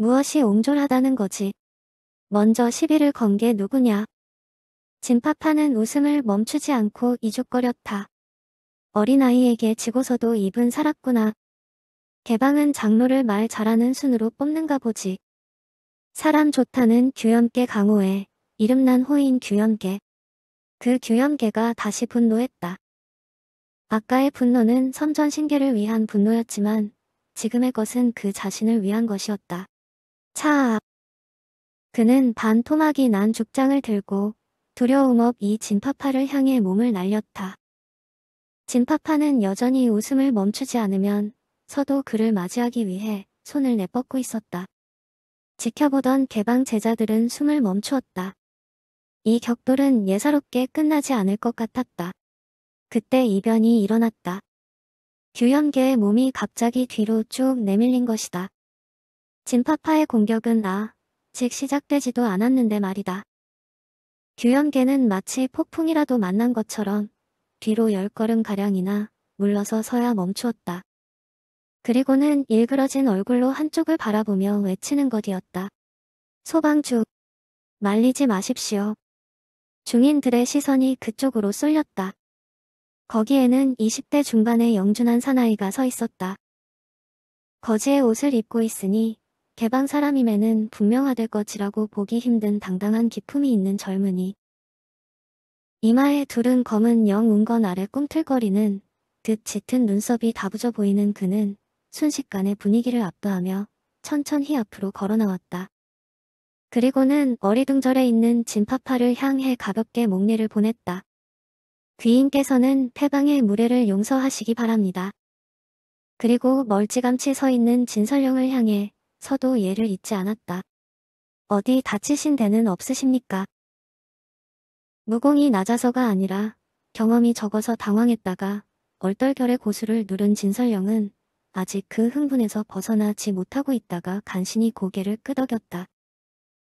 무엇이 옹졸하다는 거지. 먼저 시비를 건 게 누구냐. 진파파는 웃음을 멈추지 않고 이죽거렸다. 어린아이에게 지고서도 입은 살았구나. 개방은 장로를 말 잘하는 순으로 뽑는가 보지. 사람 좋다는 규염께 강호에 이름난 호인 규염께그 규염계가 다시 분노했다. 아까의 분노는 선전신계를 위한 분노였지만 지금의 것은 그 자신을 위한 것이었다. 차. 그는 반토막이 난 죽장을 들고 두려움 없이 진파파를 향해 몸을 날렸다. 진파파는 여전히 웃음을 멈추지 않으면 서도 그를 맞이하기 위해 손을 내뻗고 있었다. 지켜보던 개방 제자들은 숨을 멈추었다. 이 격돌은 예사롭게 끝나지 않을 것 같았다. 그때 이변이 일어났다. 규현계의 몸이 갑자기 뒤로 쭉 내밀린 것이다. 진파파의 공격은 나, 아, 즉 시작되지도 않았는데 말이다. 규현계는 마치 폭풍이라도 만난 것처럼 뒤로 열 걸음가량이나 물러서 서야 멈추었다. 그리고는 일그러진 얼굴로 한쪽을 바라보며 외치는 것이었다. 소방주, 말리지 마십시오. 중인들의 시선이 그쪽으로 쏠렸다. 거기에는 20대 중반의 영준한 사나이가 서 있었다. 거지의 옷을 입고 있으니 개방 사람임에는 분명화될 것이라고 보기 힘든 당당한 기품이 있는 젊은이. 이마에 두른 검은 영 운건 아래 꿈틀거리는 듯 짙은 눈썹이 다부져 보이는 그는 순식간에 분위기를 압도하며 천천히 앞으로 걸어나왔다. 그리고는 어리둥절해 있는 진파파를 향해 가볍게 목례를 보냈다. 귀인께서는 폐방의 무례를 용서하시기 바랍니다. 그리고 멀찌감치 서 있는 진설령을 향해 서도 예를 잊지 않았다. 어디 다치신 데는 없으십니까? 무공이 낮아서가 아니라 경험이 적어서 당황했다가 얼떨결에 고수를 누른 진설영은 아직 그 흥분에서 벗어나지 못하고 있다가 간신히 고개를 끄덕였다.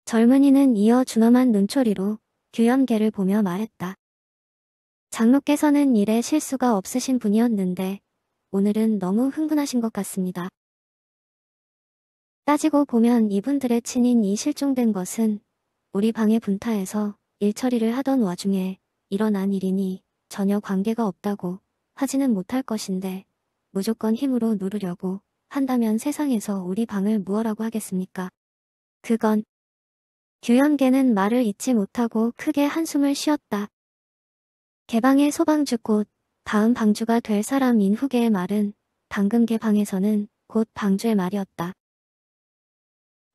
젊은이는 이어 준엄한 눈초리로 규염계를 보며 말했다. 장로께서는 일에 실수가 없으신 분이었는데 오늘은 너무 흥분하신 것 같습니다. 따지고 보면 이분들의 친인이 실종된 것은 우리 방의 분타에서 일처리를 하던 와중에 일어난 일이니 전혀 관계가 없다고 하지는 못할 것인데 무조건 힘으로 누르려고 한다면 세상에서 우리 방을 무어라고 하겠습니까? 그건 규현계는 말을 잊지 못하고 크게 한숨을 쉬었다. 개방의 소방주 곧 다음 방주가 될 사람인 후계의 말은 방금 개방에서는 곧 방주의 말이었다.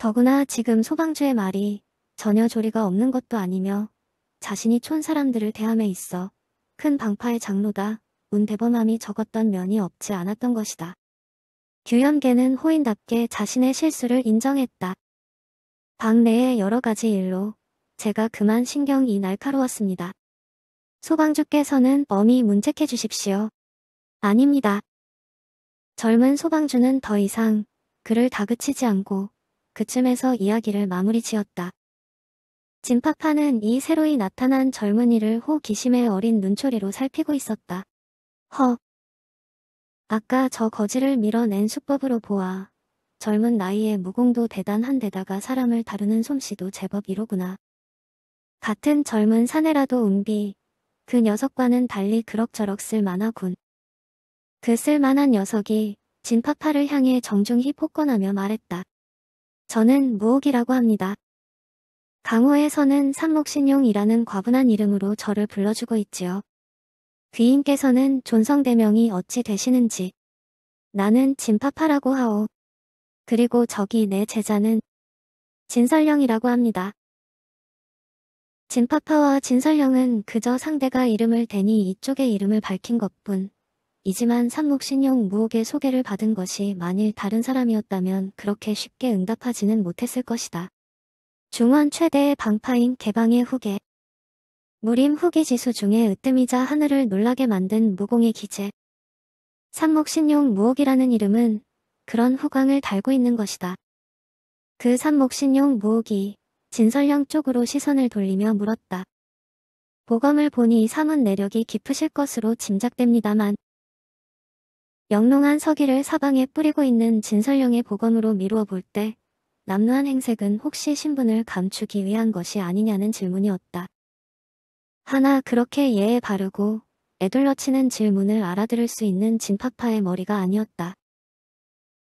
더구나 지금 소방주의 말이 전혀 조리가 없는 것도 아니며 자신이 촌 사람들을 대함에 있어 큰 방파의 장로다 운대범함이 적었던 면이 없지 않았던 것이다. 규현계는 호인답게 자신의 실수를 인정했다. 방내의 여러 가지 일로 제가 그만 신경이 날카로웠습니다. 소방주께서는 엄히 문책해 주십시오. 아닙니다. 젊은 소방주는 더 이상 그를 다그치지 않고 그쯤에서 이야기를 마무리 지었다. 진파파는 이 새로이 나타난 젊은이를 호기심의 어린 눈초리로 살피고 있었다. 허. 아까 저 거지를 밀어낸 수법으로 보아. 젊은 나이에 무공도 대단한데다가 사람을 다루는 솜씨도 제법 이로구나. 같은 젊은 사내라도 은비. 그 녀석과는 달리 그럭저럭 쓸만하군. 그 쓸만한 녀석이 진파파를 향해 정중히 폭권하며 말했다. 저는 무옥이라고 합니다. 강호에서는 삼목신용이라는 과분한 이름으로 저를 불러주고 있지요. 귀인께서는 존성대명이 어찌 되시는지 나는 진파파라고 하오. 그리고 저기 내 제자는 진설령이라고 합니다. 진파파와 진설령은 그저 상대가 이름을 대니 이쪽의 이름을 밝힌 것뿐 이지만 삼목신용 무옥의 소개를 받은 것이 만일 다른 사람이었다면 그렇게 쉽게 응답하지는 못했을 것이다. 중원 최대의 방파인 개방의 후계 무림 후계 지수 중에 으뜸이자 하늘을 놀라게 만든 무공의 기재 삼목신용 무옥이라는 이름은 그런 후광을 달고 있는 것이다. 그 삼목신용 무옥이 진설령 쪽으로 시선을 돌리며 물었다. 보검을 보니 삼은 내력이 깊으실 것으로 짐작됩니다만 영롱한 서기를 사방에 뿌리고 있는 진설령의 보검으로 미루어 볼 때 남루한 행색은 혹시 신분을 감추기 위한 것이 아니냐는 질문이었다. 하나 그렇게 예에 바르고 애둘러치는 질문을 알아들을 수 있는 진파파의 머리가 아니었다.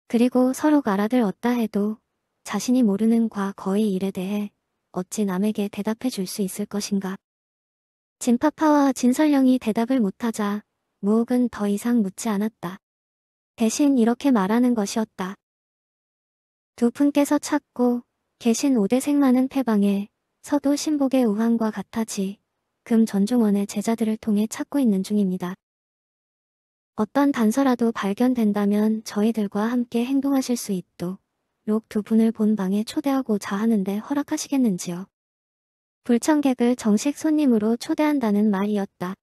그리고 서로 가 알아들었다 해도 자신이 모르는 과거의 일에 대해 어찌 남에게 대답해 줄 수 있을 것인가. 진파파와 진설령이 대답을 못하자 무혹은더 이상 묻지 않았다. 대신 이렇게 말하는 것이었다. 두분께서 찾고 계신 오대생 많은 패방에 서도 신복의 우환과 같아지 금 전중원의 제자들을 통해 찾고 있는 중입니다. 어떤 단서라도 발견된다면 저희들과 함께 행동하실 수 있도 록두 분을 본방에 초대하고자 하는데 허락하시겠는지요. 불청객을 정식 손님으로 초대한다는 말이었다.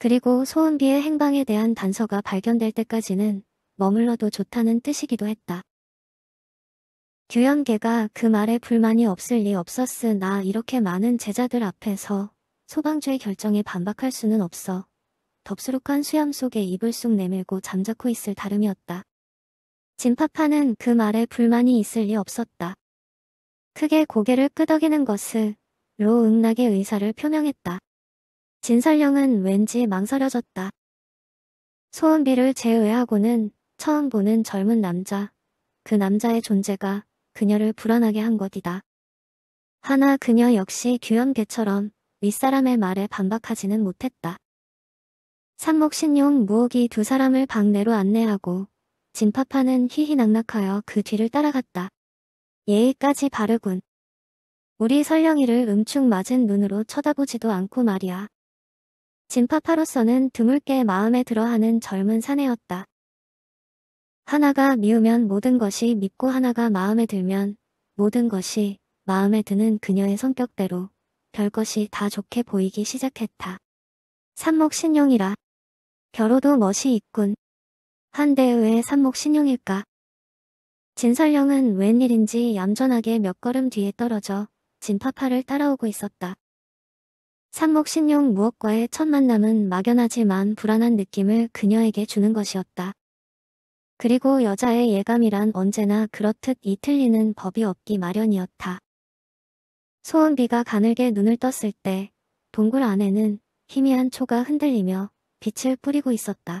그리고 소은비의 행방에 대한 단서가 발견될 때까지는 머물러도 좋다는 뜻이기도 했다. 규현계가 그 말에 불만이 없을 리 없었으나 이렇게 많은 제자들 앞에서 소방주의 결정에 반박할 수는 없어 덥수룩한 수염 속에 입을 쑥 내밀고 잠자코 있을 다름이었다. 진파파는 그 말에 불만이 있을 리 없었다. 크게 고개를 끄덕이는 것을 로 응락의 의사를 표명했다. 진설령은 왠지 망설여졌다. 소은비를 제외하고는 처음 보는 젊은 남자, 그 남자의 존재가 그녀를 불안하게 한 것이다. 하나 그녀 역시 규현개처럼 윗사람의 말에 반박하지는 못했다. 삼목신용 무옥이 두 사람을 방내로 안내하고 진파파는 희희낙낙하여 그 뒤를 따라갔다. 예의까지 바르군. 우리 설령이를 음축 맞은 눈으로 쳐다보지도 않고 말이야. 진파파로서는 드물게 마음에 들어하는 젊은 사내였다. 하나가 미우면 모든 것이 믿고 하나가 마음에 들면 모든 것이 마음에 드는 그녀의 성격대로 별것이 다 좋게 보이기 시작했다. 산목신용이라. 벼로도 멋이 있군. 한대의 산목신용일까? 진설령은 웬일인지 얌전하게 몇 걸음 뒤에 떨어져 진파파를 따라오고 있었다. 상목 신용 무엇과의 첫 만남은 막연하지만 불안한 느낌을 그녀에게 주는 것이었다. 그리고 여자의 예감이란 언제나 그렇듯 이틀리는 법이 없기 마련이었다. 소은비가 가늘게 눈을 떴을 때 동굴 안에는 희미한 초가 흔들리며 빛을 뿌리고 있었다.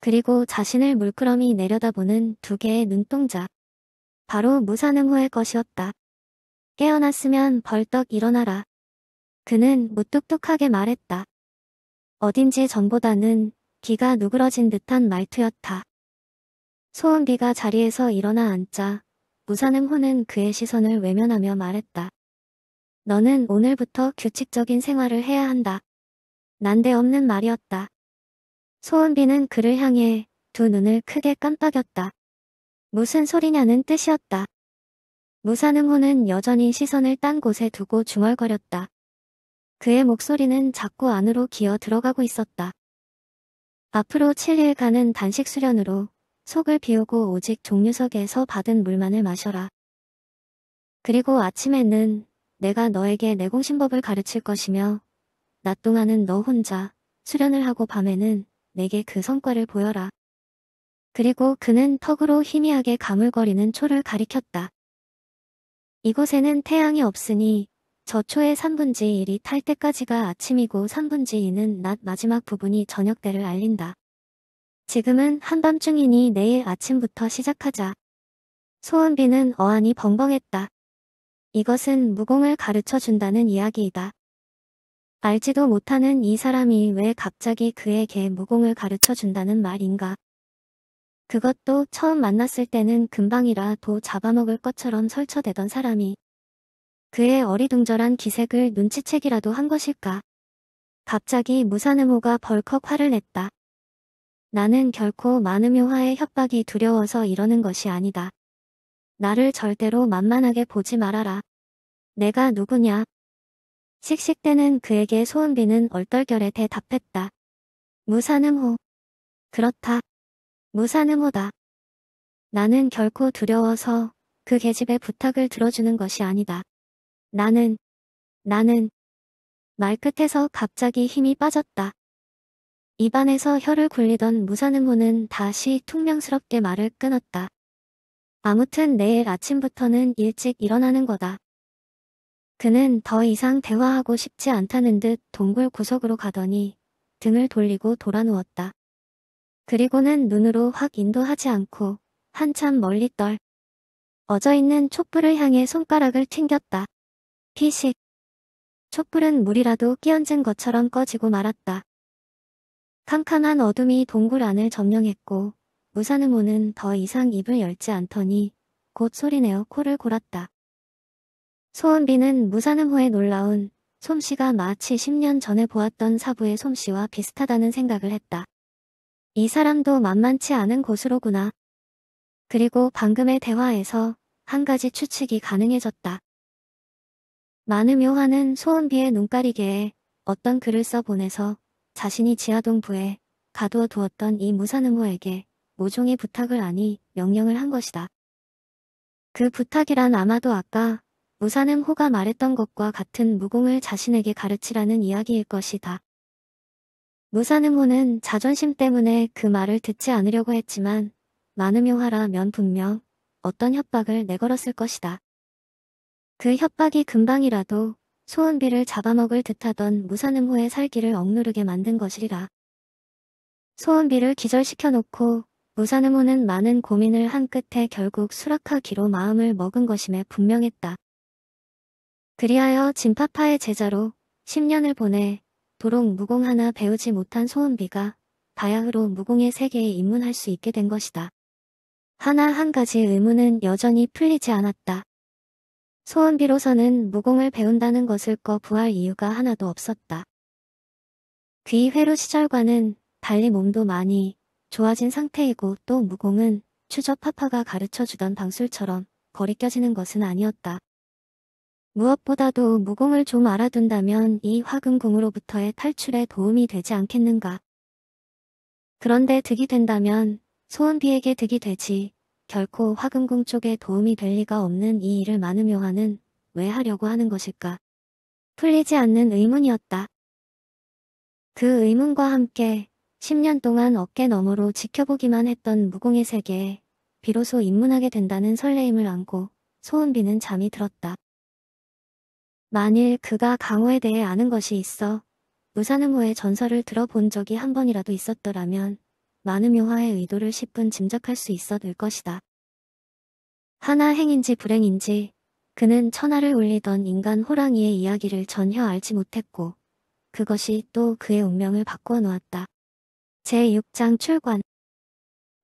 그리고 자신을 물끄러미 내려다보는 두 개의 눈동자. 바로 무사능후의 것이었다. 깨어났으면 벌떡 일어나라. 그는 무뚝뚝하게 말했다. 어딘지 전보다는 기가 누그러진 듯한 말투였다. 소은비가 자리에서 일어나 앉자 무사능 호는 그의 시선을 외면하며 말했다. 너는 오늘부터 규칙적인 생활을 해야 한다. 난데없는 말이었다. 소은비는 그를 향해 두 눈을 크게 깜빡였다. 무슨 소리냐는 뜻이었다. 무사능호는 여전히 시선을 딴 곳에 두고 중얼거렸다. 그의 목소리는 자꾸 안으로 기어 들어가고 있었다. 앞으로 7일간은 단식 수련으로 속을 비우고 오직 종류석에서 받은 물만을 마셔라. 그리고 아침에는 내가 너에게 내공신법을 가르칠 것이며 낮 동안은 너 혼자 수련을 하고 밤에는 내게 그 성과를 보여라. 그리고 그는 턱으로 희미하게 가물거리는 초를 가리켰다. 이곳에는 태양이 없으니 저초의 3분지 1이 탈 때까지가 아침이고 3분지 2는 낮 마지막 부분이 저녁때를 알린다. 지금은 한밤중이니 내일 아침부터 시작하자. 소은비는 어안이 벙벙했다. 이것은 무공을 가르쳐준다는 이야기이다. 알지도 못하는 이 사람이 왜 갑자기 그에게 무공을 가르쳐준다는 말인가. 그것도 처음 만났을 때는 금방이라 도 잡아먹을 것처럼 설쳐대던 사람이 그의 어리둥절한 기색을 눈치채기라도 한 것일까. 갑자기 무사음호가 벌컥 화를 냈다. 나는 결코 만음묘화의 협박이 두려워서 이러는 것이 아니다. 나를 절대로 만만하게 보지 말아라. 내가 누구냐? 씩씩대는 그에게 소은비는 얼떨결에 대답했다. 무사음호 그렇다. 무사음호다 나는 결코 두려워서 그 계집의 부탁을 들어주는 것이 아니다. 나는, 나는, 말 끝에서 갑자기 힘이 빠졌다. 입안에서 혀를 굴리던 무사능호는 다시 퉁명스럽게 말을 끊었다. 아무튼 내일 아침부터는 일찍 일어나는 거다. 그는 더 이상 대화하고 싶지 않다는 듯 동굴 구석으로 가더니 등을 돌리고 돌아누웠다. 그리고는 눈으로 확 인도하지 않고 한참 멀리 떨 어져 있는 촛불을 향해 손가락을 튕겼다. 피식. 촛불은 물이라도 끼얹은 것처럼 꺼지고 말았다. 캄캄한 어둠이 동굴 안을 점령했고 무사느모는 더 이상 입을 열지 않더니 곧 소리내어 코를 골았다. 소원비는 무사느모의 놀라운 솜씨가 마치 10년 전에 보았던 사부의 솜씨와 비슷하다는 생각을 했다. 이 사람도 만만치 않은 곳으로구나. 그리고 방금의 대화에서 한 가지 추측이 가능해졌다. 많음 요화는 소은비의 눈가리개에 어떤 글을 써 보내서 자신이 지하동부에 가두어 두었던 이무사능호에게 모종의 부탁을 아니 명령을 한 것이다. 그 부탁이란 아마도 아까 무사능호가 말했던 것과 같은 무공을 자신에게 가르치라는 이야기일 것이다. 무사능호는 자존심 때문에 그 말을 듣지 않으려고 했지만 만음요화라면 분명 어떤 협박을 내걸었을 것이다. 그 협박이 금방이라도 소은비를 잡아먹을 듯하던 무사능호의 살기를 억누르게 만든 것이라. 소은비를 기절시켜 놓고 무사능호는 많은 고민을 한 끝에 결국 수락하기로 마음을 먹은 것임에 분명했다. 그리하여 진파파의 제자로 10년을 보내 도록 무공 하나 배우지 못한 소은비가 바야흐로 무공의 세계에 입문할 수 있게 된 것이다. 하나 한 가지 의문은 여전히 풀리지 않았다. 소원 비로서는 무공을 배운다는 것을 꺼부할 이유가 하나도 없었다. 귀회로 시절과는 달리 몸도 많이 좋아진 상태이고 또 무공은 추적 파파가 가르쳐주던 방술처럼 거리 껴지는 것은 아니었다. 무엇보다도 무공을 좀 알아둔다면 이 화금궁으로부터의 탈출에 도움이 되지 않겠는가. 그런데 득이 된다면 소은비에게 득이 되지 결코 화금궁 쪽에 도움이 될 리가 없는 이 일을 마누묘하는 왜 하려고 하는 것일까? 풀리지 않는 의문이었다. 그 의문과 함께 10년 동안 어깨 너머로 지켜보기만 했던 무공의 세계에 비로소 입문하게 된다는 설레임을 안고 소은비는 잠이 들었다. 만일 그가 강호에 대해 아는 것이 있어 무사는 호의 전설을 들어본 적이 한 번이라도 있었더라면 많은 묘화의 의도를 십분 짐작할 수 있었을 것이다. 하나 행인지 불행인지 그는 천하를 울리던 인간 호랑이의 이야기를 전혀 알지 못했고 그것이 또 그의 운명을 바꿔 놓았다. 제6장 출관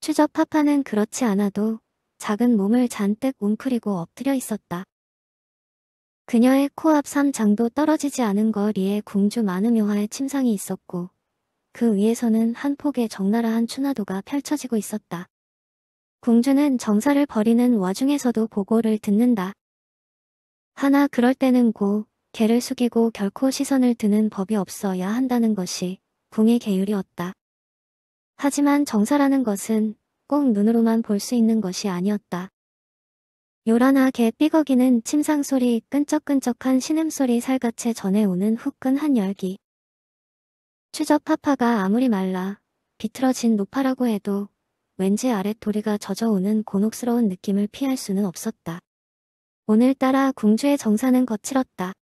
추접 파파는 그렇지 않아도 작은 몸을 잔뜩 웅크리고 엎드려 있었다. 그녀의 코앞 3장도 떨어지지 않은 거리에 궁주 마누묘화의 침상이 있었고 그 위에서는 한 폭의 적나라한 추나도가 펼쳐지고 있었다. 궁주는 정사를 벌이는 와중에서도 보고를 듣는다. 하나 그럴 때는 고, 개를 숙이고 결코 시선을 드는 법이 없어야 한다는 것이 궁의 계율이었다. 하지만 정사라는 것은 꼭 눈으로만 볼 수 있는 것이 아니었다. 요라나개 삐거기는 침상소리 끈적끈적한 신음소리 살갗에 전해오는 후끈한 열기. 추적 파파가 아무리 말라 비틀어진 노파라고 해도 왠지 아랫 도리가 젖어오는 곤혹스러운 느낌을 피할 수는 없었다. 오늘따라 궁주의 정사는 거칠었다.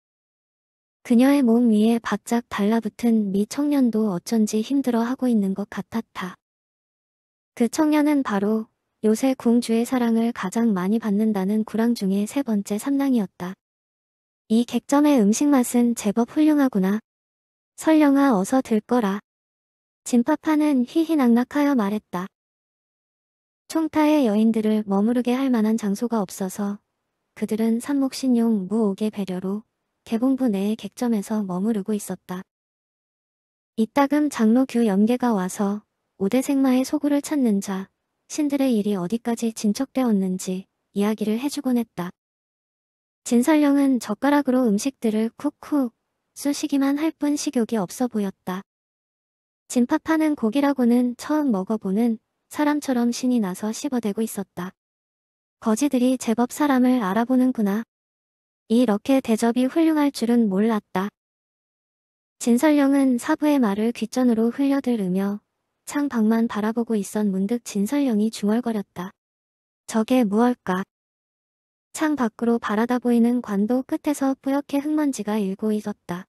그녀의 몸 위에 바짝 달라붙은 미 청년도 어쩐지 힘들어하고 있는 것 같았다. 그 청년은 바로 요새 궁주의 사랑을 가장 많이 받는다는 구랑 중에 세 번째 삼랑이었다. 이 객점의 음식 맛은 제법 훌륭하구나. 설령아 어서 들거라. 진파파는 희희낙낙하여 말했다. 총타의 여인들을 머무르게 할 만한 장소가 없어서 그들은 산목신용 무옥의 배려로 개봉부 내의 객점에서 머무르고 있었다. 이따금 장로규 연계가 와서 오대생마의 소굴을 찾는 자 신들의 일이 어디까지 진척되었는지 이야기를 해주곤 했다. 진설령은 젓가락으로 음식들을 쿡쿡 쑤시기만 할 뿐 식욕이 없어 보였다. 진파파는 고기라고는 처음 먹어보는 사람처럼 신이 나서 씹어대고 있었다. 거지들이 제법 사람을 알아보는구나. 이렇게 대접이 훌륭할 줄은 몰랐다. 진설령은 사부의 말을 귀전으로 흘려들으며 창밖만 바라보고 있던 문득 진설령이 중얼거렸다. 저게 무얼까? 창 밖으로 바라다 보이는 관도 끝에서 뿌옇게 흙먼지가 일고 있었다.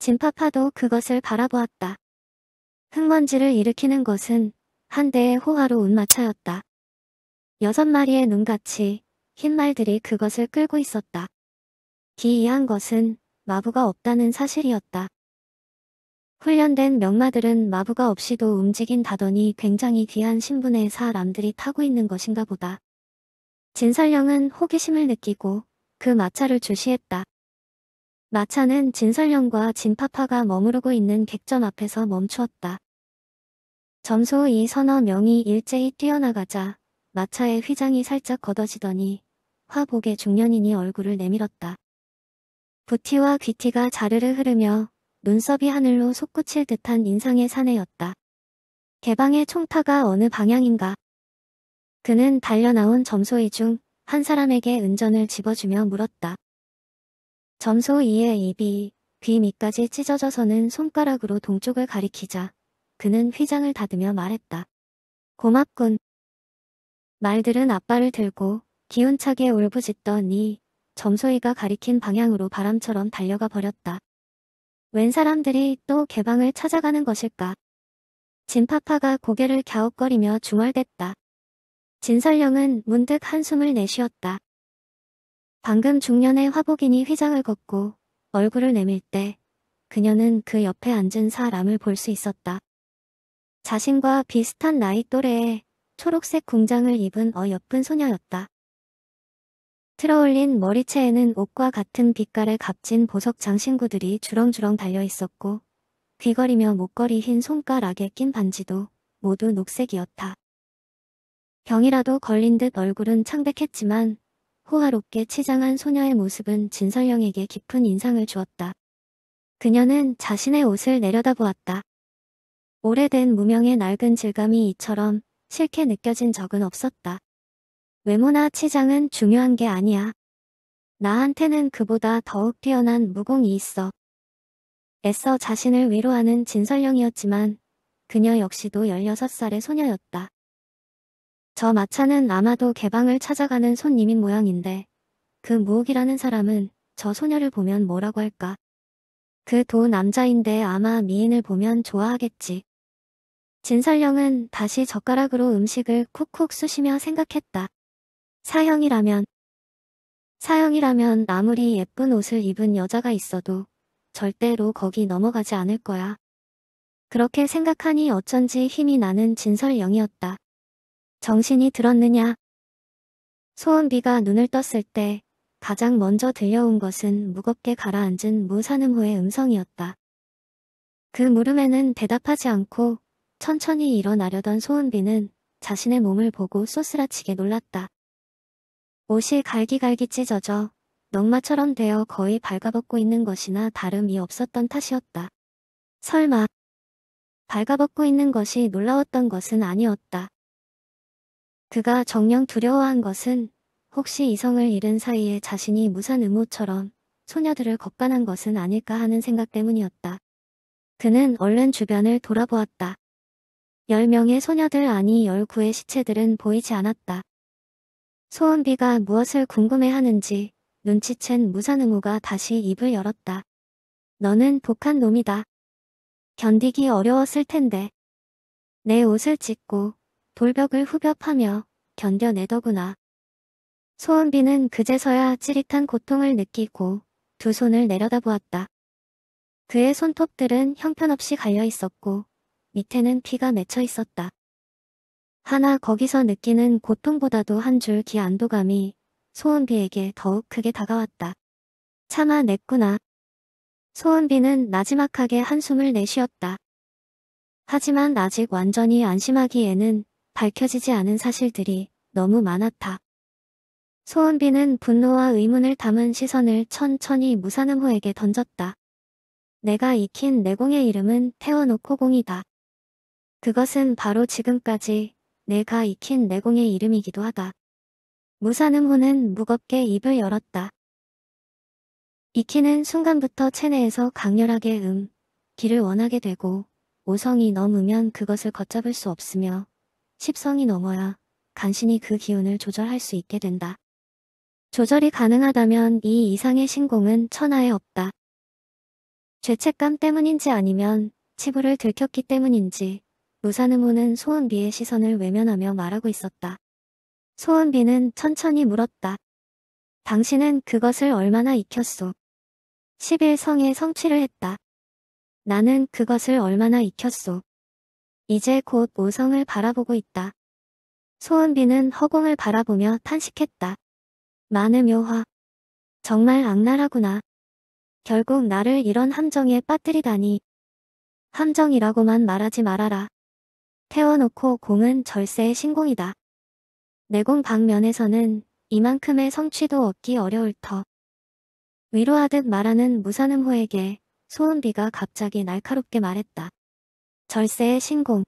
진파파도 그것을 바라보았다. 흙먼지를 일으키는 것은 한 대의 호화로 운마차였다. 여섯 마리의 눈같이 흰 말들이 그것을 끌고 있었다. 기이한 것은 마부가 없다는 사실이었다. 훈련된 명마들은 마부가 없이도 움직인다더니 굉장히 귀한 신분의 사람들이 타고 있는 것인가 보다. 진설령은 호기심을 느끼고 그 마차를 주시했다. 마차는 진설령과 진파파가 머무르고 있는 객점 앞에서 멈추었다. 점소 이 선어 명이 일제히 뛰어나가자 마차의 휘장이 살짝 걷어지더니 화복의 중년인이 얼굴을 내밀었다. 부티와 귀티가 자르르 흐르며 눈썹이 하늘로 솟구칠 듯한 인상의 사내였다. 개방의 총타가 어느 방향인가? 그는 달려나온 점소이 중 한 사람에게 은전을 집어주며 물었다. 점소 2의 입이 귀 밑까지 찢어져서는 손가락으로 동쪽을 가리키자 그는 휘장을 닫으며 말했다. 고맙군. 말들은 아빠를 들고 기운차게 울부짖던 이 점소이가 가리킨 방향으로 바람처럼 달려가 버렸다. 웬 사람들이 또 개방을 찾아가는 것일까? 진파파가 고개를 갸웃거리며 중얼댔다. 진설령은 문득 한숨을 내쉬었다. 방금 중년의 화복인이 휘장을 걷고 얼굴을 내밀 때 그녀는 그 옆에 앉은 사람을 볼 수 있었다. 자신과 비슷한 나이 또래의 초록색 궁장을 입은 어여쁜 소녀였다. 틀어올린 머리채에는 옷과 같은 빛깔의 값진 보석 장신구들이 주렁주렁 달려있었고 귀걸이며 목걸이 흰 손가락에 낀 반지도 모두 녹색이었다. 병이라도 걸린 듯 얼굴은 창백했지만 호화롭게 치장한 소녀의 모습은 진설영에게 깊은 인상을 주었다. 그녀는 자신의 옷을 내려다보았다. 오래된 무명의 낡은 질감이 이처럼 싫게 느껴진 적은 없었다. 외모나 치장은 중요한 게 아니야. 나한테는 그보다 더욱 뛰어난 무공이 있어. 애써 자신을 위로하는 진설령이었지만 그녀 역시도 16살의 소녀였다. 저 마차는 아마도 개방을 찾아가는 손님인 모양인데 그 무옥이라는 사람은 저 소녀를 보면 뭐라고 할까? 그 도 남자인데 아마 미인을 보면 좋아하겠지. 진설령은 다시 젓가락으로 음식을 쿡쿡 쑤시며 생각했다. 사형이라면 사형이라면 아무리 예쁜 옷을 입은 여자가 있어도 절대로 거기 넘어가지 않을 거야. 그렇게 생각하니 어쩐지 힘이 나는 진설영이었다. 정신이 들었느냐? 소은비가 눈을 떴을 때 가장 먼저 들려온 것은 무겁게 가라앉은 무산음호의 음성이었다. 그 물음에는 대답하지 않고 천천히 일어나려던 소은비는 자신의 몸을 보고 소스라치게 놀랐다. 옷이 갈기갈기 찢어져 넝마처럼 되어 거의 발가벗고 있는 것이나 다름이 없었던 탓이었다. 설마 발가벗고 있는 것이 놀라웠던 것은 아니었다. 그가 정녕 두려워한 것은 혹시 이성을 잃은 사이에 자신이 무산 의무처럼 소녀들을 겁간한 것은 아닐까 하는 생각 때문이었다. 그는 얼른 주변을 돌아보았다. 10명의 소녀들 아니 19의 시체들은 보이지 않았다. 소원비가 무엇을 궁금해하는지 눈치챈 무산 의무가 다시 입을 열었다. 너는 독한 놈이다. 견디기 어려웠을 텐데. 내 옷을 찢고 돌벽을 후벼파며 견뎌내더구나. 소원비는 그제서야 찌릿한 고통을 느끼고 두 손을 내려다보았다. 그의 손톱들은 형편없이 갈려 있었고 밑에는 피가 맺혀 있었다. 하나 거기서 느끼는 고통보다도 한 줄기 안도감이 소은비에게 더욱 크게 다가왔다. 차마 냈구나 소은비는 마지막하게 한숨을 내쉬었다. 하지만 아직 완전히 안심하기에는 밝혀지지 않은 사실들이 너무 많았다. 소은비는 분노와 의문을 담은 시선을 천천히 무사능호에게 던졌다. 내가 익힌 내공의 이름은 태워노코 공이다. 그것은 바로 지금까지 내가 익힌 내공의 이름이기도 하다. 무사능호는 무겁게 입을 열었다. 익히는 순간부터 체내에서 강렬하게 음, 기를 원하게 되고 오성이 넘으면 그것을 걷잡을 수 없으며 10성이 넘어야 간신히 그 기운을 조절할 수 있게 된다. 조절이 가능하다면 이 이상의 신공은 천하에 없다. 죄책감 때문인지 아니면 치부를 들켰기 때문인지 무산음호는 소은비의 시선을 외면하며 말하고 있었다. 소은비는 천천히 물었다. 당신은 그것을 얼마나 익혔소? 11성에 성취를 했다. 나는 그것을 얼마나 익혔소? 이제 곧 오성을 바라보고 있다. 소은비는 허공을 바라보며 탄식했다. 많은 묘화. 정말 악랄하구나. 결국 나를 이런 함정에 빠뜨리다니. 함정이라고만 말하지 말아라. 태워놓고 공은 절세의 신공이다. 내공 방면에서는 이만큼의 성취도 얻기 어려울 터. 위로하듯 말하는 무산음호에게 소은비가 갑자기 날카롭게 말했다. 절세의 신공.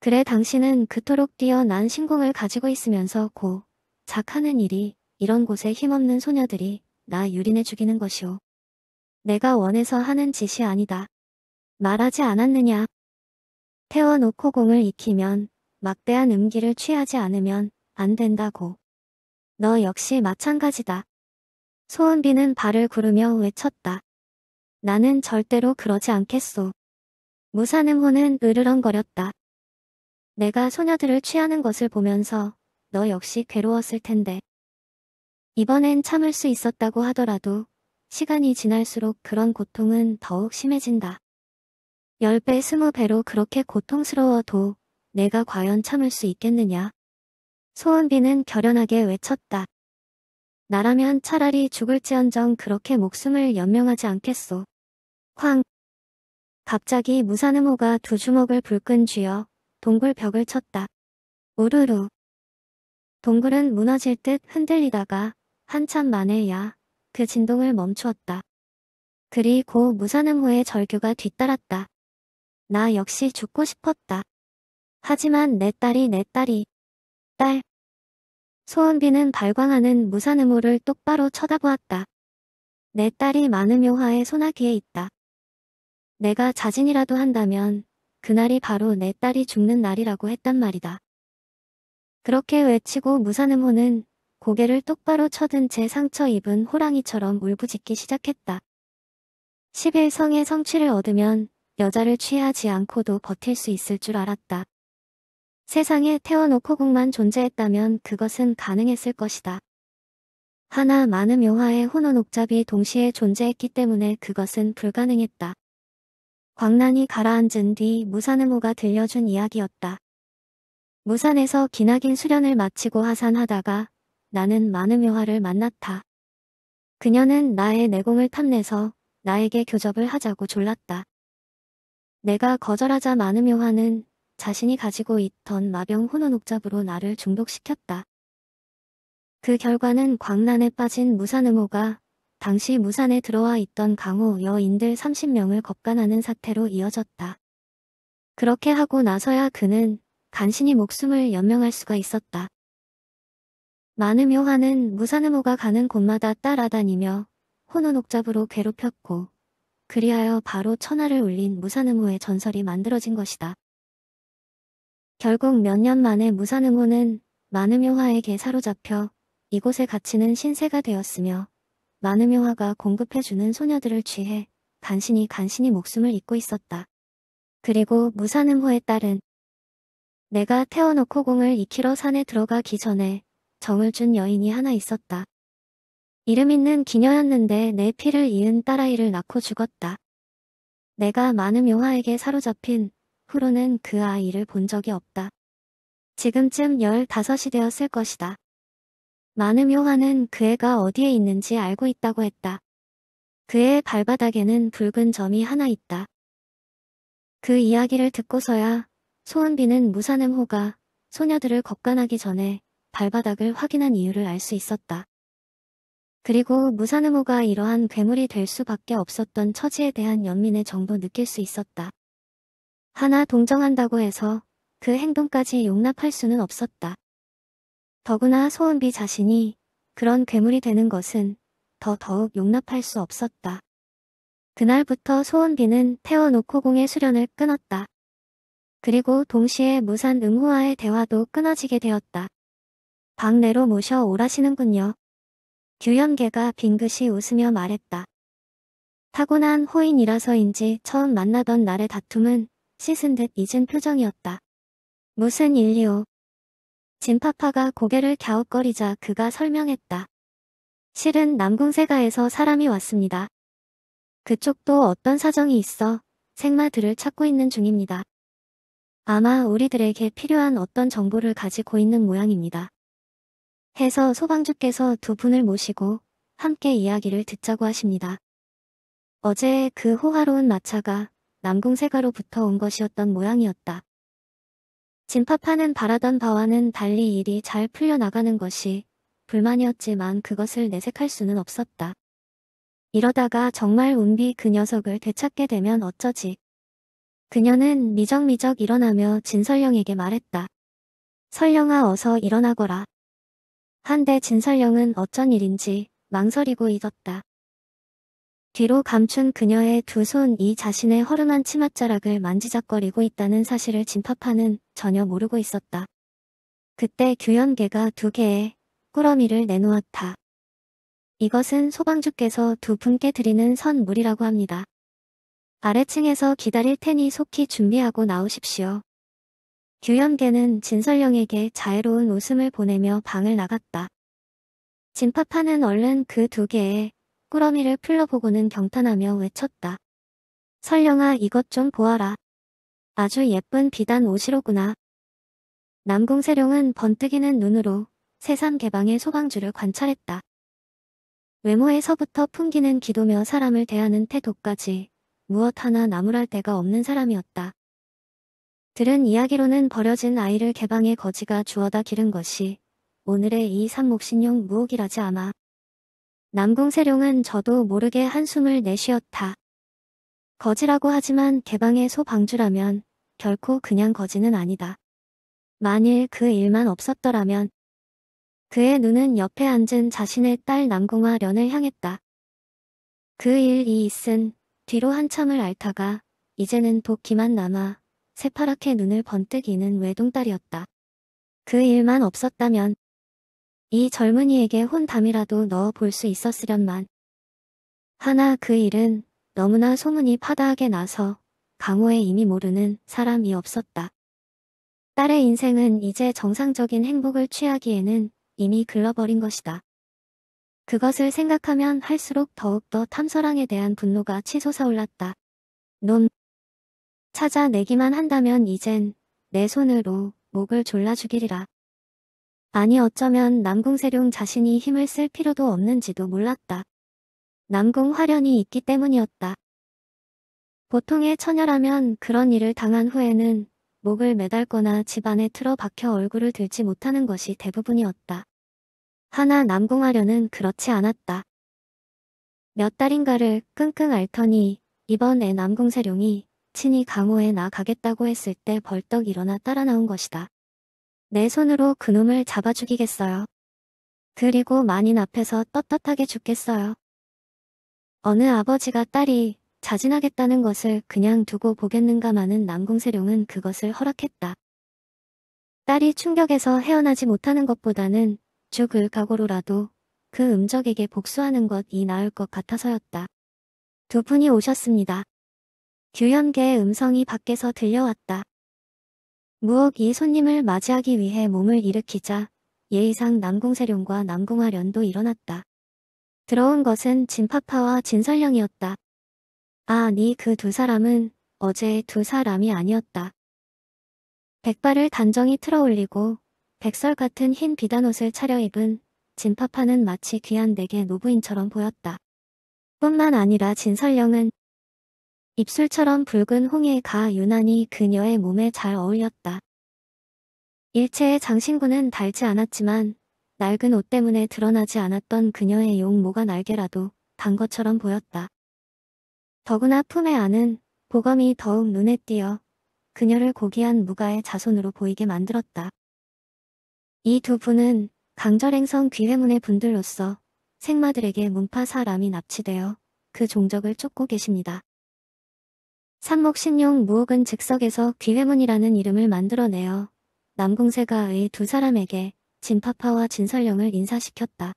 그래 당신은 그토록 뛰어난 신공을 가지고 있으면서 고 작하는 일이 이런 곳에 힘없는 소녀들이 나 유린해 죽이는 것이오. 내가 원해서 하는 짓이 아니다. 말하지 않았느냐. 태워놓고 공을 익히면 막대한 음기를 취하지 않으면 안 된다고. 너 역시 마찬가지다. 소은비는 발을 구르며 외쳤다. 나는 절대로 그러지 않겠소. 무사능호는 으르렁거렸다. 내가 소녀들을 취하는 것을 보면서 너 역시 괴로웠을 텐데. 이번엔 참을 수 있었다고 하더라도 시간이 지날수록 그런 고통은 더욱 심해진다. 10배, 20배로 그렇게 고통스러워도 내가 과연 참을 수 있겠느냐. 소은비는 결연하게 외쳤다. 나라면 차라리 죽을지언정 그렇게 목숨을 연명하지 않겠소. 황, 갑자기 무사음호가두 주먹을 불끈 쥐어 동굴 벽을 쳤다. 우르르. 동굴은 무너질 듯 흔들리다가 한참 만에 야그 진동을 멈추었다. 그리고 무사능호의 절규가 뒤따랐다. 나 역시 죽고 싶었다. 하지만 내 딸이 내 딸이 딸 소은비는 발광하는 무사능호를 똑바로 쳐다보았다. 내 딸이 많은 묘화의 소나기에 있다. 내가 자진이라도 한다면 그날이 바로 내 딸이 죽는 날이라고 했단 말이다. 그렇게 외치고 무사는호는 고개를 똑바로 쳐든 채 상처 입은 호랑이처럼 울부짖기 시작했다. 11성의 성취를 얻으면 여자를 취하지 않고도 버틸 수 있을 줄 알았다. 세상에 태워놓고 국만 존재했다면 그것은 가능했을 것이다. 하나 많은 묘화의 혼어 녹잡이 동시에 존재했기 때문에 그것은 불가능했다. 광란이 가라앉은 뒤 무산음호가 들려준 이야기였다. 무산에서 기나긴 수련을 마치고 하산하다가 나는 마음묘화를 만났다. 그녀는 나의 내공을 탐내서 나에게 교접을 하자고 졸랐다. 내가 거절하자 마음묘화는 자신이 가지고 있던 마병 혼원옥잡으로 나를 중독시켰다. 그 결과는 광란에 빠진 무산음호가 당시 무산에 들어와 있던 강호 여인들 30명을 겁간하는 사태로 이어졌다. 그렇게 하고 나서야 그는 간신히 목숨을 연명할 수가 있었다. 많은 묘화는 무산음호가 가는 곳마다 따라다니며 혼어옥잡으로 괴롭혔고 그리하여 바로 천하를 울린 무산음호의 전설이 만들어진 것이다. 결국 몇 년 만에 무산음호는 많음효화에게 사로잡혀 이곳에 갇히는 신세가 되었으며 마누묘화가 공급해주는 소녀들을 취해 간신히 간신히 목숨을 잇고 있었다. 그리고 무사능호에 따른 내가 태워놓고 공을 2 k 러 산에 들어가기 전에 정을 준 여인이 하나 있었다. 이름 있는 기녀였는데 내 피를 이은 딸아이를 낳고 죽었다. 내가 많은 묘화에게 사로잡힌 후로는 그 아이를 본 적이 없다. 지금쯤 15이 되었을 것이다. 많은 요한은 그 애가 어디에 있는지 알고 있다고 했다. 그의 발바닥에는 붉은 점이 하나 있다. 그 이야기를 듣고서야 소은비는 무사음호가 소녀들을 겁간하기 전에 발바닥을 확인한 이유를 알 수 있었다. 그리고 무사음호가 이러한 괴물이 될 수밖에 없었던 처지에 대한 연민의 정도 느낄 수 있었다. 하나 동정한다고 해서 그 행동까지 용납할 수는 없었다. 더구나 소은비 자신이 그런 괴물이 되는 것은 더 더욱 용납할 수 없었다. 그날부터 소은비는 태워놓고 공의 수련을 끊었다. 그리고 동시에 무산 응후와의 대화도 끊어지게 되었다. 방내로 모셔 오라시는군요. 규현계가 빙긋이 웃으며 말했다. 타고난 호인이라서인지 처음 만나던 날의 다툼은 씻은 듯 잊은 표정이었다. 무슨 일이오. 진파파가 고개를 갸웃거리자 그가 설명했다. 실은 남궁세가에서 사람이 왔습니다. 그쪽도 어떤 사정이 있어 생마들을 찾고 있는 중입니다. 아마 우리들에게 필요한 어떤 정보를 가지고 있는 모양입니다. 해서 소방주께서 두 분을 모시고 함께 이야기를 듣자고 하십니다. 어제 그 호화로운 마차가 남궁세가로부터 온 것이었던 모양이었다. 진파파는 바라던 바와는 달리 일이 잘 풀려나가는 것이 불만이었지만 그것을 내색할 수는 없었다. 이러다가 정말 운비 그 녀석을 되찾게 되면 어쩌지. 그녀는 미적미적 일어나며 진설령에게 말했다. 설령아 어서 일어나거라. 한데 진설령은 어쩐 일인지 망설이고 있었다. 뒤로 감춘 그녀의 두 손이 자신의 허름한 치맛자락을 만지작거리고 있다는 사실을 진파파는 전혀 모르고 있었다. 그때 규현계가 두 개의 꾸러미를 내놓았다. 이것은 소방주께서 두 분께 드리는 선물이라고 합니다. 아래층에서 기다릴 테니 속히 준비하고 나오십시오. 규현계는 진설령에게 자애로운 웃음을 보내며 방을 나갔다. 진파파는 얼른 그 두 개의 꾸러미를 풀러보고는 경탄하며 외쳤다. 설령아 이것 좀 보아라. 아주 예쁜 비단 옷이로구나. 남궁세룡은 번뜩이는 눈으로 세상 개방의 소방주를 관찰했다. 외모에서부터 풍기는 기도며 사람을 대하는 태도까지 무엇 하나 나무랄 데가 없는 사람이었다. 들은 이야기로는 버려진 아이를 개방의 거지가 주워다 기른 것이 오늘의 이 산목신용 무옥이라지 아마 남궁세룡은 저도 모르게 한숨을 내쉬었다. 거지라고 하지만 개방의 소방주라면 결코 그냥 거지는 아니다. 만일 그 일만 없었더라면 그의 눈은 옆에 앉은 자신의 딸 남궁화 련을 향했다. 그 일이 있은 뒤로 한참을 앓다가 이제는 도끼만 남아 새파랗게 눈을 번뜩이는 외동딸이었다. 그 일만 없었다면 이 젊은이에게 혼담이라도 넣어 볼 수 있었으련만. 하나 그 일은 너무나 소문이 파다하게 나서 강호에 이미 모르는 사람이 없었다. 딸의 인생은 이제 정상적인 행복을 취하기에는 이미 글러버린 것이다. 그것을 생각하면 할수록 더욱더 탐서랑에 대한 분노가 치솟아올랐다. 놈. 찾아내기만 한다면 이젠 내 손으로 목을 졸라 죽이리라. 아니 어쩌면 남궁세룡 자신이 힘을 쓸 필요도 없는지도 몰랐다. 남궁 화련이 있기 때문이었다. 보통의 처녀라면 그런 일을 당한 후에는 목을 매달거나 집안에 틀어박혀 얼굴을 들지 못하는 것이 대부분이었다. 하나 남궁화련은 그렇지 않았다. 몇 달인가를 끙끙 앓더니 이번에 남궁세룡이 친히 강호에 나가겠다고 했을 때 벌떡 일어나 따라 나온 것이다. 내 손으로 그놈을 잡아 죽이겠어요. 그리고 만인 앞에서 떳떳하게 죽겠어요. 어느 아버지가 딸이 자진하겠다는 것을 그냥 두고 보겠는가마는 남궁세룡은 그것을 허락했다. 딸이 충격에서 헤어나지 못하는 것보다는 죽을 각오로라도 그 음적에게 복수하는 것이 나을 것 같아서였다. 두 분이 오셨습니다. 규현계의 음성이 밖에서 들려왔다. 무엇이 손님을 맞이하기 위해 몸을 일으키자 예의상 남궁세룡과 남궁화련도 일어났다. 들어온 것은 진파파와 진설령이었다. 아니 그 두 사람은 어제의 두 사람이 아니었다. 백발을 단정히 틀어올리고 백설 같은 흰 비단옷을 차려입은 진파파는 마치 귀한 내게 노부인처럼 보였다. 뿐만 아니라 진설령은 입술처럼 붉은 홍해가 유난히 그녀의 몸에 잘 어울렸다. 일체의 장신구는 달지 않았지만 낡은 옷 때문에 드러나지 않았던 그녀의 용모가 날개라도 단 것처럼 보였다. 더구나 품에 안은 보검이 더욱 눈에 띄어 그녀를 고귀한 무가의 자손으로 보이게 만들었다. 이 두 분은 강절행성 귀회문의 분들로서 생마들에게 문파 사람이 납치되어 그 종적을 쫓고 계십니다. 상목신용 무옥은 즉석에서 귀회문이라는 이름을 만들어내어 남궁세가의 두 사람에게 진파파와 진설령을 인사시켰다.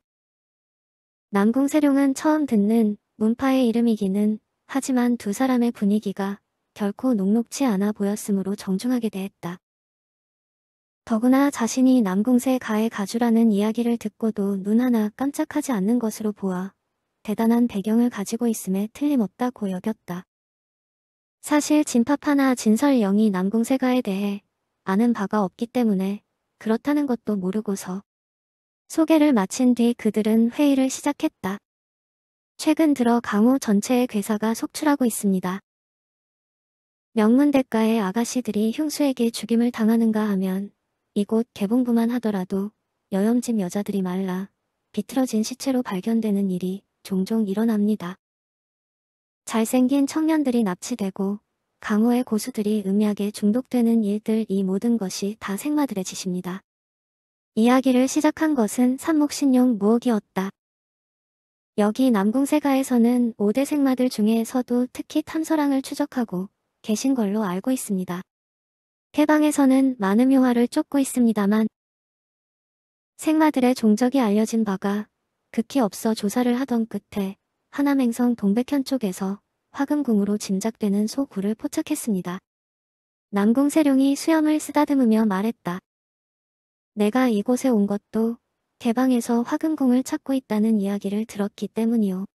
남궁세룡은 처음 듣는 문파의 이름이기는 하지만 두 사람의 분위기가 결코 녹록치 않아 보였으므로 정중하게 대했다. 더구나 자신이 남궁세 가의 가주라는 이야기를 듣고도 눈 하나 깜짝하지 않는 것으로 보아 대단한 배경을 가지고 있음에 틀림없다고 여겼다. 사실 진파파나 진설영이 남궁세가에 대해 아는 바가 없기 때문에 그렇다는 것도 모르고서 소개를 마친 뒤 그들은 회의를 시작했다. 최근 들어 강호 전체의 괴사가 속출하고 있습니다. 명문대가의 아가씨들이 흉수에게 죽임을 당하는가 하면 이곳 개봉부만 하더라도 여염진 여자들이 말라 비틀어진 시체로 발견되는 일이 종종 일어납니다. 잘생긴 청년들이 납치되고 강호의 고수들이 음약에 중독되는 일들 이 모든 것이 다 생마들의 짓입니다. 이야기를 시작한 것은 삼목신용 무옥이었다. 여기 남궁세가에서는 5대 생마들 중에서도 특히 탐서랑을 추적하고 계신 걸로 알고 있습니다. 해방에서는 많은 묘화를 쫓고 있습니다만 생마들의 종적이 알려진 바가 극히 없어 조사를 하던 끝에 하남행성 동백현 쪽에서 화금궁으로 짐작되는 소굴을 포착했습니다. 남궁 세룡이 수염을 쓰다듬으며 말했다. 내가 이곳에 온 것도 개방에서 화금궁을 찾고 있다는 이야기를 들었기 때문이요.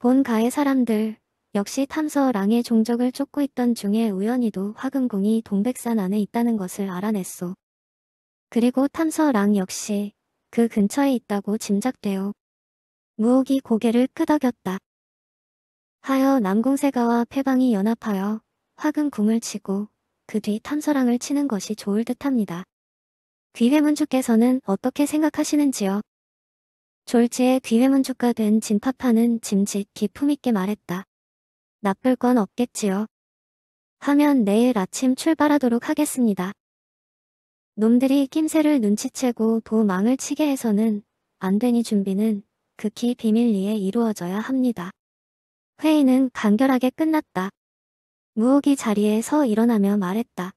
본가의 사람들 역시 탐서랑의 종적을 쫓고 있던 중에 우연히도 화금궁이 동백산 안에 있다는 것을 알아냈소. 그리고 탐서랑 역시 그 근처에 있다고 짐작되어 무혹이 고개를 끄덕였다. 하여 남궁세가와 패방이 연합하여 화근궁을 치고 그 뒤 탐서랑을 치는 것이 좋을 듯합니다. 귀회문주께서는 어떻게 생각하시는지요? 졸지에 귀회문주가 된 진파파는 짐짓 기품있게 말했다. 나쁠 건 없겠지요. 하면 내일 아침 출발하도록 하겠습니다. 놈들이 낌새를 눈치채고 도망을 치게 해서는 안 되니 준비는 극히 비밀리에 이루어져야 합니다. 회의는 간결하게 끝났다. 무옥이 자리에서 일어나며 말했다.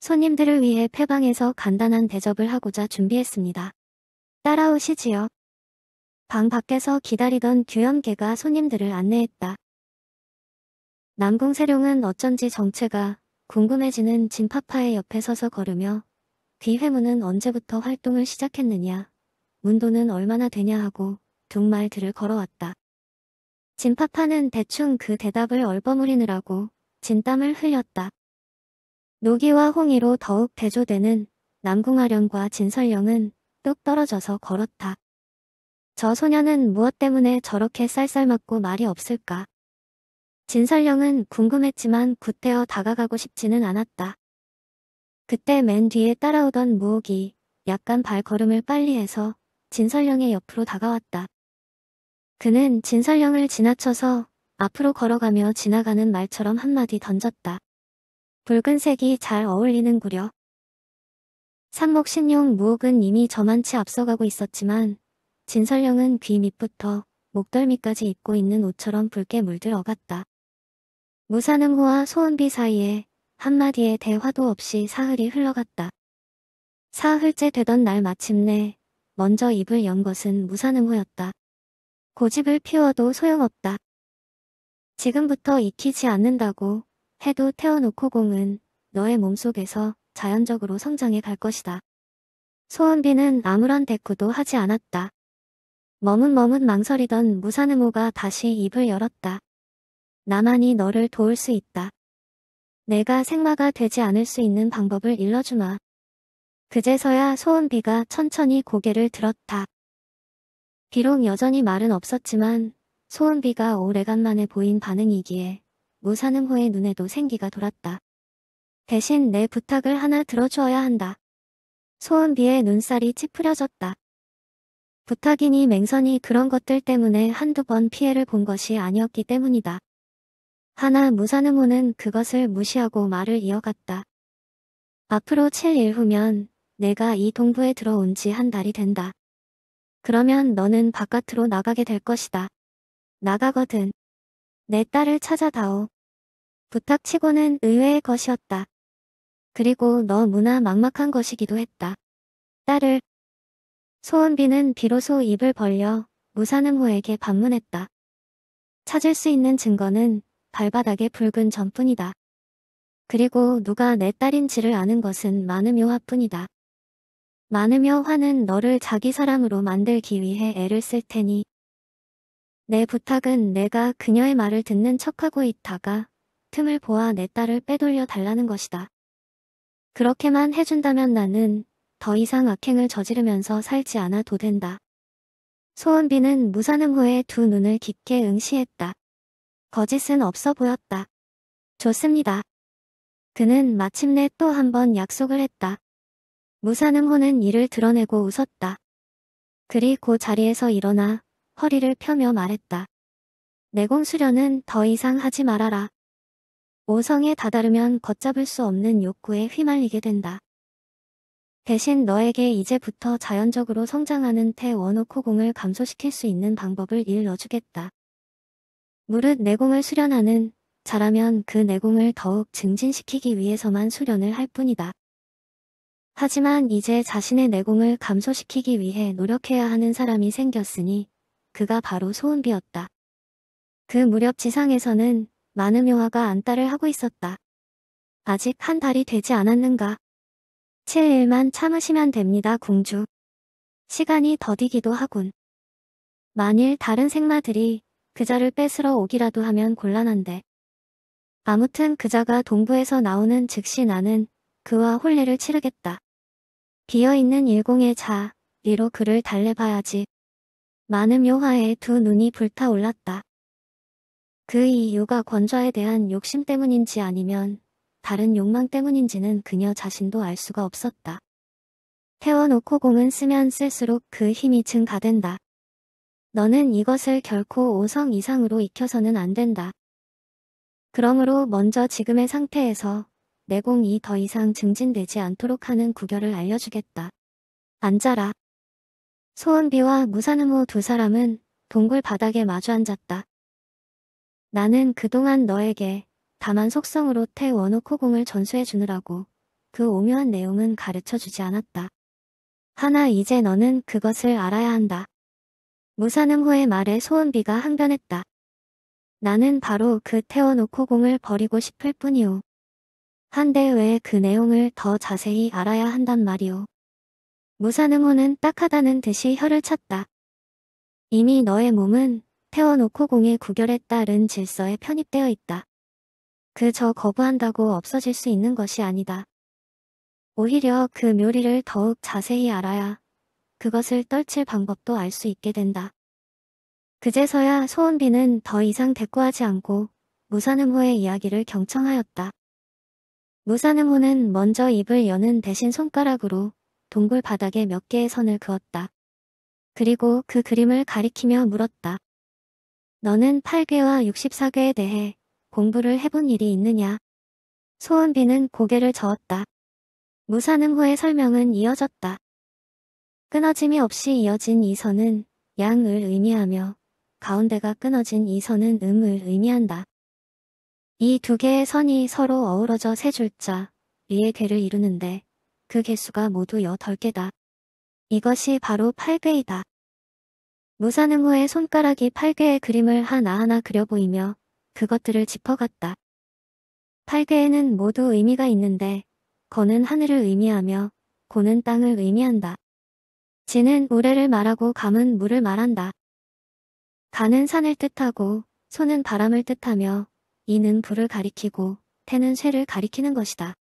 손님들을 위해 폐방에서 간단한 대접을 하고자 준비했습니다. 따라오시지요. 방 밖에서 기다리던 규염개가 손님들을 안내했다. 남궁세룡은 어쩐지 정체가 궁금해지는 진파파의 옆에 서서 걸으며 귀회문은 언제부터 활동을 시작했느냐 문도는 얼마나 되냐 하고 둥말들을 걸어왔다. 진파파는 대충 그 대답을 얼버무리느라고 진땀을 흘렸다. 노기와 홍의로 더욱 대조되는 남궁아령과 진설령은 뚝 떨어져서 걸었다. 저소년은 무엇 때문에 저렇게 쌀쌀 맞고 말이 없을까? 진설령은 궁금했지만 구태어 다가가고 싶지는 않았다. 그때 맨 뒤에 따라오던 무옥이 약간 발걸음을 빨리 해서 진설령의 옆으로 다가왔다. 그는 진설령을 지나쳐서 앞으로 걸어가며 지나가는 말처럼 한마디 던졌다. 붉은색이 잘 어울리는구려. 삼목신용 무옥은 이미 저만치 앞서가고 있었지만 진설령은 귀 밑부터 목덜미까지 입고 있는 옷처럼 붉게 물들어갔다. 무사음호와 소은비 사이에 한마디의 대화도 없이 사흘이 흘러갔다. 사흘째 되던 날 마침내 먼저 입을 연 것은 무사능후였다. 고집을 피워도 소용없다. 지금부터 익히지 않는다고 해도 태어놓고 공은 너의 몸속에서 자연적으로 성장해 갈 것이다. 소원비는 아무런 대꾸도 하지 않았다. 머뭇머뭇 망설이던 무사능호가 다시 입을 열었다. 나만이 너를 도울 수 있다. 내가 생마가 되지 않을 수 있는 방법을 일러주마. 그제서야 소은비가 천천히 고개를 들었다. 비록 여전히 말은 없었지만 소은비가 오래간만에 보인 반응이기에 무사능호의 눈에도 생기가 돌았다. 대신 내 부탁을 하나 들어주어야 한다. 소은비의 눈살이 찌푸려졌다. 부탁이니 맹선이 그런 것들 때문에 한두 번 피해를 본 것이 아니었기 때문이다. 하나 무사능호는 그것을 무시하고 말을 이어갔다. 앞으로 7일 후면 내가 이 동부에 들어온 지 한 달이 된다. 그러면 너는 바깥으로 나가게 될 것이다. 나가거든. 내 딸을 찾아다오. 부탁치고는 의외의 것이었다. 그리고 너 무나 막막한 것이기도 했다. 딸을. 소원비는 비로소 입을 벌려 무사능호에게 방문했다. 찾을 수 있는 증거는 발바닥에 붉은 점뿐이다. 그리고 누가 내 딸인지를 아는 것은 많은 묘화뿐이다. 많으며 화는 너를 자기 사람으로 만들기 위해 애를 쓸 테니. 내 부탁은 내가 그녀의 말을 듣는 척하고 있다가 틈을 보아 내 딸을 빼돌려 달라는 것이다. 그렇게만 해준다면 나는 더 이상 악행을 저지르면서 살지 않아도 된다. 소은비는 무사는 후에 두 눈을 깊게 응시했다. 거짓은 없어 보였다. 좋습니다. 그는 마침내 또 한 번 약속을 했다. 무사능호는 이를 드러내고 웃었다. 그리 고 자리에서 일어나 허리를 펴며 말했다. 내공수련은 더 이상 하지 말아라. 오성에 다다르면 걷잡을 수 없는 욕구에 휘말리게 된다. 대신 너에게 이제부터 자연적으로 성장하는 태원호코공을 감소시킬 수 있는 방법을 일러주겠다. 무릇 내공을 수련하는 자라면 그 내공을 더욱 증진시키기 위해서만 수련을 할 뿐이다. 하지만 이제 자신의 내공을 감소시키기 위해 노력해야 하는 사람이 생겼으니 그가 바로 소은비였다. 그 무렵 지상에서는 많은 묘화가 안달을 하고 있었다. 아직 한 달이 되지 않았는가. 채일만 참으시면 됩니다 공주. 시간이 더디기도 하군. 만일 다른 생마들이 그자를 뺏으러 오기라도 하면 곤란한데. 아무튼 그자가 동부에서 나오는 즉시 나는 그와 혼례를 치르겠다. 비어있는 일공의 자리로 그를 달래봐야지. 많은 묘화에 두 눈이 불타올랐다. 그 이유가 권좌에 대한 욕심 때문인지 아니면 다른 욕망 때문인지는 그녀 자신도 알 수가 없었다. 태워놓고 공은 쓰면 쓸수록 그 힘이 증가된다. 너는 이것을 결코 5성 이상으로 익혀서는 안 된다. 그러므로 먼저 지금의 상태에서 내공이 더 이상 증진되지 않도록 하는 구결을 알려주겠다. 앉아라. 소은비와 무산음호 두 사람은 동굴 바닥에 마주 앉았다. 나는 그동안 너에게 다만 속성으로 태원호코공을 전수해 주느라고 그 오묘한 내용은 가르쳐 주지 않았다. 하나 이제 너는 그것을 알아야 한다. 무산음호의 말에 소은비가 항변했다. 나는 바로 그태워놓코 공을 버리고 싶을 뿐이오. 한데 왜 그 내용을 더 자세히 알아야 한단 말이오. 무사능호는 딱하다는 듯이 혀를 찼다. 이미 너의 몸은 태워놓고 공의 구결에 따른 질서에 편입되어 있다. 그저 거부한다고 없어질 수 있는 것이 아니다. 오히려 그 묘리를 더욱 자세히 알아야 그것을 떨칠 방법도 알 수 있게 된다. 그제서야 소원비는 더 이상 대꾸하지 않고 무사능호의 이야기를 경청하였다. 무사능호는 먼저 입을 여는 대신 손가락으로 동굴 바닥에 몇 개의 선을 그었다. 그리고 그 그림을 가리키며 물었다. 너는 8괴와 64괴에 대해 공부를 해본 일이 있느냐? 소은비는 고개를 저었다. 무사능호의 설명은 이어졌다. 끊어짐이 없이 이어진 이 선은 양을 의미하며 가운데가 끊어진 이 선은 음을 의미한다. 이두 개의 선이 서로 어우러져 세 줄자 위의 괴를 이루는데 그 개수가 모두 8개다. 이것이 바로 8괘이다. 무사능후의 손가락이 8괘의 그림을 하나하나 그려보이며 그것들을 짚어갔다. 8괘에는 모두 의미가 있는데 거는 하늘을 의미하며 고는 땅을 의미한다. 지는 우레를 말하고 감은 물을 말한다. 가는 산을 뜻하고 손은 바람을 뜻하며 이는 불을 가리키고 태는 쇠를 가리키는 것이다.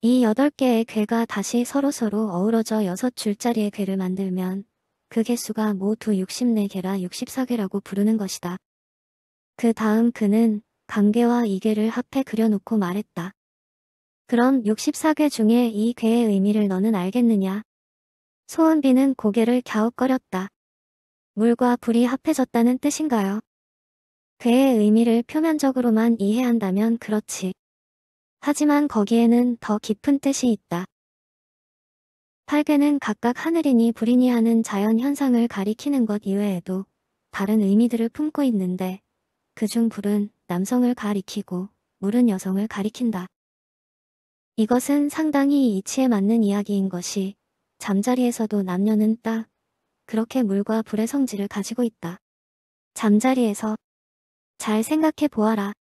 이 여덟 개의 괴가 다시 서로서로 어우러져 여섯 줄짜리의 괴를 만들면 그 개수가 모두 64개라 6 4개라고 부르는 것이다. 그 다음 그는 강개와이개를 합해 그려놓고 말했다. 그럼 6 4개 중에 이 괴의 의미를 너는 알겠느냐? 소원비는 고개를 갸웃거렸다. 물과 불이 합해졌다는 뜻인가요? 그의 의미를 표면적으로만 이해한다면 그렇지. 하지만 거기에는 더 깊은 뜻이 있다. 팔괘는 각각 하늘이니 불이니 하는 자연 현상을 가리키는 것 이외에도 다른 의미들을 품고 있는데 그 중 불은 남성을 가리키고 물은 여성을 가리킨다. 이것은 상당히 이치에 맞는 이야기인 것이 잠자리에서도 남녀는 딱 그렇게 물과 불의 성질을 가지고 있다. 잠자리에서 잘 생각해 보아라.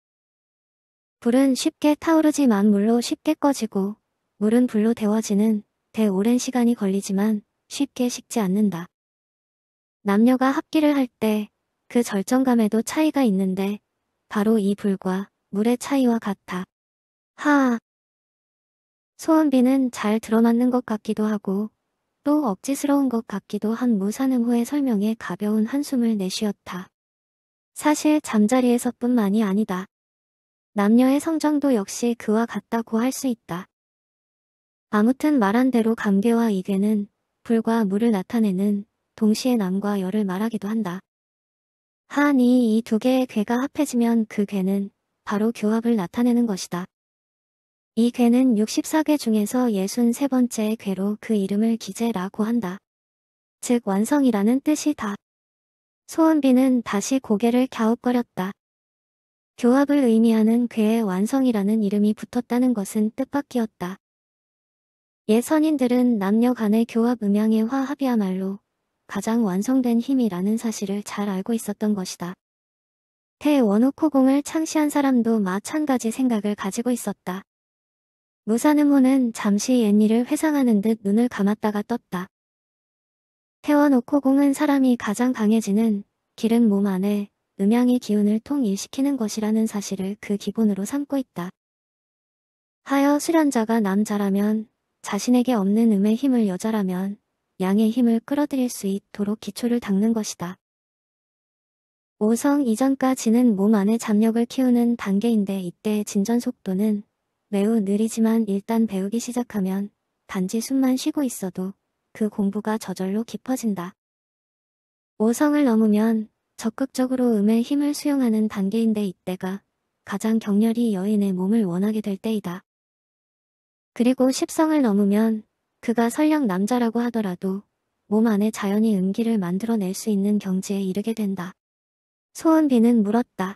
불은 쉽게 타오르지만 물로 쉽게 꺼지고 물은 불로 데워지는 대오랜 시간이 걸리지만 쉽게 식지 않는다. 남녀가 합기를 할 때 그 절정감에도 차이가 있는데 바로 이 불과 물의 차이와 같아. 하아. 소원비는 잘 들어맞는 것 같기도 하고 또 억지스러운 것 같기도 한 무산음 후의 설명에 가벼운 한숨을 내쉬었다. 사실 잠자리에서뿐만이 아니다. 남녀의 성장도 역시 그와 같다고 할 수 있다. 아무튼 말한 대로 감개와 이개는 불과 물을 나타내는 동시에 남과 여를 말하기도 한다. 하니 이 두 개의 괴가 합해지면 그 괴는 바로 교합을 나타내는 것이다. 이 괴는 64괴 중에서 63번째의 괴로 그 이름을 기재라고 한다. 즉 완성이라는 뜻이다. 소은비는 다시 고개를 갸웃거렸다. 교합을 의미하는 그의 완성이라는 이름이 붙었다는 것은 뜻밖이었다. 예선인들은 남녀 간의 교합 음향의 화합이야말로 가장 완성된 힘이라는 사실을 잘 알고 있었던 것이다. 대원우코공을 창시한 사람도 마찬가지 생각을 가지고 있었다. 무사는모는 잠시 옛일을 회상하는 듯 눈을 감았다가 떴다. 태워놓고 공은 사람이 가장 강해지는 기름 몸 안에 음양의 기운을 통일시키는 것이라는 사실을 그 기본으로 삼고 있다. 하여 수련자가 남자라면 자신에게 없는 음의 힘을 여자라면 양의 힘을 끌어들일 수 있도록 기초를 닦는 것이다. 오성 이전까지는 몸 안의 잠력을 키우는 단계인데 이때 진전 속도는 매우 느리지만 일단 배우기 시작하면 단지 숨만 쉬고 있어도 그 공부가 저절로 깊어진다. 5성을 넘으면 적극적으로 음의 힘을 수용하는 단계인데 이때가 가장 격렬히 여인의 몸을 원하게 될 때이다. 그리고 10성을 넘으면 그가 설령 남자라고 하더라도 몸 안에 자연히 음기를 만들어낼 수 있는 경지에 이르게 된다. 소은비는 물었다.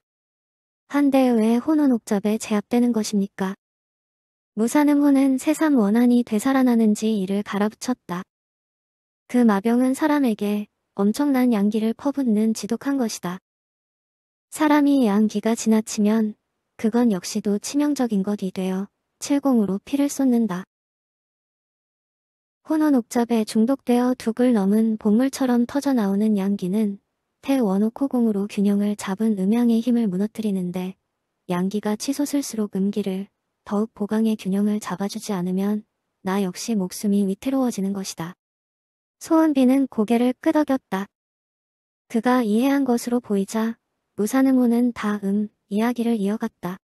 한데 왜 혼은 옥잡에 제압되는 것입니까? 무산음혼은 새삼 원한이 되살아나는지 이를 갈아붙였다. 그 마병은 사람에게 엄청난 양기를 퍼붓는 지독한 것이다. 사람이 양기가 지나치면 그건 역시도 치명적인 것이 되어 칠공으로 피를 쏟는다. 혼원옥잡에 중독되어 두글 넘은 보물처럼 터져나오는 양기는 태원호코공으로 균형을 잡은 음양의 힘을 무너뜨리는데 양기가 치솟을수록 음기를 더욱 보강의 균형을 잡아주지 않으면 나 역시 목숨이 위태로워지는 것이다. 소은비는 고개를 끄덕였다. 그가 이해한 것으로 보이자 무사능무는 다음 이야기를 이어갔다.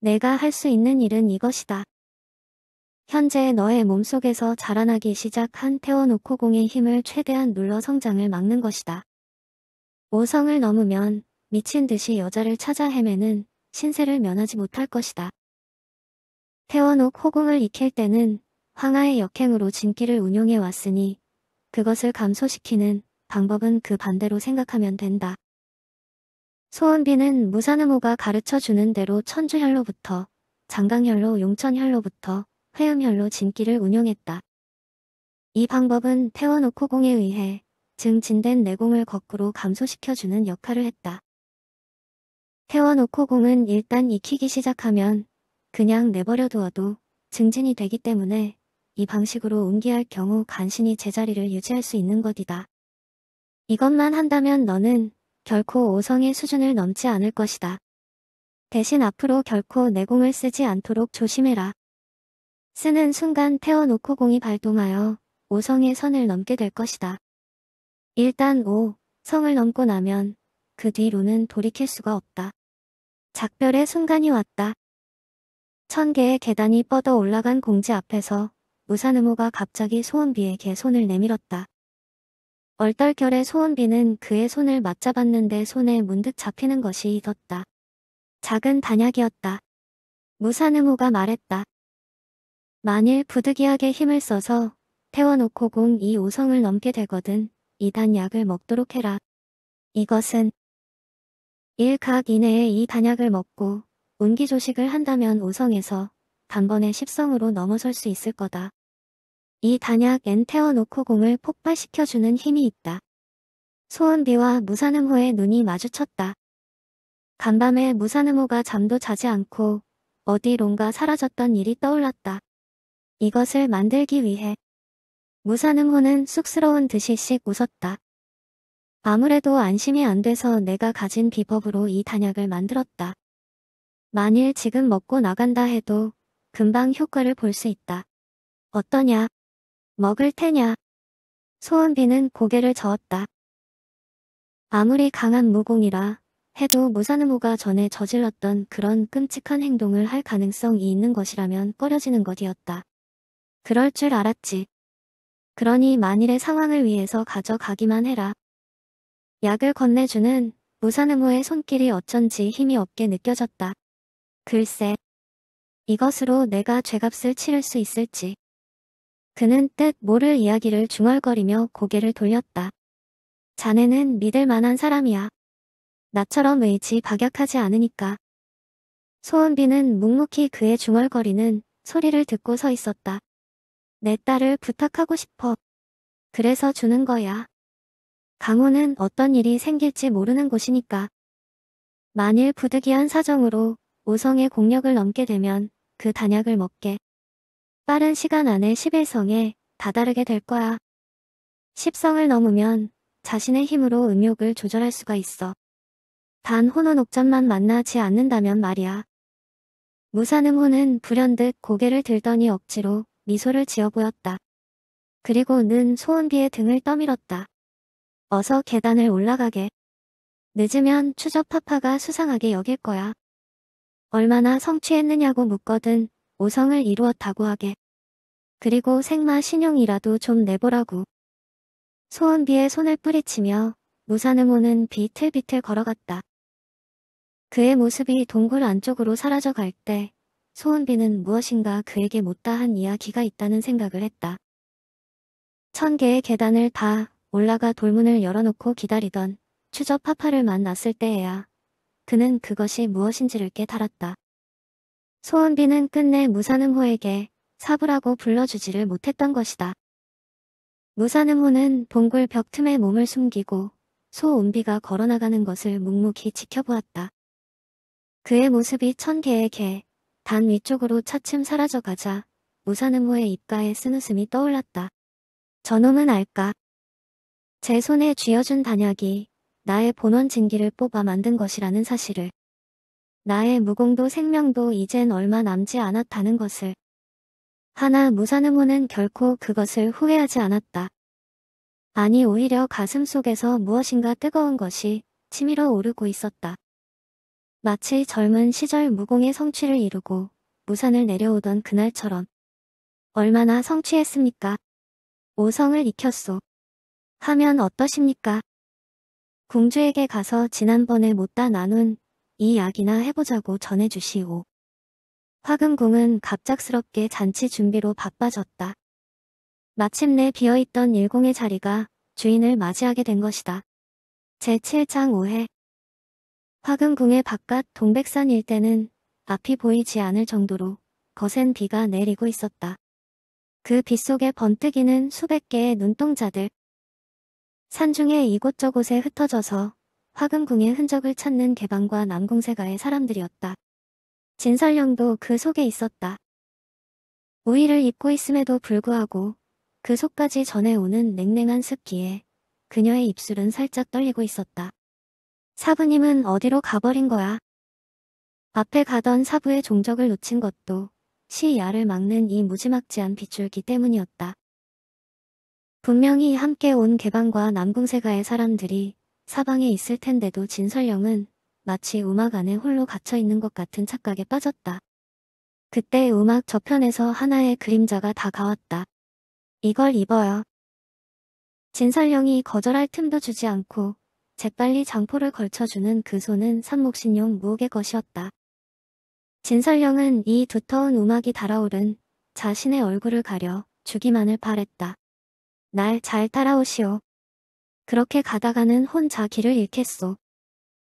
내가 할 수 있는 일은 이것이다. 현재 너의 몸속에서 자라나기 시작한 태워노코 공의 힘을 최대한 눌러 성장을 막는 것이다. 5성을 넘으면 미친 듯이 여자를 찾아 헤매는 신세를 면하지 못할 것이다. 태워노코공을 익힐 때는 황하의 역행으로 진기를 운용해 왔으니 그것을 감소시키는 방법은 그 반대로 생각하면 된다. 소원비는 무산음호가 가르쳐주는 대로 천주혈로부터 장강혈로 용천혈로부터 회음혈로 진기를 운용했다. 이 방법은 태원놓코 공에 의해 증진된 내공을 거꾸로 감소시켜주는 역할을 했다. 태원놓코 공은 일단 익히기 시작하면 그냥 내버려 두어도 증진이 되기 때문에 이 방식으로 운기할 경우 간신히 제자리를 유지할 수 있는 것이다. 이것만 한다면 너는 결코 오성의 수준을 넘지 않을 것이다. 대신 앞으로 결코 내공을 쓰지 않도록 조심해라. 쓰는 순간 태어놓고 공이 발동하여 오성의 선을 넘게 될 것이다. 일단 오, 성을 넘고 나면 그 뒤로는 돌이킬 수가 없다. 작별의 순간이 왔다. 천 개의 계단이 뻗어 올라간 공지 앞에서 의사누모가 갑자기 소은비에게 손을 내밀었다. 얼떨결에 소은비는 그의 손을 맞잡았는데 손에 문득 잡히는 것이 익었다. 작은 단약이었다. 무사누모가 말했다. 만일 부득이하게 힘을 써서 태워놓고 공 이오성을 넘게 되거든 이단 약을 먹도록 해라. 이것은 일각 이내에 이 단약을 먹고 운기조식을 한다면 오성에서 단번에 1 0성으로 넘어설 수 있을 거다. 이 단약엔 태워놓고 공을 폭발시켜주는 힘이 있다. 소은비와 무산음호의 눈이 마주쳤다. 간밤에 무산음호가 잠도 자지 않고 어디론가 사라졌던 일이 떠올랐다. 이것을 만들기 위해 무산음호는 쑥스러운 듯이씩 웃었다. 아무래도 안심이 안 돼서 내가 가진 비법으로 이 단약을 만들었다. 만일 지금 먹고 나간다 해도 금방 효과를 볼 수 있다. 어떠냐? 먹을 테냐? 소은비는 고개를 저었다. 아무리 강한 무공이라 해도 무사누무가 전에 저질렀던 그런 끔찍한 행동을 할 가능성이 있는 것이라면 꺼려지는 것이었다. 그럴 줄 알았지. 그러니 만일의 상황을 위해서 가져가기만 해라. 약을 건네주는 무사누무의 손길이 어쩐지 힘이 없게 느껴졌다. 글쎄, 이것으로 내가 죄값을 치를 수 있을지. 그는 뜻 모를 이야기를 중얼거리며 고개를 돌렸다. 자네는 믿을 만한 사람이야. 나처럼 의지 박약하지 않으니까. 소은비는 묵묵히 그의 중얼거리는 소리를 듣고 서 있었다. 내 딸을 부탁하고 싶어. 그래서 주는 거야. 강호는 어떤 일이 생길지 모르는 곳이니까. 만일 부득이한 사정으로 오성의 공력을 넘게 되면 그 단약을 먹게. 빠른 시간 안에 11성에 다다르게 될 거야. 10성을 넘으면 자신의 힘으로 음욕을 조절할 수가 있어. 단 혼은 옥전만 만나지 않는다면 말이야. 무사능호는 불현듯 고개를 들더니 억지로 미소를 지어 보였다. 그리고 는 소은비의 등을 떠밀었다. 어서 계단을 올라가게. 늦으면 추적 파파가 수상하게 여길 거야. 얼마나 성취했느냐고 묻거든 오성을 이루었다고 하게. 그리고 생마 신용이라도 좀 내보라고. 소원비에 손을 뿌리치며 무산음호는 비틀비틀 걸어갔다. 그의 모습이 동굴 안쪽으로 사라져 갈 때 소원비는 무엇인가 그에게 못다한 이야기가 있다는 생각을 했다. 천 개의 계단을 다 올라가 돌문을 열어놓고 기다리던 추저 파파를 만났을 때에야 그는 그것이 무엇인지를 깨달았다. 소원비는 끝내 무사음호에게 사부라고 불러주지를 못했던 것이다. 무사음호는 동굴 벽 틈에 몸을 숨기고 소운비가 걸어나가는 것을 묵묵히 지켜보았다. 그의 모습이 천 개의 개, 단 위쪽으로 차츰 사라져가자 무사음호의 입가에 쓴웃음이 떠올랐다. 저놈은 알까? 제 손에 쥐어준 단약이 나의 본원 진기를 뽑아 만든 것이라는 사실을 나의 무공도 생명도 이젠 얼마 남지 않았다는 것을 하나 무사느무는 결코 그것을 후회하지 않았다. 아니 오히려 가슴 속에서 무엇인가 뜨거운 것이 치밀어 오르고 있었다. 마치 젊은 시절 무공의 성취를 이루고 무산을 내려오던 그날처럼 얼마나 성취했습니까? 오성을 익혔소. 하면 어떠십니까? 공주에게 가서 지난번에 못다 나눈 이약이나 해보자고 전해주시오. 화금궁은 갑작스럽게 잔치 준비로 바빠졌다. 마침내 비어있던 일공의 자리가 주인을 맞이하게 된 것이다. 제7장 5회 화금궁의 바깥 동백산 일대는 앞이 보이지 않을 정도로 거센 비가 내리고 있었다. 그 빗속에 번뜩이는 수백 개의 눈동자들, 산중에 이곳저곳에 흩어져서 화금궁의 흔적을 찾는 개방과 남궁세가의 사람들이었다. 진설령도 그 속에 있었다. 우의를 입고 있음에도 불구하고 그 속까지 전해오는 냉랭한 습기에 그녀의 입술은 살짝 떨리고 있었다. 사부님은 어디로 가버린 거야? 앞에 가던 사부의 종적을 놓친 것도 시야를 막는 이 무지막지한 빗줄기 때문이었다. 분명히 함께 온 개방과 남궁세가의 사람들이 사방에 있을 텐데도 진설영은 마치 음악 안에 홀로 갇혀 있는 것 같은 착각에 빠졌다. 그때 음악 저편에서 하나의 그림자가 다가왔다. 이걸 입어요. 진설영이 거절할 틈도 주지 않고 재빨리 장포를 걸쳐주는 그 손은 산목신용 무옥의 것이었다. 진설영은 이 두터운 음악이 달아오른 자신의 얼굴을 가려 주기만을 바랬다. 날잘 따라오시오. 그렇게 가다가는 혼자 길을 잃겠소.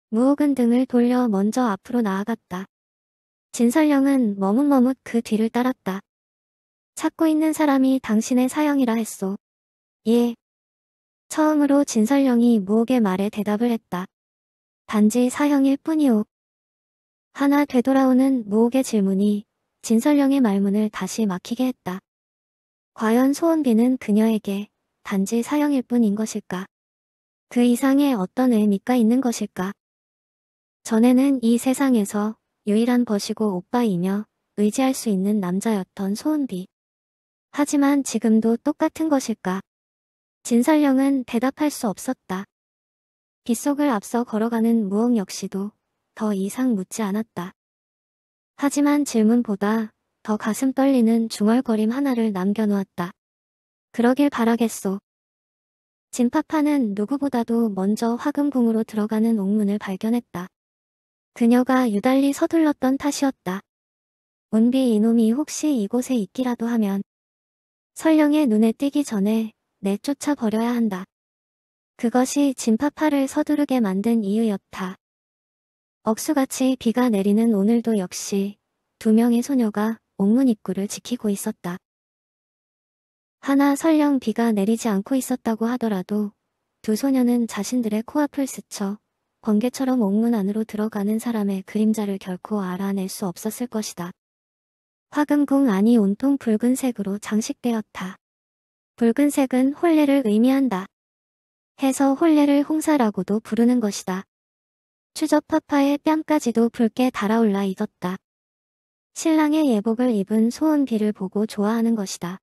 무옥은 등을 돌려 먼저 앞으로 나아갔다. 진설령은 머뭇머뭇 그 뒤를 따랐다. 찾고 있는 사람이 당신의 사형이라 했소. 예. 처음으로 진설령이 무옥의 말에 대답을 했다. 단지 사형일 뿐이오. 하나 되돌아오는 무옥의 질문이 진설령의 말문을 다시 막히게 했다. 과연 소원비는 그녀에게 단지 사형일 뿐인 것일까? 그 이상의 어떤 의미가 있는 것일까? 전에는 이 세상에서 유일한 벗이고 오빠이며 의지할 수 있는 남자였던 소은비. 하지만 지금도 똑같은 것일까? 진설령은 대답할 수 없었다. 빗속을 앞서 걸어가는 무엉 역시도 더 이상 묻지 않았다. 하지만 질문보다 더 가슴 떨리는 중얼거림 하나를 남겨놓았다. 그러길 바라겠소. 진파파는 누구보다도 먼저 화금궁으로 들어가는 옥문을 발견했다. 그녀가 유달리 서둘렀던 탓이었다. 운비 이놈이 혹시 이곳에 있기라도 하면 설령의 눈에 띄기 전에 내쫓아 버려야 한다. 그것이 진파파를 서두르게 만든 이유였다. 억수같이 비가 내리는 오늘도 역시 두 명의 소녀가 옥문 입구를 지키고 있었다. 하나 설령 비가 내리지 않고 있었다고 하더라도 두 소녀는 자신들의 코앞을 스쳐 번개처럼 옥문 안으로 들어가는 사람의 그림자를 결코 알아낼 수 없었을 것이다. 화금궁 안이 온통 붉은색으로 장식되었다. 붉은색은 혼례를 의미한다. 해서 혼례를 홍사라고도 부르는 것이다. 추접파파의 뺨까지도 붉게 달아올라 익었다 신랑의 예복을 입은 소은비를 보고 좋아하는 것이다.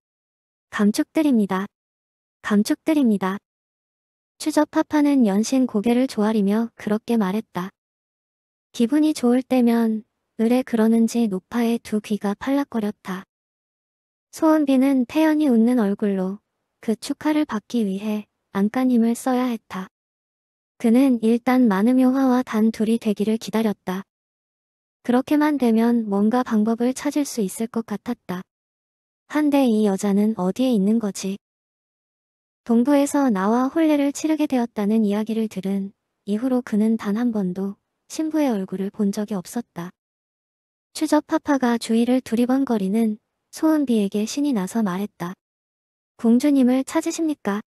감축드립니다. 감축드립니다. 추접파파는 연신 고개를 조아리며 그렇게 말했다. 기분이 좋을 때면 으레 그러는지 노파의 두 귀가 팔락거렸다. 소은비는 태연이 웃는 얼굴로 그 축하를 받기 위해 안간 힘을 써야 했다. 그는 일단 마음요화와 단 둘이 되기를 기다렸다. 그렇게만 되면 뭔가 방법을 찾을 수 있을 것 같았다. 한데 이 여자는 어디에 있는 거지? 동부에서 나와 혼례를 치르게 되었다는 이야기를 들은 이후로 그는 단 한 번도 신부의 얼굴을 본 적이 없었다. 추적 파파가 주위를 두리번거리는 소은비에게 신이 나서 말했다. 공주님을 찾으십니까?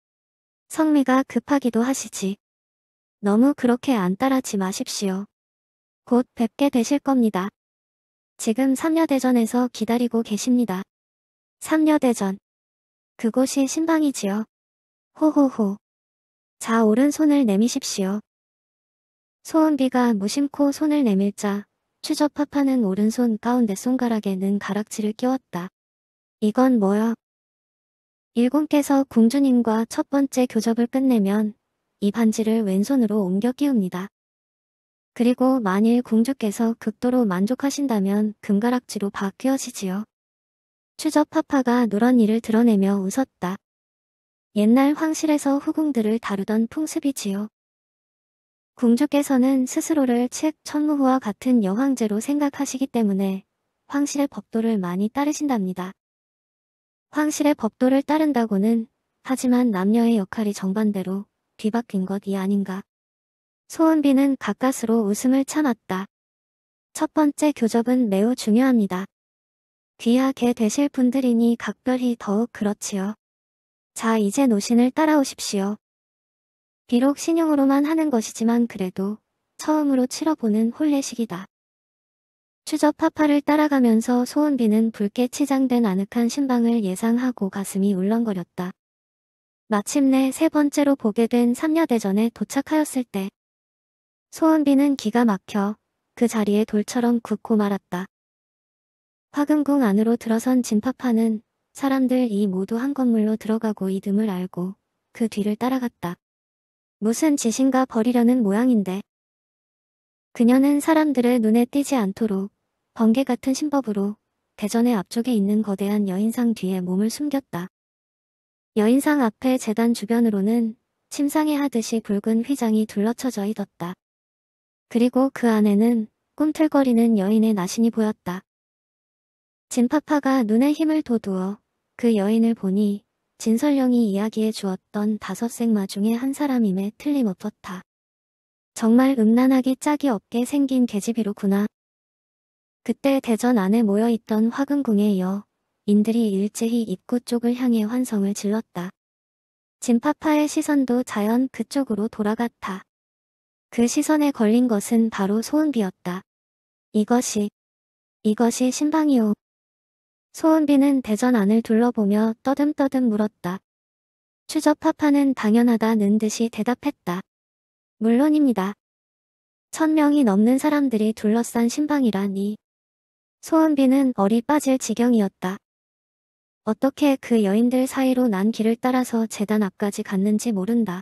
성미가 급하기도 하시지. 너무 그렇게 안 따라지 마십시오. 곧 뵙게 되실 겁니다. 지금 삼녀대전에서 기다리고 계십니다. 상녀대전 그곳이 신방이지요. 호호호. 자 오른손을 내미십시오. 소은비가 무심코 손을 내밀자 추접합파는 오른손 가운데 손가락에는 가락지를 끼웠다. 이건 뭐야? 일공께서 궁주님과 첫 번째 교접을 끝내면 이 반지를 왼손으로 옮겨 끼웁니다. 그리고 만일 궁주께서 극도로 만족하신다면 금가락지로 바뀌어지지요. 추저파파가 노란 이를 드러내며 웃었다. 옛날 황실에서 후궁들을 다루던 풍습이지요. 궁주께서는 스스로를 측 천무후와 같은 여황제로 생각하시기 때문에 황실의 법도를 많이 따르신답니다. 황실의 법도를 따른다고는 하지만 남녀의 역할이 정반대로 뒤바뀐 것이 아닌가. 소은비는 가까스로 웃음을 참았다. 첫 번째 교접은 매우 중요합니다. 귀하게 되실 분들이니 각별히 더욱 그렇지요. 자 이제 노신을 따라오십시오. 비록 신용으로만 하는 것이지만 그래도 처음으로 치러보는 혼례식이다. 추저파파를 따라가면서 소은비는 붉게 치장된 아늑한 신방을 예상하고 가슴이 울렁거렸다. 마침내 세 번째로 보게 된 삼녀대전에 도착하였을 때 소은비는 기가 막혀 그 자리에 돌처럼 굳고 말았다. 화금궁 안으로 들어선 진파파는 사람들 이 모두 한 건물로 들어가고 이듬을 알고 그 뒤를 따라갔다. 무슨 짓인가 버리려는 모양인데. 그녀는 사람들의 눈에 띄지 않도록 번개 같은 신법으로 대전의 앞쪽에 있는 거대한 여인상 뒤에 몸을 숨겼다. 여인상 앞에 재단 주변으로는 침상에 하듯이 붉은 휘장이 둘러쳐져 있었다. 그리고 그 안에는 꿈틀거리는 여인의 나신이 보였다. 진파파가 눈에 힘을 돋우어 그 여인을 보니 진설령이 이야기해 주었던 다섯 생마 중에 한 사람임에 틀림없었다. 정말 음란하기 짝이 없게 생긴 계집이로구나. 그때 대전 안에 모여있던 화근궁에 이어 인들이 일제히 입구 쪽을 향해 환성을 질렀다. 진파파의 시선도 자연 그쪽으로 돌아갔다. 그 시선에 걸린 것은 바로 소은비였다. 이것이 이것이 신방이오. 소은비는 대전 안을 둘러보며 떠듬떠듬 물었다. 추접파파는 당연하다는 듯이 대답했다. 물론입니다. 천 명이 넘는 사람들이 둘러싼 신방이라니. 소은비는 어리 빠질 지경이었다. 어떻게 그 여인들 사이로 난 길을 따라서 재단 앞까지 갔는지 모른다.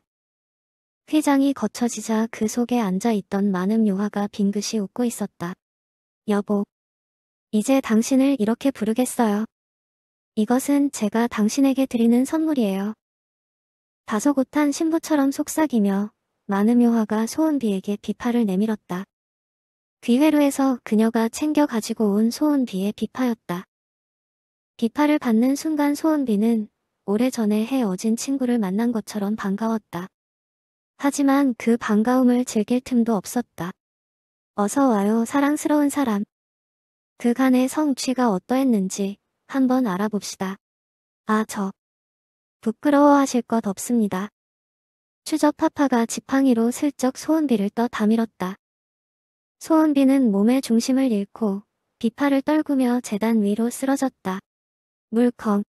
회장이 거쳐지자 그 속에 앉아있던 많은 요화가 빙긋이 웃고 있었다. 여보. 이제 당신을 이렇게 부르겠어요. 이것은 제가 당신에게 드리는 선물이에요. 다소곳한 신부처럼 속삭이며 마누묘화가 소은비에게 비파를 내밀었다. 귀회로에서 그녀가 챙겨 가지고 온 소은비의 비파였다. 비파를 받는 순간 소은비는 오래전에 헤어진 친구를 만난 것처럼 반가웠다. 하지만 그 반가움을 즐길 틈도 없었다. 어서 와요 사랑스러운 사람. 그간의 성취가 어떠했는지 한번 알아봅시다. 아, 저. 부끄러워하실 것 없습니다. 추적 파파가 지팡이로 슬쩍 소은비를 떠 다밀었다. 소은비는 몸의 중심을 잃고 비파를 떨구며 재단 위로 쓰러졌다. 물컹.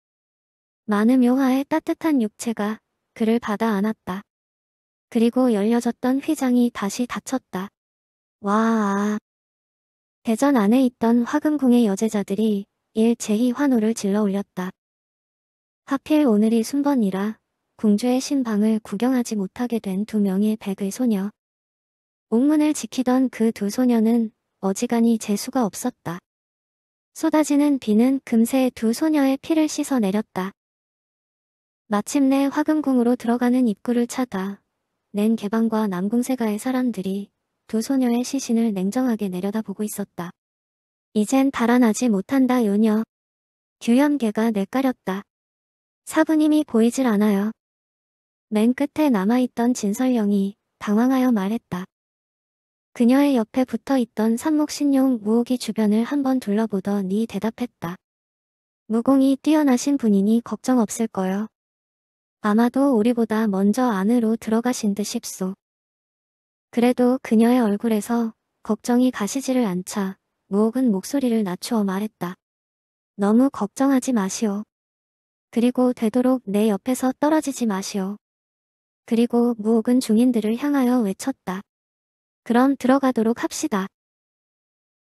많은 묘화의 따뜻한 육체가 그를 받아 안았다. 그리고 열려졌던 휘장이 다시 닫혔다. 와, 아 대전 안에 있던 화금궁의 여제자들이 일 제희 환호를 질러 올렸다. 하필 오늘이 순번이라 궁주의 신방을 구경하지 못하게 된 두 명의 백의 소녀. 옥문을 지키던 그 두 소녀는 어지간히 재수가 없었다. 쏟아지는 비는 금세 두 소녀의 피를 씻어 내렸다. 마침내 화금궁으로 들어가는 입구를 차다 낸 개방과 남궁세가의 사람들이 두 소녀의 시신을 냉정하게 내려다보고 있었다. 이젠 달아나지 못한다 요녀. 규현계가 내까렸다. 사부님이 보이질 않아요. 맨 끝에 남아있던 진설영이 당황하여 말했다. 그녀의 옆에 붙어있던 산목신용 무옥이 주변을 한번 둘러보더니 대답했다. 무공이 뛰어나신 분이니 걱정 없을 거요. 아마도 우리보다 먼저 안으로 들어가신 듯 싶소. 그래도 그녀의 얼굴에서 걱정이 가시지를 않자 무옥은 목소리를 낮추어 말했다. 너무 걱정하지 마시오. 그리고 되도록 내 옆에서 떨어지지 마시오. 그리고 무옥은 중인들을 향하여 외쳤다. 그럼 들어가도록 합시다.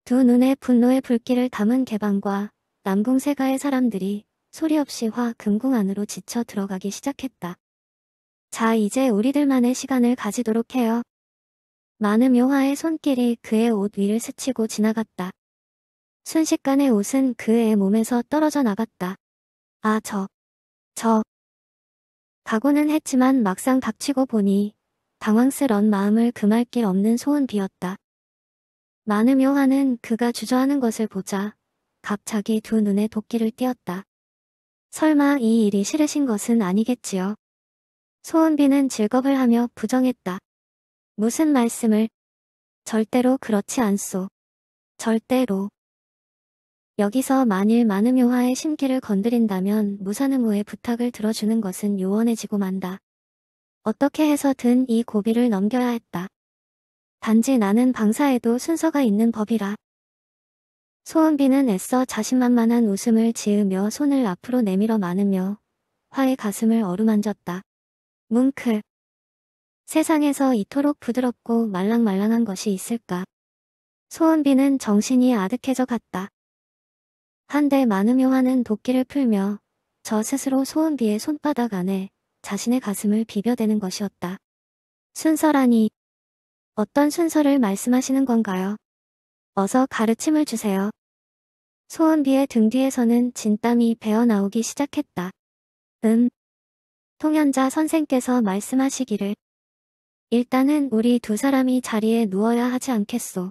두 눈에 분노의 불길을 담은 개방과 남궁세가의 사람들이 소리 없이 화 금궁 안으로 지쳐 들어가기 시작했다. 자 이제 우리들만의 시간을 가지도록 해요. 많은 묘화의 손길이 그의 옷 위를 스치고 지나갔다. 순식간에 옷은 그의 몸에서 떨어져 나갔다. 아, 저, 저. 가고는 했지만 막상 닥치고 보니 당황스런 마음을 금할 길 없는 소은 비였다 많은 묘화는 그가 주저하는 것을 보자 갑자기 두 눈에 도끼를 띄었다. 설마 이 일이 싫으신 것은 아니겠지요. 소은비는 즐겁을 하며 부정했다. 무슨 말씀을? 절대로 그렇지 않소. 절대로. 여기서 만일 많은 요화의 심기를 건드린다면 무사느무의 부탁을 들어주는 것은 요원해지고 만다. 어떻게 해서든 이 고비를 넘겨야 했다. 단지 나는 방사에도 순서가 있는 법이라. 소은비는 애써 자신만만한 웃음을 지으며 손을 앞으로 내밀어 많으며 화의 가슴을 어루만졌다. 뭉클. 세상에서 이토록 부드럽고 말랑말랑한 것이 있을까. 소은비는 정신이 아득해져 갔다. 한데 많은 묘하는 도끼를 풀며 저 스스로 소은비의 손바닥 안에 자신의 가슴을 비벼대는 것이었다. 순서라니. 어떤 순서를 말씀하시는 건가요? 어서 가르침을 주세요. 소은비의 등 뒤에서는 진땀이 배어나오기 시작했다. 음. 통연자 선생께서 말씀하시기를 일단은 우리 두 사람이 자리에 누워야 하지 않겠소.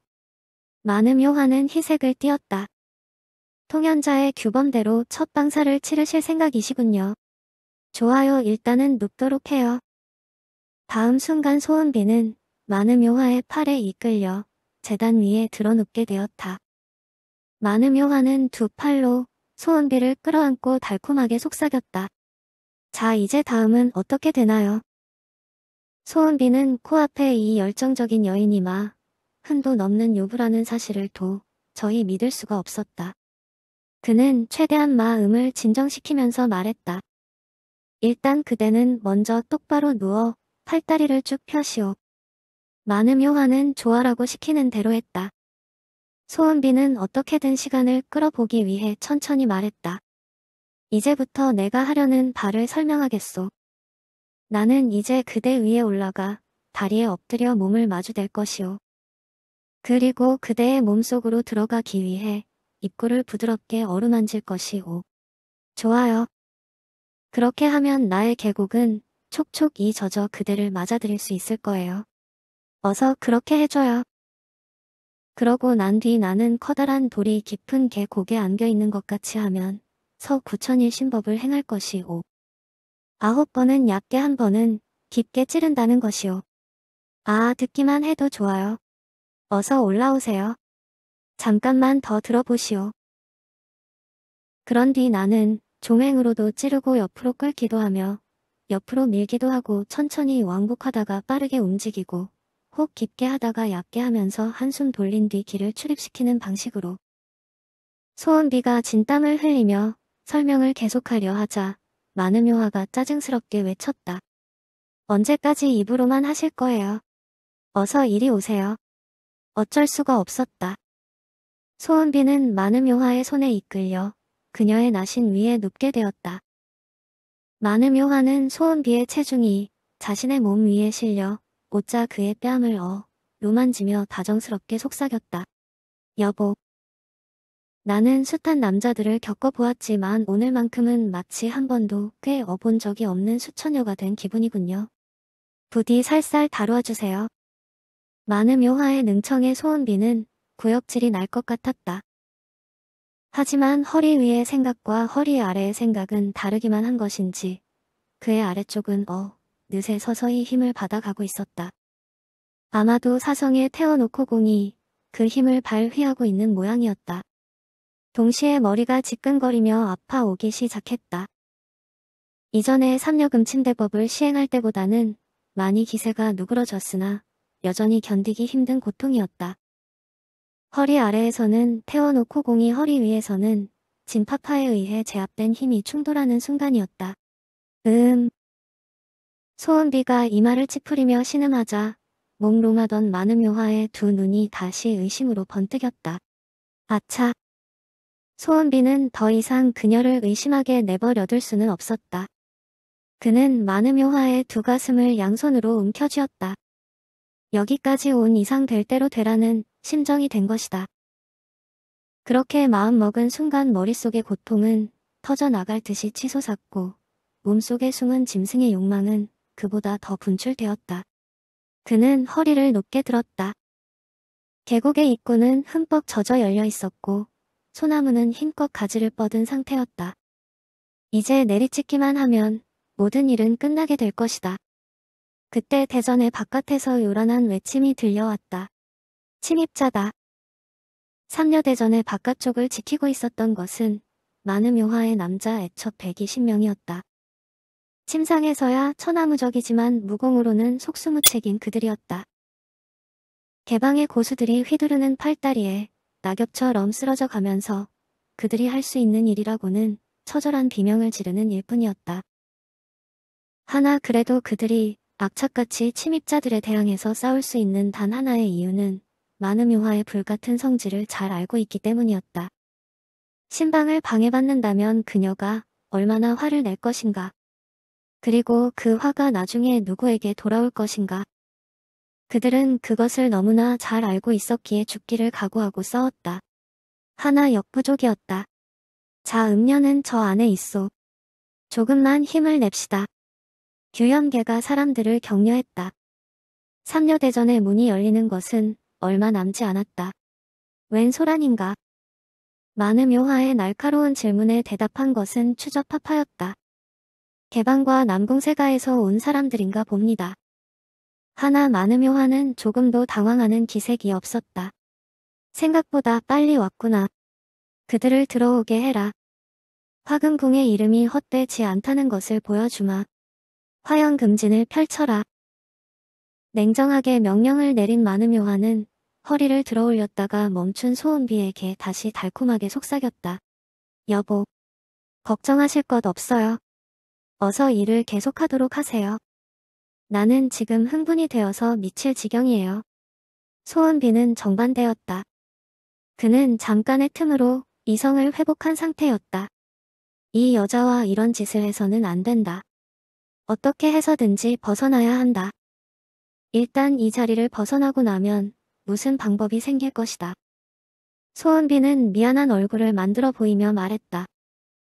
많음 요한은 희색을 띄었다. 통연자의 규범대로 첫 방사를 치르실 생각이시군요. 좋아요 일단은 눕도록 해요. 다음 순간 소은비는 많음 요화의 팔에 이끌려 재단 위에 드러눕게 되었다. 많음 요화는 두 팔로 소은비를 끌어안고 달콤하게 속삭였다. 자 이제 다음은 어떻게 되나요? 소은비는 코앞에 이 열정적인 여인이 마 흔도 넘는 요부라는 사실을 도 저희 믿을 수가 없었다. 그는 최대한 마음을 진정시키면서 말했다. 일단 그대는 먼저 똑바로 누워 팔다리를 쭉 펴시오. 많음 요화는 좋아라고 시키는 대로 했다. 소은비는 어떻게든 시간을 끌어보기 위해 천천히 말했다. 이제부터 내가 하려는 바를 설명하겠소. 나는 이제 그대 위에 올라가 다리에 엎드려 몸을 마주댈 것이오. 그리고 그대의 몸속으로 들어가기 위해 입구를 부드럽게 어루만질 것이오. 좋아요. 그렇게 하면 나의 계곡은 촉촉이 젖어 그대를 맞아들일 수 있을 거예요. 어서 그렇게 해줘요. 그러고 난 뒤 나는 커다란 돌이 깊은 계곡에 안겨 있는 것 같이 하면 서구천일 신법을 행할 것이오. 아홉 번은 얕게 한 번은 깊게 찌른다는 것이요. 아, 듣기만 해도 좋아요. 어서 올라오세요. 잠깐만 더 들어보시오. 그런 뒤 나는 종횡으로도 찌르고 옆으로 끌기도 하며 옆으로 밀기도 하고 천천히 왕복하다가 빠르게 움직이고 혹 깊게 하다가 얕게 하면서 한숨 돌린 뒤 길을 출입시키는 방식으로 소원비가 진땀을 흘리며 설명을 계속하려 하자 마누묘화가 짜증스럽게 외쳤다. 언제까지 입으로만 하실 거예요. 어서 이리 오세요. 어쩔 수가 없었다. 소은비는 마누묘화의 손에 이끌려 그녀의 나신 위에 눕게 되었다. 마누묘화는 소은비의 체중이 자신의 몸 위에 실려 옷자 그의 뺨을 어, 로만지며 다정스럽게 속삭였다. 여보, 나는 숱한 남자들을 겪어보았지만 오늘만큼은 마치 한 번도 꽤 어본 적이 없는 수처녀가 된 기분이군요. 부디 살살 다루어주세요. 많은 묘하의 능청의 소원비는 구역질이 날 것 같았다. 하지만 허리 위의 생각과 허리 아래의 생각은 다르기만 한 것인지 그의 아래쪽은 어, 느새 서서히 힘을 받아가고 있었다. 아마도 사성에 태워놓고 공이 그 힘을 발휘하고 있는 모양이었다. 동시에 머리가 지끈거리며 아파오기 시작했다. 이전에 삼려금 침대법을 시행할 때보다는 많이 기세가 누그러졌으나 여전히 견디기 힘든 고통이었다. 허리 아래에서는 태워놓고 공이 허리 위에서는 진파파에 의해 제압된 힘이 충돌하는 순간이었다. 음. 소은비가 이마를 찌푸리며 신음하자 몽롱하던 마음묘화의 두 눈이 다시 의심으로 번뜩였다. 아차. 소원비는 더 이상 그녀를 의심하게 내버려둘 수는 없었다. 그는 많은 묘화의 두 가슴을 양손으로 움켜쥐었다. 여기까지 온 이상 될 대로 되라는 심정이 된 것이다. 그렇게 마음먹은 순간 머릿속의 고통은 터져나갈 듯이 치솟았고 몸속에 숨은 짐승의 욕망은 그보다 더 분출되었다. 그는 허리를 높게 들었다. 계곡의 입구는 흠뻑 젖어 열려 있었고 소나무는 힘껏 가지를 뻗은 상태였다. 이제 내리치기만 하면 모든 일은 끝나게 될 것이다. 그때 대전의 바깥에서 요란한 외침이 들려왔다. 침입자다. 삼녀대전의 바깥쪽을 지키고 있었던 것은 많은 묘화의 남자 애첩 120명이었다. 침상에서야 천하무적이지만 무공으로는 속수무책인 그들이었다. 개방의 고수들이 휘두르는 팔다리에 낙엽처럼 쓰러져 가면서 그들이 할 수 있는 일이라고는 처절한 비명을 지르는 일뿐이었다. 하나 그래도 그들이 악착같이 침입자들에 대항해서 싸울 수 있는 단 하나의 이유는 마음유화의 불같은 성질을 잘 알고 있기 때문이었다. 신방을 방해받는다면 그녀가 얼마나 화를 낼 것인가. 그리고 그 화가 나중에 누구에게 돌아올 것인가. 그들은 그것을 너무나 잘 알고 있었기에 죽기를 각오하고 싸웠다. 하나 역부족이었다. 자 음녀는 저 안에 있소. 조금만 힘을 냅시다. 규현계가 사람들을 격려했다. 삼녀대전의 문이 열리는 것은 얼마 남지 않았다. 웬 소란인가? 많은 묘화의 날카로운 질문에 대답한 것은 추적파파였다. 개방과 남궁세가에서 온 사람들인가 봅니다. 하나 많으묘 화는 조금도 당황하는 기색이 없었다. 생각보다 빨리 왔구나. 그들을 들어오게 해라. 화금궁의 이름이 헛되지 않다는 것을 보여주마. 화영금진을 펼쳐라. 냉정하게 명령을 내린 마누묘화는 허리를 들어올렸다가 멈춘 소은비에게 다시 달콤하게 속삭였다. 여보, 걱정하실 것 없어요. 어서 일을 계속하도록 하세요. 나는 지금 흥분이 되어서 미칠 지경이에요. 소은비는 정반대였다. 그는 잠깐의 틈으로 이성을 회복한 상태였다. 이 여자와 이런 짓을 해서는 안 된다. 어떻게 해서든지 벗어나야 한다. 일단 이 자리를 벗어나고 나면 무슨 방법이 생길 것이다. 소은비는 미안한 얼굴을 만들어 보이며 말했다.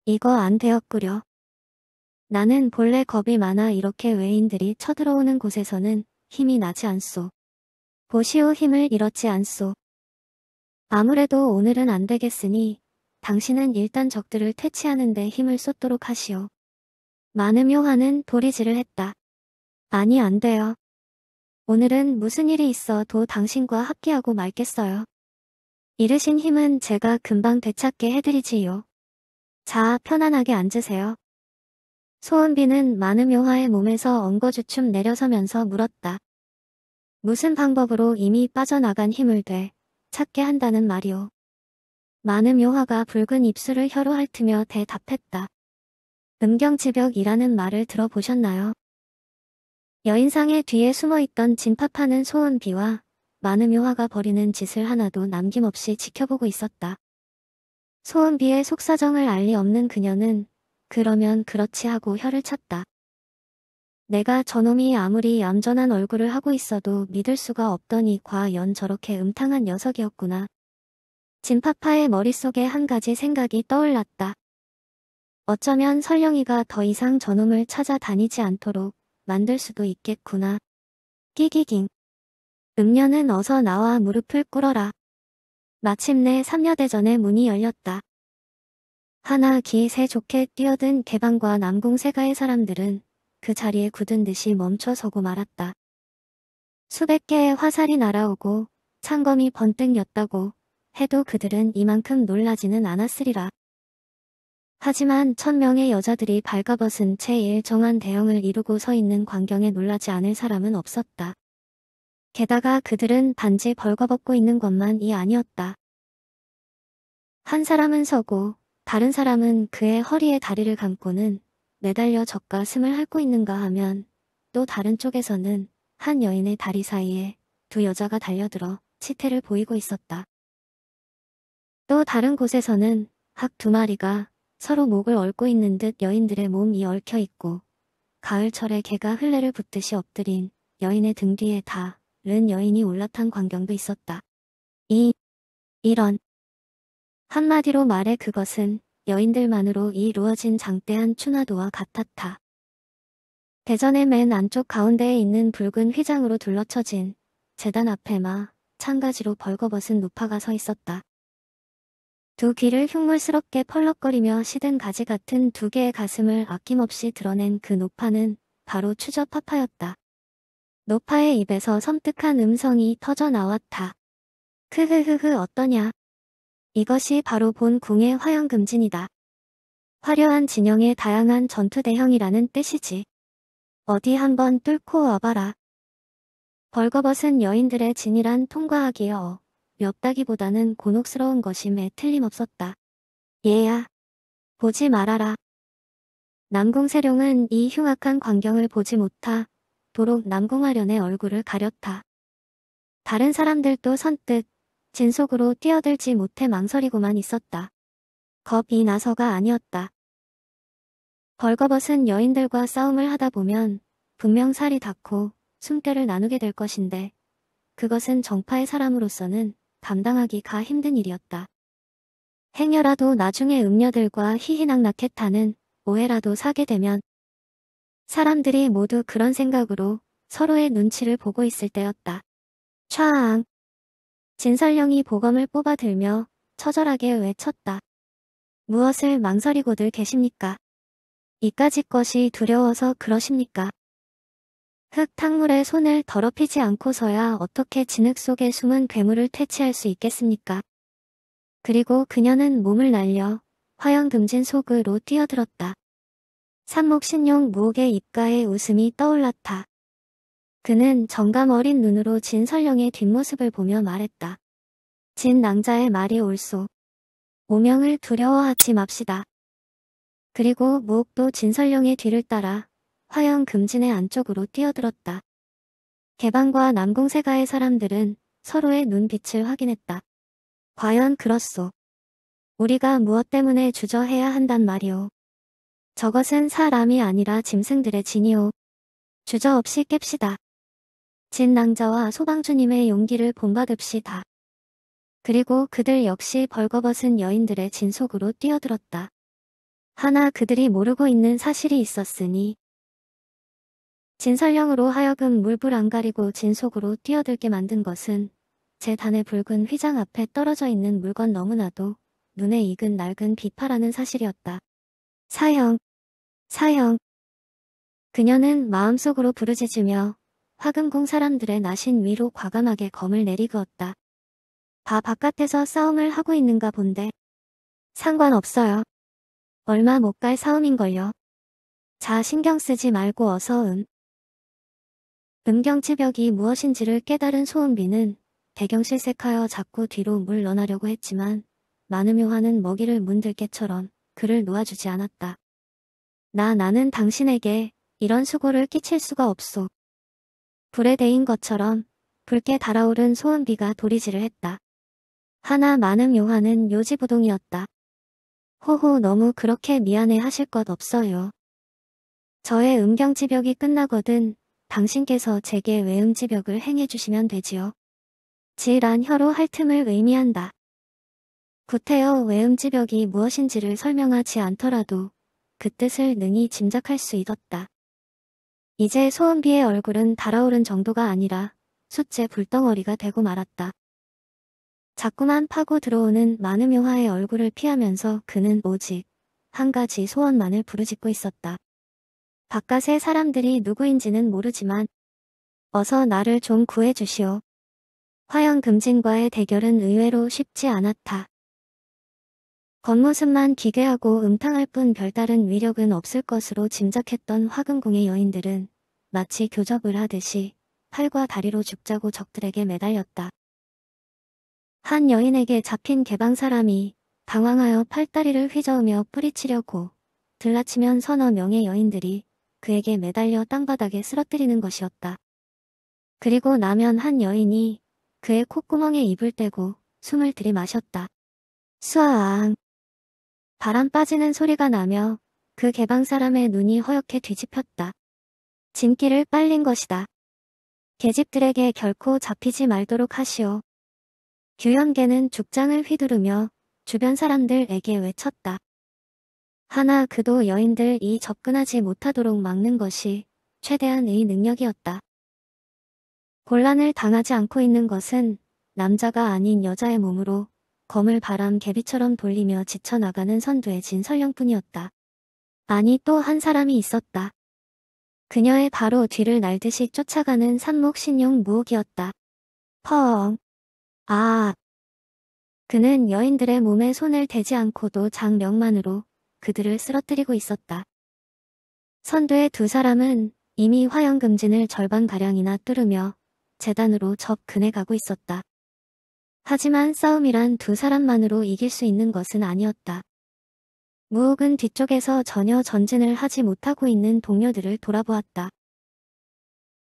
이거 안 되었구려. 나는 본래 겁이 많아 이렇게 외인들이 쳐들어오는 곳에서는 힘이 나지 않소. 보시오 힘을 잃었지 않소. 아무래도 오늘은 안 되겠으니 당신은 일단 적들을 퇴치하는데 힘을 쏟도록 하시오. 많음 요한는 도리질을 했다. 아니 안 돼요. 오늘은 무슨 일이 있어도 당신과 합기하고 말겠어요. 잃으신 힘은 제가 금방 되찾게 해드리지요. 자 편안하게 앉으세요. 소원비는 마음요화의 몸에서 엉거주춤 내려서면서 물었다. 무슨 방법으로 이미 빠져나간 힘을 돼 찾게 한다는 말이오. 마음요화가 붉은 입술을 혀로 핥으며 대답했다. 음경지벽이라는 말을 들어보셨나요? 여인상의 뒤에 숨어있던 진팝파는 소은비와 마음요화가 벌이는 짓을 하나도 남김없이 지켜보고 있었다. 소은비의 속사정을 알리 없는 그녀는 그러면 그렇지 하고 혀를 찼다. 내가 저놈이 아무리 얌전한 얼굴을 하고 있어도 믿을 수가 없더니 과연 저렇게 음탕한 녀석이었구나. 진파파의 머릿속에 한 가지 생각이 떠올랐다. 어쩌면 설령이가 더 이상 저놈을 찾아다니지 않도록 만들 수도 있겠구나. 끼기깅. 음녀는 어서 나와 무릎을 꿇어라. 마침내 삼녀대전의 문이 열렸다. 하나 기세 좋게 뛰어든 개방과 남궁세가의 사람들은 그 자리에 굳은 듯이 멈춰서고 말았다. 수백 개의 화살이 날아오고 창검이 번뜩 였다고 해도 그들은 이만큼 놀라지는 않았으리라. 하지만 천명의 여자들이 발가벗은 채 일정한 대형을 이루고 서 있는 광경에 놀라지 않을 사람은 없었다. 게다가 그들은 반지 벌거벗고 있는 것만이 아니었다. 한 사람은 서고 다른 사람은 그의 허리에 다리를 감고는 매달려 젓과숨을 핥고 있는가 하면 또 다른 쪽에서는 한 여인의 다리 사이에 두 여자가 달려들어 치태를 보이고 있었다. 또 다른 곳에서는 학 두 마리가 서로 목을 얽고 있는 듯 여인들의 몸이 얽혀 있고 가을철에 개가 흘레를 붙듯이 엎드린 여인의 등 뒤에 다른 여인이 올라탄 광경도 있었다. 이, 이런 한마디로 말해 그것은 여인들만으로 이 루어진 장대한 추나도와 같았다. 대전의 맨 안쪽 가운데에 있는 붉은 휘장으로 둘러쳐진 재단 앞에마 참가지로 벌거벗은 노파가 서 있었다. 두 귀를 흉물스럽게 펄럭거리며 시든 가지 같은 두 개의 가슴을 아낌없이 드러낸 그 노파는 바로 추저 파파였다. 노파의 입에서 섬뜩한 음성이 터져 나왔다. 크흐흐흐 어떠냐? 이것이 바로 본 궁의 화양금진이다. 화려한 진영의 다양한 전투 대형이라는 뜻이지. 어디 한번 뚫고 와봐라. 벌거벗은 여인들의 진이란 통과하기에 어, 멱다기보다는 곤혹스러운 것임에 틀림없었다. 얘야, 보지 말아라. 남궁세룡은 이 흉악한 광경을 보지 못하 도록 남궁화련의 얼굴을 가렸다. 다른 사람들도 선뜻 진속으로 뛰어들지 못해 망설이고만 있었다. 겁이 나서가 아니었다. 벌거벗은 여인들과 싸움을 하다 보면 분명 살이 닿고 숨결을 나누게 될 것인데 그것은 정파의 사람으로서는 감당하기가 힘든 일이었다. 행여라도 나중에 음녀들과 희희낙낙했다는 오해라도 사게 되면 사람들이 모두 그런 생각으로 서로의 눈치를 보고 있을 때였다. 차앙 진설령이 보검을 뽑아들며 처절하게 외쳤다. 무엇을 망설이고들 계십니까? 이까지 것이 두려워서 그러십니까? 흙탕물에 손을 더럽히지 않고서야 어떻게 진흙 속에 숨은 괴물을 퇴치할 수 있겠습니까? 그리고 그녀는 몸을 날려 화영금진 속으로 뛰어들었다. 산목신용 무옥의 입가에 웃음이 떠올랐다. 그는 정감 어린 눈으로 진설령의 뒷모습을 보며 말했다. 진 낭자의 말이 옳소. 오명을 두려워하지 맙시다. 그리고 무옥도 진설령의 뒤를 따라 화영 금진의 안쪽으로 뛰어들었다. 개방과 남궁세가의 사람들은 서로의 눈빛을 확인했다. 과연 그렇소. 우리가 무엇 때문에 주저해야 한단 말이오. 저것은 사람이 아니라 짐승들의 진이오. 주저 없이 깹시다. 진낭자와 소방주님의 용기를 본받읍시다. 그리고 그들 역시 벌거벗은 여인들의 진속으로 뛰어들었다. 하나 그들이 모르고 있는 사실이 있었으니 진설령으로 하여금 물불 안 가리고 진속으로 뛰어들게 만든 것은 제단의 붉은 휘장 앞에 떨어져 있는 물건 너무나도 눈에 익은 낡은 비파라는 사실이었다. 사형, 사형. 그녀는 마음속으로 부르짖으며 화금궁 사람들의 나신 위로 과감하게 검을 내리그었다. 바 바깥에서 싸움을 하고 있는가 본데. 상관없어요. 얼마 못 갈 싸움인걸요. 자 신경 쓰지 말고 어서 음. 음경치벽이 무엇인지를 깨달은 소은비는 배경실색하여 자꾸 뒤로 물러나려고 했지만 마음요화는 먹이를 문들개처럼 그를 놓아주지 않았다. 나 나는 당신에게 이런 수고를 끼칠 수가 없소. 불에 데인 것처럼 붉게 달아오른 소음비가 도리지를 했다. 하나 많은 요한은 요지부동이었다. 호호 너무 그렇게 미안해 하실 것 없어요. 저의 음경지벽이 끝나거든 당신께서 제게 외음지벽을 행해주시면 되지요. 지란 혀로 할 틈을 의미한다. 구태여 외음지벽이 무엇인지를 설명하지 않더라도 그 뜻을 능히 짐작할 수 있었다. 이제 소은비의 얼굴은 달아오른 정도가 아니라 숯제 불덩어리가 되고 말았다. 자꾸만 파고 들어오는 마음요화의 얼굴을 피하면서 그는 오직 한 가지 소원만을 부르짖고 있었다. 바깥의 사람들이 누구인지는 모르지만 어서 나를 좀 구해주시오. 화영 금진과의 대결은 의외로 쉽지 않았다. 겉모습만 기괴하고 음탕할 뿐 별다른 위력은 없을 것으로 짐작했던 화금궁의 여인들은 마치 교접을 하듯이 팔과 다리로 죽자고 적들에게 매달렸다. 한 여인에게 잡힌 개방 사람이 당황하여 팔다리를 휘저으며 뿌리치려고 들라치면 서너 명의 여인들이 그에게 매달려 땅바닥에 쓰러뜨리는 것이었다. 그리고 나면 한 여인이 그의 콧구멍에 입을 떼고 숨을 들이마셨다. 수아앙 바람 빠지는 소리가 나며 그 개방 사람의 눈이 허옇게 뒤집혔다. 진기를 빨린 것이다. 계집들에게 결코 잡히지 말도록 하시오. 규현계는 죽장을 휘두르며 주변 사람들에게 외쳤다. 하나 그도 여인들이 접근하지 못하도록 막는 것이 최대한의 능력이었다. 곤란을 당하지 않고 있는 것은 남자가 아닌 여자의 몸으로 검을 바람 개비처럼 돌리며 지쳐나가는 선두의 진설령뿐이었다. 아니 또 한 사람이 있었다. 그녀의 바로 뒤를 날듯이 쫓아가는 산목 신용 무옥이었다. 펑. 아. 그는 여인들의 몸에 손을 대지 않고도 장명만으로 그들을 쓰러뜨리고 있었다. 선두의 두 사람은 이미 화영금진을 절반가량이나 뚫으며 재단으로 접 근해 가고 있었다. 하지만 싸움이란 두 사람만으로 이길 수 있는 것은 아니었다. 무혹은 뒤쪽에서 전혀 전진을 하지 못하고 있는 동료들을 돌아보았다.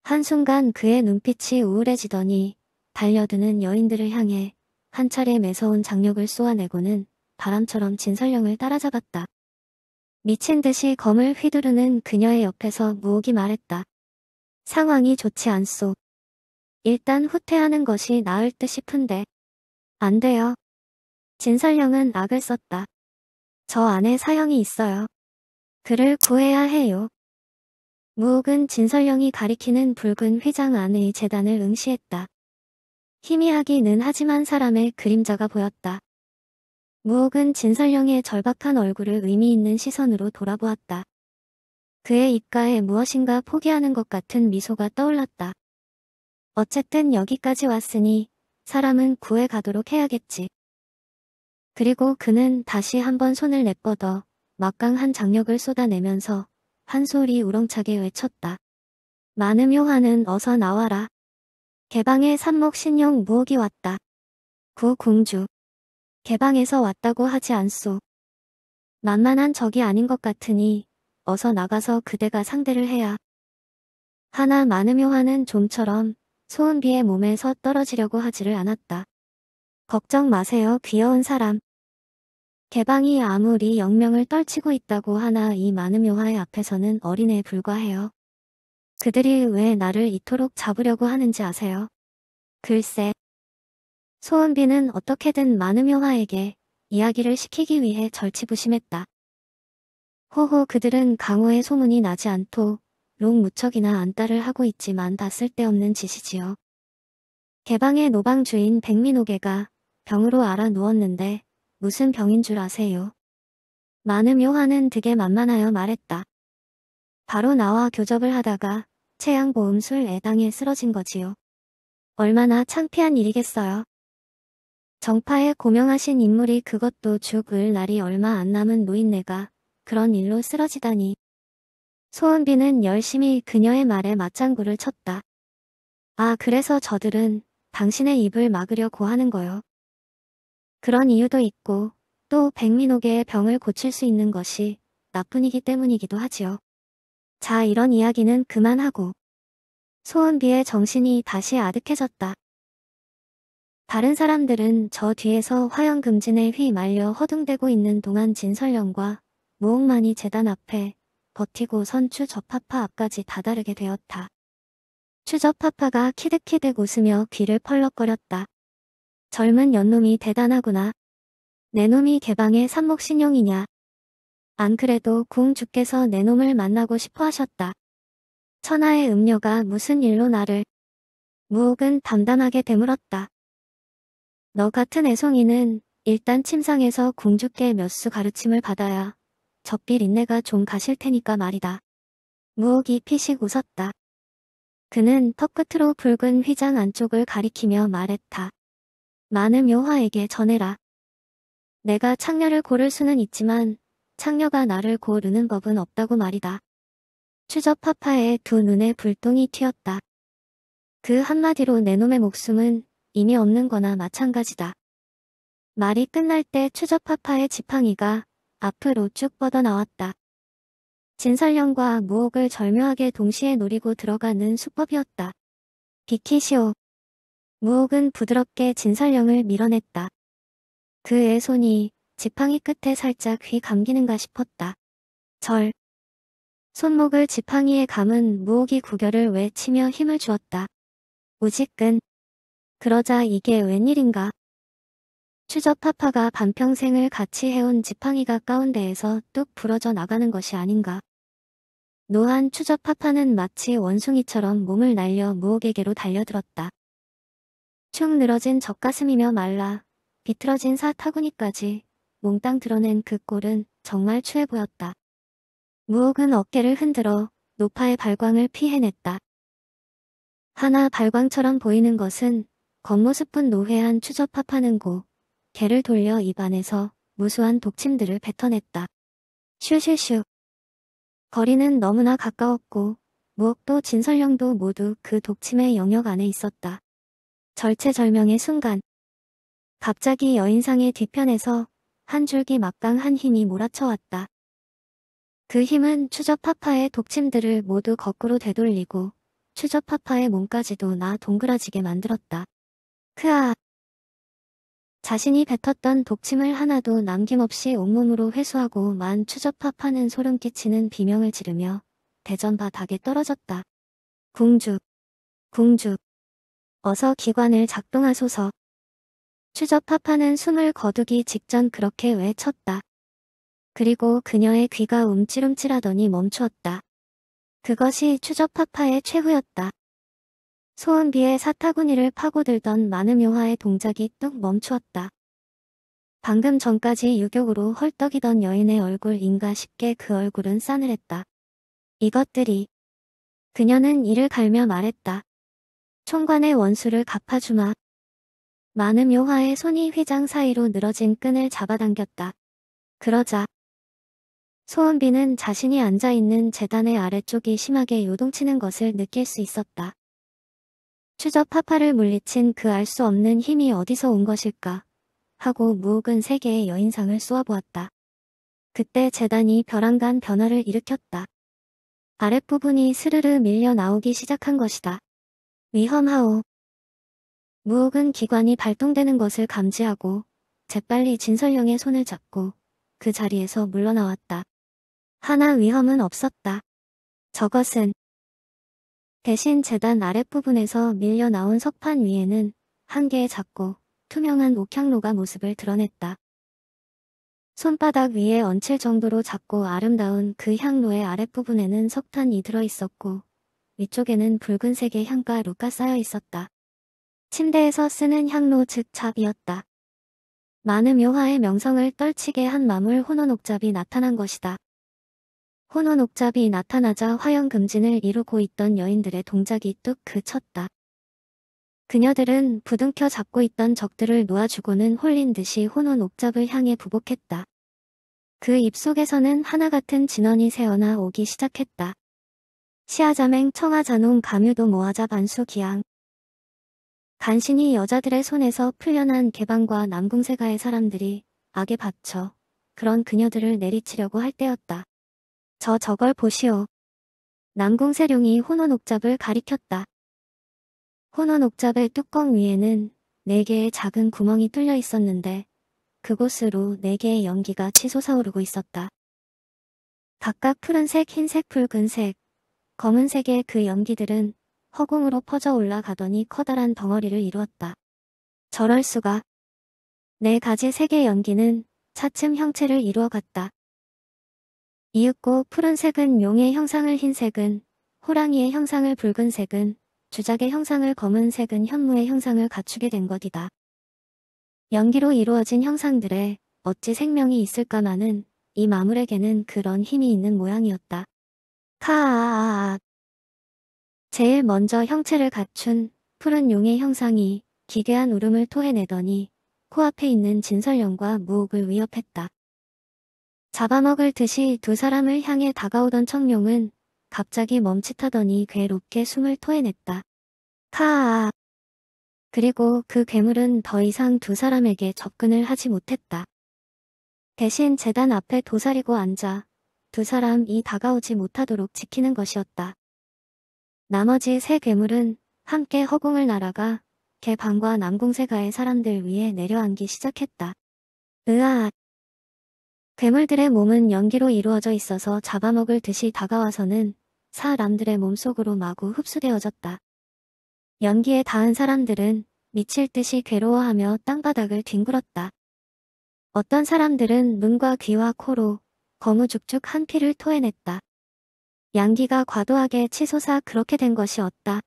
한순간 그의 눈빛이 우울해지더니 달려드는 여인들을 향해 한 차례 매서운 장력을 쏘아내고는 바람처럼 진설령을 따라잡았다. 미친 듯이 검을 휘두르는 그녀의 옆에서 무혹이 말했다. 상황이 좋지 않소. 일단 후퇴하는 것이 나을 듯 싶은데 안 돼요. 진설령은 악을 썼다. 저 안에 사형이 있어요. 그를 구해야 해요. 무옥은 진설령이 가리키는 붉은 회장 안의 재단을 응시했다. 희미하기는 하지만 사람의 그림자가 보였다. 무옥은 진설령의 절박한 얼굴을 의미 있는 시선으로 돌아보았다. 그의 입가에 무엇인가 포기하는 것 같은 미소가 떠올랐다. 어쨌든 여기까지 왔으니 사람은 구해 가도록 해야겠지. 그리고 그는 다시 한번 손을 내뻗어 막강한 장력을 쏟아내면서 한 소리 우렁차게 외쳤다. 많음 요화는 어서 나와라. 개방의 산목 신용 무옥이 왔다. 구공주. 개방에서 왔다고 하지 않소. 만만한 적이 아닌 것 같으니 어서 나가서 그대가 상대를 해야. 하나 많음 요화는 좀처럼 소은비의 몸에서 떨어지려고 하지를 않았다. 걱정 마세요, 귀여운 사람. 개방이 아무리 영명을 떨치고 있다고 하나 이 많은 묘화의 앞에서는 어린애에 불과해요. 그들이 왜 나를 이토록 잡으려고 하는지 아세요? 글쎄. 소은비는 어떻게든 많은 묘화에게 이야기를 시키기 위해 절치부심했다. 호호 그들은 강호의 소문이 나지 않도 롱 무척이나 안따를 하고 있지만 다 쓸데없는 짓이지요. 개방의 노방 주인 백민옥애가 병으로 알아 누웠는데 무슨 병인 줄 아세요? 많은 요한은 득에 만만하여 말했다. 바로 나와 교접을 하다가 채양보험술 애당에 쓰러진 거지요. 얼마나 창피한 일이겠어요. 정파에 고명하신 인물이 그것도 죽을 날이 얼마 안 남은 노인네가 그런 일로 쓰러지다니 소은비는 열심히 그녀의 말에 맞장구를 쳤다. 아 그래서 저들은 당신의 입을 막으려고 하는 거요. 그런 이유도 있고 또 백민옥의 병을 고칠 수 있는 것이 나뿐이기 때문이기도 하지요. 자 이런 이야기는 그만하고 소은비의 정신이 다시 아득해졌다. 다른 사람들은 저 뒤에서 화영금진에 휘말려 허둥대고 있는 동안 진설령과 무옥만이 재단 앞에 버티고 선추저파파 앞까지 다다르게 되었다. 추저파파가 키득키득 웃으며 귀를 펄럭거렸다. 젊은 연놈이 대단하구나. 내 놈이 개방의 삼목신용이냐. 안 그래도 궁주께서 내 놈을 만나고 싶어 하셨다. 천하의 음녀가 무슨 일로 나를. 무옥은 담담하게 되물었다. 너 같은 애송이는 일단 침상에서 궁주께 몇 수 가르침을 받아야 젖빌 인내가 좀 가실 테니까 말이다. 무옥이 피식 웃었다. 그는 턱끝으로 붉은 휘장 안쪽을 가리키며 말했다. 많은 묘화에게 전해라. 내가 창녀를 고를 수는 있지만 창녀가 나를 고르는 법은 없다고 말이다. 추접파파의두 눈에 불똥이 튀었다. 그 한마디로 내 놈의 목숨은 이미 없는 거나 마찬가지다. 말이 끝날 때추접파파의 지팡이가 앞으로 쭉 뻗어나왔다. 진설령과 무옥을 절묘하게 동시에 노리고 들어가는 수법이었다. 비키시오. 무옥은 부드럽게 진설령을 밀어냈다. 그의 손이 지팡이 끝에 살짝 휘 감기는가 싶었다. 절. 손목을 지팡이에 감은 무옥이 구결을 외치며 힘을 주었다. 우직근. 그러자 이게 웬일인가 추적 파파가 반평생을 같이 해온 지팡이가 가운데에서 뚝 부러져 나가는 것이 아닌가. 노한 추적 파파는 마치 원숭이처럼 몸을 날려 무옥에게로 달려들었다. 축 늘어진 젖가슴이며 말라 비틀어진 사타구니까지 몽땅 드러낸 그 꼴은 정말 추해 보였다. 무옥은 어깨를 흔들어 노파의 발광을 피해냈다. 하나 발광처럼 보이는 것은 겉모습뿐 노회한 추접합파는고 개를 돌려 입안에서 무수한 독침들을 뱉어냈다. 슈슈슈. 거리는 너무나 가까웠고 무엇도 진설령도 모두 그 독침의 영역 안에 있었다. 절체절명의 순간. 갑자기 여인상의 뒤편에서 한 줄기 막강한 힘이 몰아쳐왔다. 그 힘은 추접파파의 독침들을 모두 거꾸로 되돌리고 추접파파의 몸까지도 나 동그라지게 만들었다. 크아! 자신이 뱉었던 독침을 하나도 남김없이 온몸으로 회수하고 만 추접합하는 소름 끼치는 비명을 지르며 대전 바닥에 떨어졌다. 궁주, 궁주, 어서 기관을 작동하소서. 추접합하는 숨을 거두기 직전 그렇게 외쳤다. 그리고 그녀의 귀가 움찔움찔하더니 멈추었다. 그것이 추접합파의 최후였다. 소은비의 사타구니를 파고들던 많은 요화의 동작이 뚝 멈추었다. 방금 전까지 유격으로 헐떡이던 여인의 얼굴인가 싶게 그 얼굴은 싸늘했다. 이것들이. 그녀는 이를 갈며 말했다. 총관의 원수를 갚아주마. 많은 요화의 손이 휘장 사이로 늘어진 끈을 잡아당겼다. 그러자 소은비는 자신이 앉아있는 재단의 아래쪽이 심하게 요동치는 것을 느낄 수 있었다. 추적 파파를 물리친 그 알 수 없는 힘이 어디서 온 것일까 하고 무옥은 세계의 여인상을 쏘아보았다. 그때 재단이 벼랑간 변화를 일으켰다. 아랫부분이 스르르 밀려 나오기 시작한 것이다. 위험하오. 무옥은 기관이 발동되는 것을 감지하고 재빨리 진설령의 손을 잡고 그 자리에서 물러나왔다. 하나 위험은 없었다. 저것은 대신 재단 아랫부분에서 밀려 나온 석판 위에는 한 개의 작고 투명한 옥향로가 모습을 드러냈다. 손바닥 위에 얹힐 정도로 작고 아름다운 그 향로의 아랫부분에는 석탄이 들어있었고 위쪽에는 붉은색의 향가루가 쌓여 있었다. 침대에서 쓰는 향로 즉 잡이었다. 많은 묘화의 명성을 떨치게 한 마물 혼원옥잡이 나타난 것이다. 혼원 옥잡이 나타나자 화연금진을 이루고 있던 여인들의 동작이 뚝 그쳤다. 그녀들은 부둥켜 잡고 있던 적들을 놓아주고는 홀린 듯이 혼원 옥잡을 향해 부복했다. 그 입속에서는 하나같은 진원이 새어나 오기 시작했다. 시아자맹 청아자농 가뮤도 모아자 반수기양. 간신히 여자들의 손에서 풀려난 개방과 남궁세가의 사람들이 악에 받쳐 그런 그녀들을 내리치려고 할 때였다. 저 저걸 보시오. 남궁세룡이 혼원옥잡을 가리켰다. 혼원옥잡의 뚜껑 위에는 네 개의 작은 구멍이 뚫려 있었는데 그곳으로 네 개의 연기가 치솟아오르고 있었다. 각각 푸른색, 흰색, 붉은색, 검은색의 그 연기들은 허공으로 퍼져 올라가더니 커다란 덩어리를 이루었다. 저럴 수가. 네 가지 색의 연기는 차츰 형체를 이루어갔다. 이윽고 푸른색은 용의 형상을 흰색은 호랑이의 형상을 붉은색은 주작의 형상을 검은색은 현무의 형상을 갖추게 된 것이다. 연기로 이루어진 형상들에 어찌 생명이 있을까마는 이 마물에게는 그런 힘이 있는 모양이었다. 카아아아 제일 먼저 형체를 갖춘 푸른 용의 형상이 기괴한 울음을 토해내더니 코앞에 있는 진설령과 무옥을 위협했다. 잡아먹을 듯이 두 사람을 향해 다가오던 청룡은 갑자기 멈칫하더니 괴롭게 숨을 토해냈다. 카아 그리고 그 괴물은 더 이상 두 사람에게 접근을 하지 못했다. 대신 재단 앞에 도사리고 앉아 두 사람이 다가오지 못하도록 지키는 것이었다. 나머지 세 괴물은 함께 허공을 날아가 개방과 남궁세가의 사람들 위에 내려앉기 시작했다. 으아 괴물들의 몸은 연기로 이루어져 있어서 잡아먹을 듯이 다가와서는 사람들의 몸속으로 마구 흡수되어졌다. 연기에 닿은 사람들은 미칠 듯이 괴로워하며 땅바닥을 뒹굴었다. 어떤 사람들은 눈과 귀와 코로 거무죽죽한 피를 토해냈다. 양기가 과도하게 치솟아 그렇게 된 것이었다.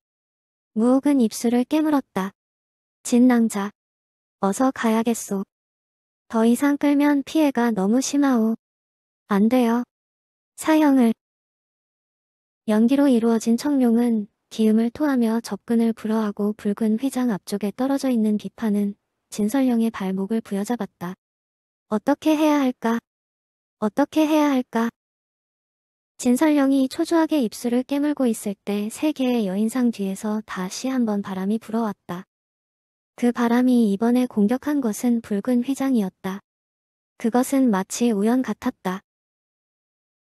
무혹은 입술을 깨물었다. 진낭자. 어서 가야겠소. 더 이상 끌면 피해가 너무 심하오. 안 돼요. 사형을. 연기로 이루어진 청룡은 기음을 토하며 접근을 불허하고 붉은 휘장 앞쪽에 떨어져 있는 비판은 진설령의 발목을 부여잡았다. 어떻게 해야 할까? 어떻게 해야 할까? 진설령이 초조하게 입술을 깨물고 있을 때 세 개의 여인상 뒤에서 다시 한번 바람이 불어왔다. 그 바람이 이번에 공격한 것은 붉은 휘장이었다. 그것은 마치 우연 같았다.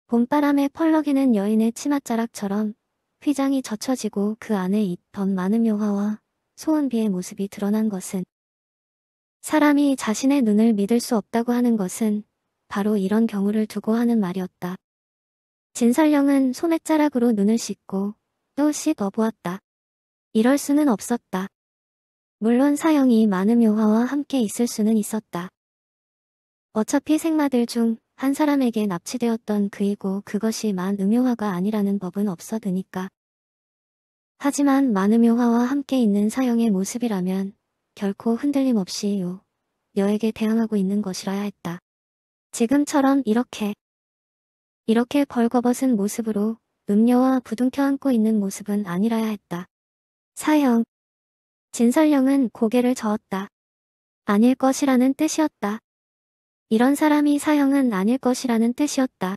봄바람에 펄럭이는 여인의 치맛자락처럼 휘장이 젖혀지고 그 안에 있던 많은 묘화와 소은비의 모습이 드러난 것은 사람이 자신의 눈을 믿을 수 없다고 하는 것은 바로 이런 경우를 두고 하는 말이었다. 진설령은 소맷자락으로 눈을 씻고 또 씻어보았다. 이럴 수는 없었다. 물론 사형이 많은 묘화와 함께 있을 수는 있었다. 어차피 생마들 중 한 사람에게 납치되었던 그이고 그것이 만 음요화가 아니라는 법은 없어드니까. 하지만 만음묘화와 함께 있는 사형의 모습이라면 결코 흔들림 없이 요 여에게 대항하고 있는 것이라야 했다. 지금처럼 이렇게 이렇게 벌거벗은 모습으로 음녀와 부둥켜 안고 있는 모습은 아니라야 했다. 사형 진설령은 고개를 저었다. 아닐 것이라는 뜻이었다. 이런 사람이 사형은 아닐 것이라는 뜻이었다.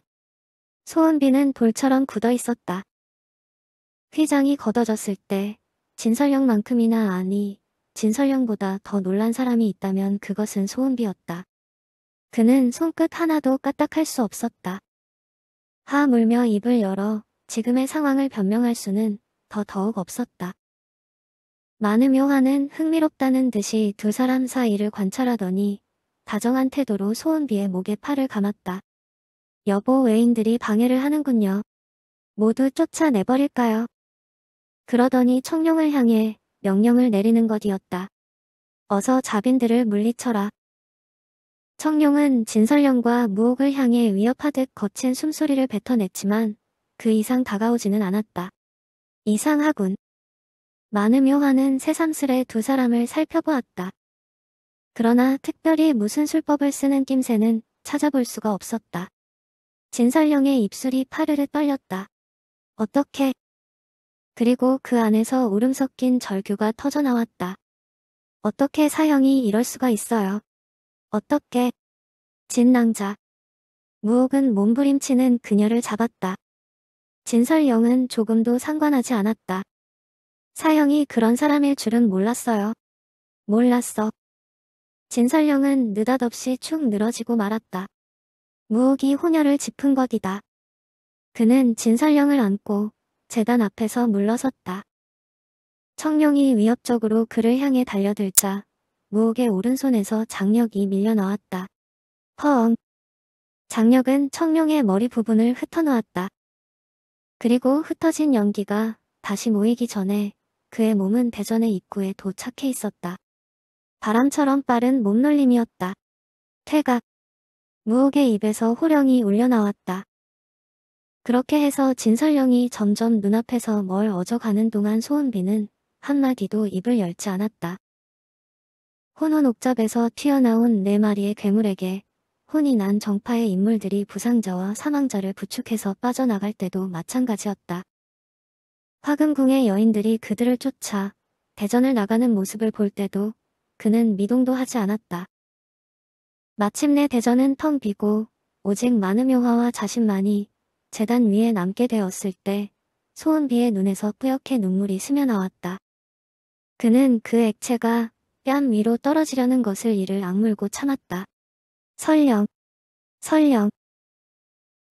소은비는 돌처럼 굳어 있었다. 휘장이 걷어졌을 때 진설령만큼이나 아니 진설령보다 더 놀란 사람이 있다면 그것은 소은비였다. 그는 손끝 하나도 까딱할 수 없었다. 하 물며 입을 열어 지금의 상황을 변명할 수는 더 더욱 없었다. 많으며 화는 흥미롭다는 듯이 두 사람 사이를 관찰하더니 다정한 태도로 소은비의 목에 팔을 감았다. 여보 외인들이 방해를 하는군요. 모두 쫓아내버릴까요? 그러더니 청룡을 향해 명령을 내리는 것이었다. 어서 자빈들을 물리쳐라. 청룡은 진설령과 무옥을 향해 위협하듯 거친 숨소리를 뱉어냈지만 그 이상 다가오지는 않았다. 이상하군. 많음묘화는 새삼스레 두 사람을 살펴보았다. 그러나 특별히 무슨 술법을 쓰는 낌새는 찾아볼 수가 없었다. 진설령의 입술이 파르르 떨렸다. 어떻게? 그리고 그 안에서 울음 섞인 절규가 터져나왔다. 어떻게 사형이 이럴 수가 있어요? 어떻게? 진낭자. 무혹은 몸부림치는 그녀를 잡았다. 진설영은 조금도 상관하지 않았다. 사형이 그런 사람일 줄은 몰랐어요. 몰랐어. 진설령은 느닷없이 축 늘어지고 말았다. 무옥이 혼혈을 짚은 것이다. 그는 진설령을 안고 재단 앞에서 물러섰다. 청룡이 위협적으로 그를 향해 달려들자 무옥의 오른손에서 장력이 밀려나왔다. 허엉. 장력은 청룡의 머리 부분을 흩어놓았다. 그리고 흩어진 연기가 다시 모이기 전에 그의 몸은 대전의 입구에 도착해 있었다. 바람처럼 빠른 몸놀림이었다. 퇴각. 무옥의 입에서 호령이 울려나왔다. 그렇게 해서 진설령이 점점 눈앞에서 멀 어져가는 동안 소은비는 한마디도 입을 열지 않았다. 혼혼 옥잡에서 튀어나온 네 마리의 괴물에게 혼이 난 정파의 인물들이 부상자와 사망자를 부축해서 빠져나갈 때도 마찬가지였다. 화금궁의 여인들이 그들을 쫓아 대전을 나가는 모습을 볼 때도 그는 미동도 하지 않았다. 마침내 대전은 텅 비고 오직 마음묘화와 자신만이 재단 위에 남게 되었을 때 소은비의 눈에서 뿌옇게 눈물이 스며나왔다. 그는 그 액체가 뺨 위로 떨어지려는 것을 이를 악물고 참았다. 설령, 설령.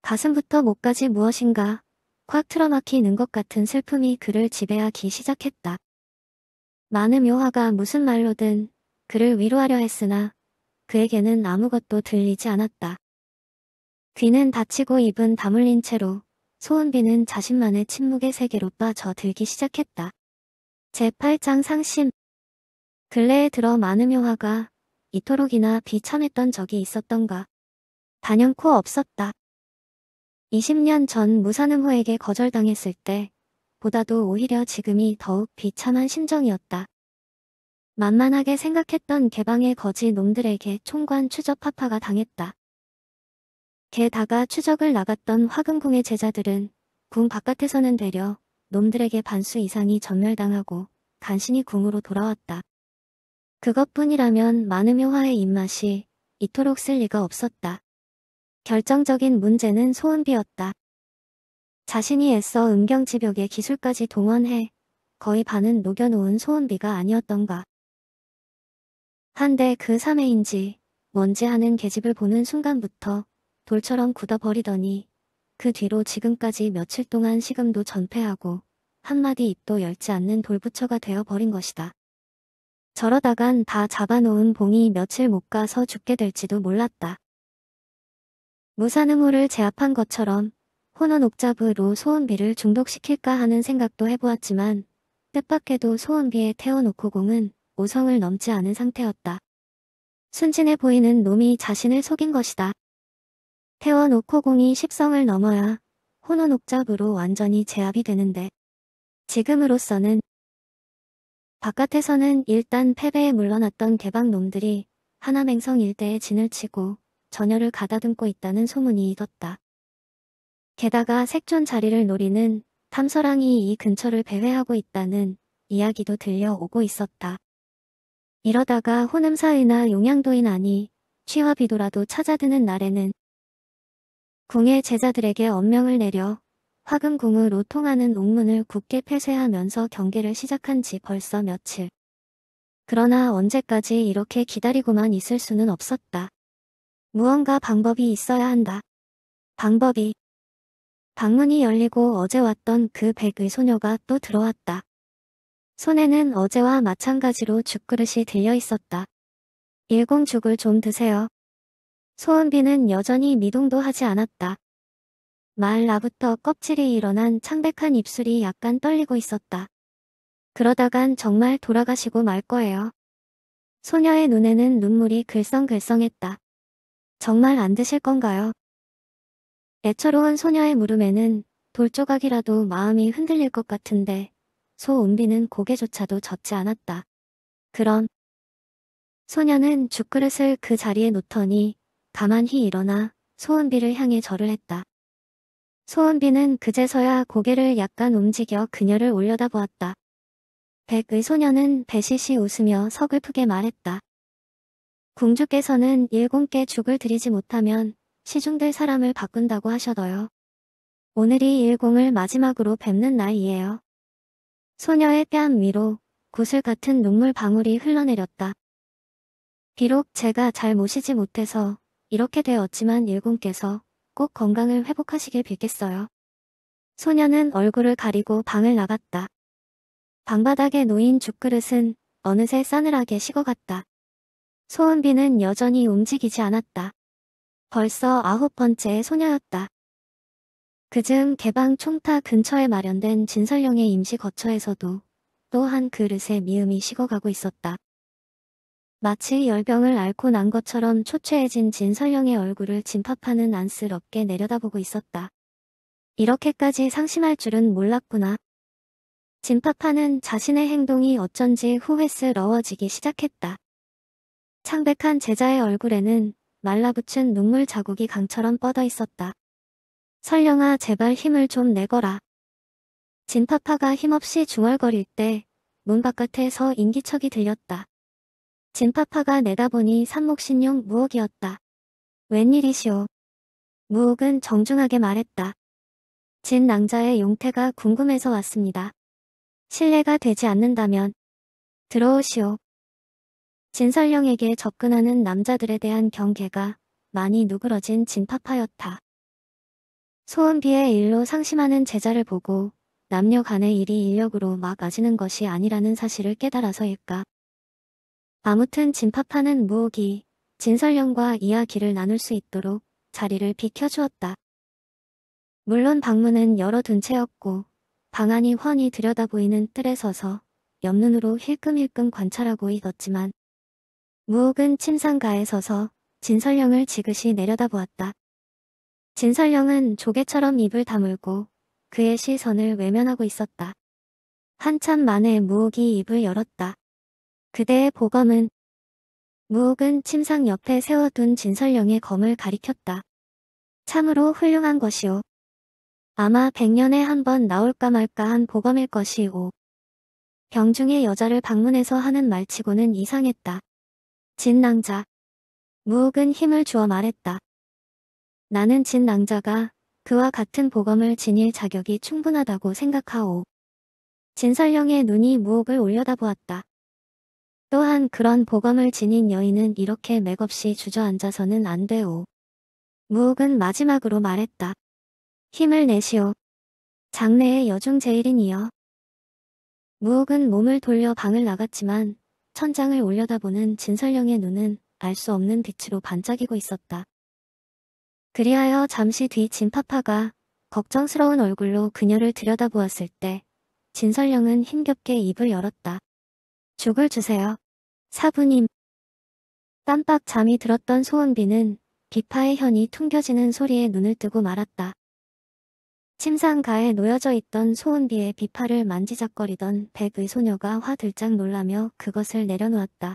가슴부터 목까지 무엇인가 꽉 틀어막히는 것 같은 슬픔이 그를 지배하기 시작했다. 많은 묘화가 무슨 말로든 그를 위로하려 했으나 그에게는 아무것도 들리지 않았다. 귀는 다치고 입은 다물린 채로 소은비는 자신만의 침묵의 세계로 빠져들기 시작했다. 제8장 상심 근래에 들어 많은 묘화가 이토록이나 비참했던 적이 있었던가. 단연코 없었다. 20년 전무사능호에게 거절당했을 때 보다도 오히려 지금이 더욱 비참한 심정이었다. 만만하게 생각했던 개방의 거지 놈들에게 총관 추적 파파가 당했다. 게다가 추적을 나갔던 화금궁의 제자들은 궁 바깥에서는 되려 놈들에게 반수 이상이 전멸당하고 간신히 궁으로 돌아왔다. 그것뿐이라면 많음묘화의 입맛이 이토록 쓸 리가 없었다. 결정적인 문제는 소은비였다. 자신이 애써 은경지벽의 기술까지 동원해 거의 반은 녹여놓은 소은비가 아니었던가. 한데 그3회인지 뭔지 하는 계집을 보는 순간부터 돌처럼 굳어버리더니 그 뒤로 지금까지 며칠 동안 시금도 전폐하고 한마디 입도 열지 않는 돌부처가 되어버린 것이다. 저러다간 다 잡아놓은 봉이 며칠 못 가서 죽게 될지도 몰랐다. 무산음호를 제압한 것처럼 혼원 옥자브로 소음비를 중독시킬까 하는 생각도 해보았지만 뜻밖에도 소음비의 태워놓고 공은 5성을 넘지 않은 상태였다. 순진해 보이는 놈이 자신을 속인 것이다. 태워놓고 공이 10성을 넘어야 혼원 옥잡으로 완전히 제압이 되는데 지금으로서는 바깥에서는 일단 패배에 물러났던 개방놈들이 하나맹성 일대에 진을 치고 전열을 가다듬고 있다는 소문이 있었다. 게다가 색존 자리를 노리는 탐사랑이이 근처를 배회하고 있다는 이야기도 들려오고 있었다. 이러다가 호남사이나 용양도인 아니 취화 비도라도 찾아드는 날에는 궁의 제자들에게 엄명을 내려 화금궁으로 통하는 옥문을 굳게 폐쇄하면서 경계를 시작한 지 벌써 며칠. 그러나 언제까지 이렇게 기다리고만 있을 수는 없었다. 무언가 방법이 있어야 한다. 방법이 방문이 열리고 어제 왔던 그 백의 소녀가 또 들어왔다. 손에는 어제와 마찬가지로 죽그릇이 들려 있었다. 일공죽을 좀 드세요. 소은비는 여전히 미동도 하지 않았다. 말라부터 껍질이 일어난 창백한 입술이 약간 떨리고 있었다. 그러다간 정말 돌아가시고 말 거예요. 소녀의 눈에는 눈물이 글썽글썽했다. 정말 안 드실 건가요? 애처로운 소녀의 물음에는 돌조각이라도 마음이 흔들릴 것 같은데 소은비는 고개조차도 젖지 않았다. 그럼 소녀는 죽그릇을 그 자리에 놓더니 가만히 일어나 소은비를 향해 절을 했다. 소은비는 그제서야 고개를 약간 움직여 그녀를 올려다보았다. 백의 소녀는 배시시 웃으며 서글프게 말했다. 궁주께서는 일곱께 죽을 드리지 못하면 시중들 사람을 바꾼다고 하셔더요. 오늘이 일공을 마지막으로 뵙는 날이에요. 소녀의 뺨 위로 구슬 같은 눈물 방울이 흘러내렸다. 비록 제가 잘 모시지 못해서 이렇게 되었지만 일공께서 꼭 건강을 회복하시길 빌겠어요. 소녀는 얼굴을 가리고 방을 나갔다. 방바닥에 놓인 죽그릇은 어느새 싸늘하게 식어갔다. 소은비는 여전히 움직이지 않았다. 벌써 아홉 번째 소녀였다. 그즘 개방 총타 근처에 마련된 진설령의 임시 거처에서도 또 한 그릇에 미음이 식어가고 있었다. 마치 열병을 앓고 난 것처럼 초췌해진 진설령의 얼굴을 진파파는 안쓰럽게 내려다보고 있었다. 이렇게까지 상심할 줄은 몰랐구나. 진파파는 자신의 행동이 어쩐지 후회스러워지기 시작했다. 창백한 제자의 얼굴에는 말라붙은 눈물 자국이 강처럼 뻗어 있었다. 설령아 제발 힘을 좀 내거라. 진파파가 힘없이 중얼거릴 때 문 바깥에서 인기척이 들렸다. 진파파가 내다보니 산목신용 무옥이었다. 웬일이시오. 무옥은 정중하게 말했다. 진 낭자의 용태가 궁금해서 왔습니다. 신뢰가 되지 않는다면 들어오시오. 진설령에게 접근하는 남자들에 대한 경계가 많이 누그러진 진파파였다. 소원비의 일로 상심하는 제자를 보고 남녀 간의 일이 인력으로 막 아지는 것이 아니라는 사실을 깨달아서일까. 아무튼 진파파는 무혹이 진설령과 이야기를 나눌 수 있도록 자리를 비켜주었다. 물론 방문은 열어둔 채였고 방안이 훤히 들여다보이는 뜰에 서서 옆눈으로 힐끔힐끔 관찰하고 있었지만 무옥은 침상가에 서서 진설령을 지그시 내려다보았다. 진설령은 조개처럼 입을 다물고 그의 시선을 외면하고 있었다. 한참 만에 무옥이 입을 열었다. 그대의 보검은 무옥은 침상 옆에 세워둔 진설령의 검을 가리켰다. 참으로 훌륭한 것이오. 아마 백년에 한 번 나올까 말까 한 보검일 것이오. 병중의 여자를 방문해서 하는 말치고는 이상했다. 진낭자. 무옥은 힘을 주어 말했다. 나는 진낭자가 그와 같은 보검을 지닐 자격이 충분하다고 생각하오. 진설령의 눈이 무옥을 올려다보았다. 또한 그런 보검을 지닌 여인은 이렇게 맥없이 주저앉아서는 안 되오. 무옥은 마지막으로 말했다. 힘을 내시오. 장래의 여중 제일인이여. 무옥은 몸을 돌려 방을 나갔지만 천장을 올려다보는 진설령의 눈은 알 수 없는 빛으로 반짝이고 있었다. 그리하여 잠시 뒤 진파파가 걱정스러운 얼굴로 그녀를 들여다보았을 때 진설령은 힘겹게 입을 열었다. 죽을 주세요. 사부님. 깜빡 잠이 들었던 소은비는 비파의 현이 퉁겨지는 소리에 눈을 뜨고 말았다. 침상가에 놓여져 있던 소은비의 비파를 만지작거리던 백의 소녀가 화들짝 놀라며 그것을 내려놓았다.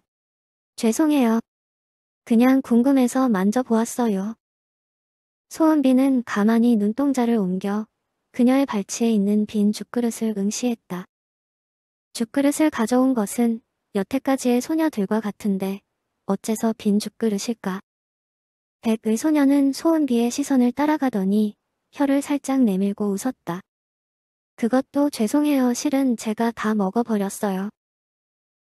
죄송해요. 그냥 궁금해서 만져보았어요. 소은비는 가만히 눈동자를 옮겨 그녀의 발치에 있는 빈 죽그릇을 응시했다. 죽그릇을 가져온 것은 여태까지의 소녀들과 같은데 어째서 빈 죽그릇일까? 백의 소녀는 소은비의 시선을 따라가더니 혀를 살짝 내밀고 웃었다. 그것도 죄송해요. 실은 제가 다 먹어버렸어요.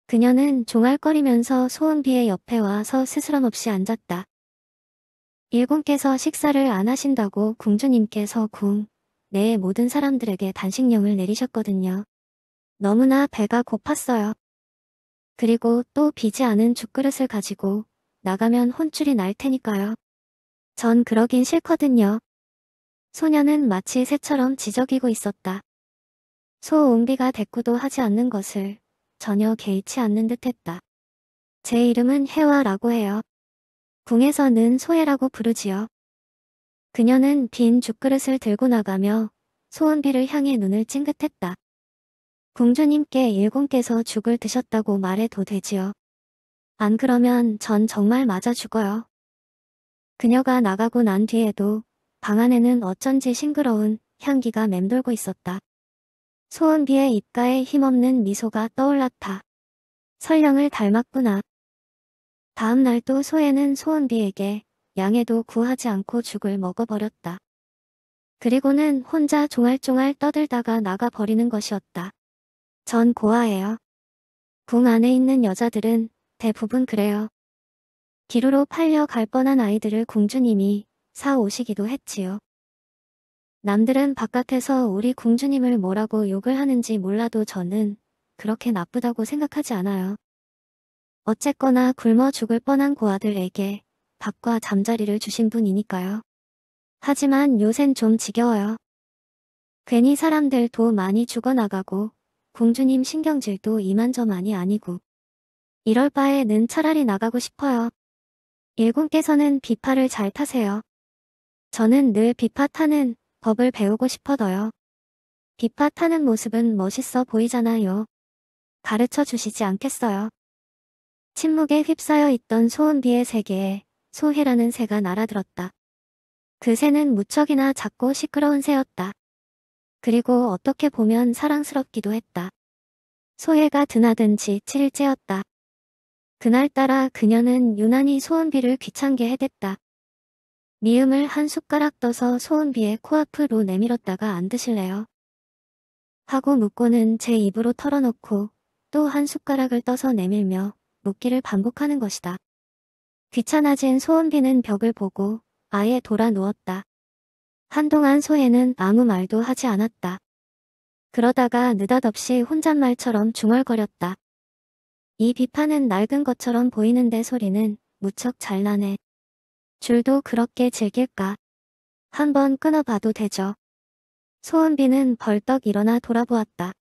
그녀는 종알거리면서 소은비의 옆에 와서 스스럼없이 앉았다. 일공께서 식사를 안 하신다고 궁주님께서 궁, 내 모든 사람들에게 단식령을 내리셨거든요. 너무나 배가 고팠어요. 그리고 또 비지 않은 죽그릇을 가지고 나가면 혼쭐이 날 테니까요. 전 그러긴 싫거든요. 소녀는 마치 새처럼 지적이고 있었다. 소은비가 대꾸도 하지 않는 것을 전혀 개의치 않는 듯했다. 제 이름은 혜화라고 해요. 궁에서는 소혜라고 부르지요. 그녀는 빈 죽그릇을 들고 나가며 소은비를 향해 눈을 찡긋했다. 공주님께 일공께서 죽을 드셨다고 말해도 되지요. 안 그러면 전 정말 맞아 죽어요. 그녀가 나가고 난 뒤에도 방 안에는 어쩐지 싱그러운 향기가 맴돌고 있었다. 소은비의 입가에 힘없는 미소가 떠올랐다. 설령을 닮았구나. 다음 날또소에는 소은비에게 양해도 구하지 않고 죽을 먹어버렸다. 그리고는 혼자 종알종알 떠들다가 나가버리는 것이었다. 전 고아예요. 궁 안에 있는 여자들은 대부분 그래요. 기루로 팔려 갈 뻔한 아이들을 공주님이 사 오시기도 했지요. 남들은 바깥에서 우리 공주님을 뭐라고 욕을 하는지 몰라도 저는 그렇게 나쁘다고 생각하지 않아요. 어쨌거나 굶어 죽을 뻔한 고아들에게 밥과 잠자리를 주신 분이니까요. 하지만 요샌 좀 지겨워요. 괜히 사람들도 많이 죽어나가고 공주님 신경질도 이만저만이 아니고 이럴 바에는 차라리 나가고 싶어요. 일군께서는 비파를 잘 타세요. 저는 늘 비파타는 법을 배우고 싶어더요. 비파타는 모습은 멋있어 보이잖아요. 가르쳐 주시지 않겠어요. 침묵에 휩싸여 있던 소은비의 세계에 소해라는 새가 날아들었다. 그 새는 무척이나 작고 시끄러운 새였다. 그리고 어떻게 보면 사랑스럽기도 했다. 소해가 드나든 지 7일째였다. 그날따라 그녀는 유난히 소은비를 귀찮게 해댔다. 미음을 한 숟가락 떠서 소은비의 코앞으로 내밀었다가 안 드실래요? 하고 묻고는 제 입으로 털어놓고 또 한 숟가락을 떠서 내밀며 묻기를 반복하는 것이다. 귀찮아진 소은비는 벽을 보고 아예 돌아 누웠다. 한동안 소혜는 아무 말도 하지 않았다. 그러다가 느닷없이 혼잣말처럼 중얼거렸다. 이 비판은 낡은 것처럼 보이는데 소리는 무척 잘나네. 줄도 그렇게 즐길까? 한번 끊어봐도 되죠. 소은비는 벌떡 일어나 돌아보았다.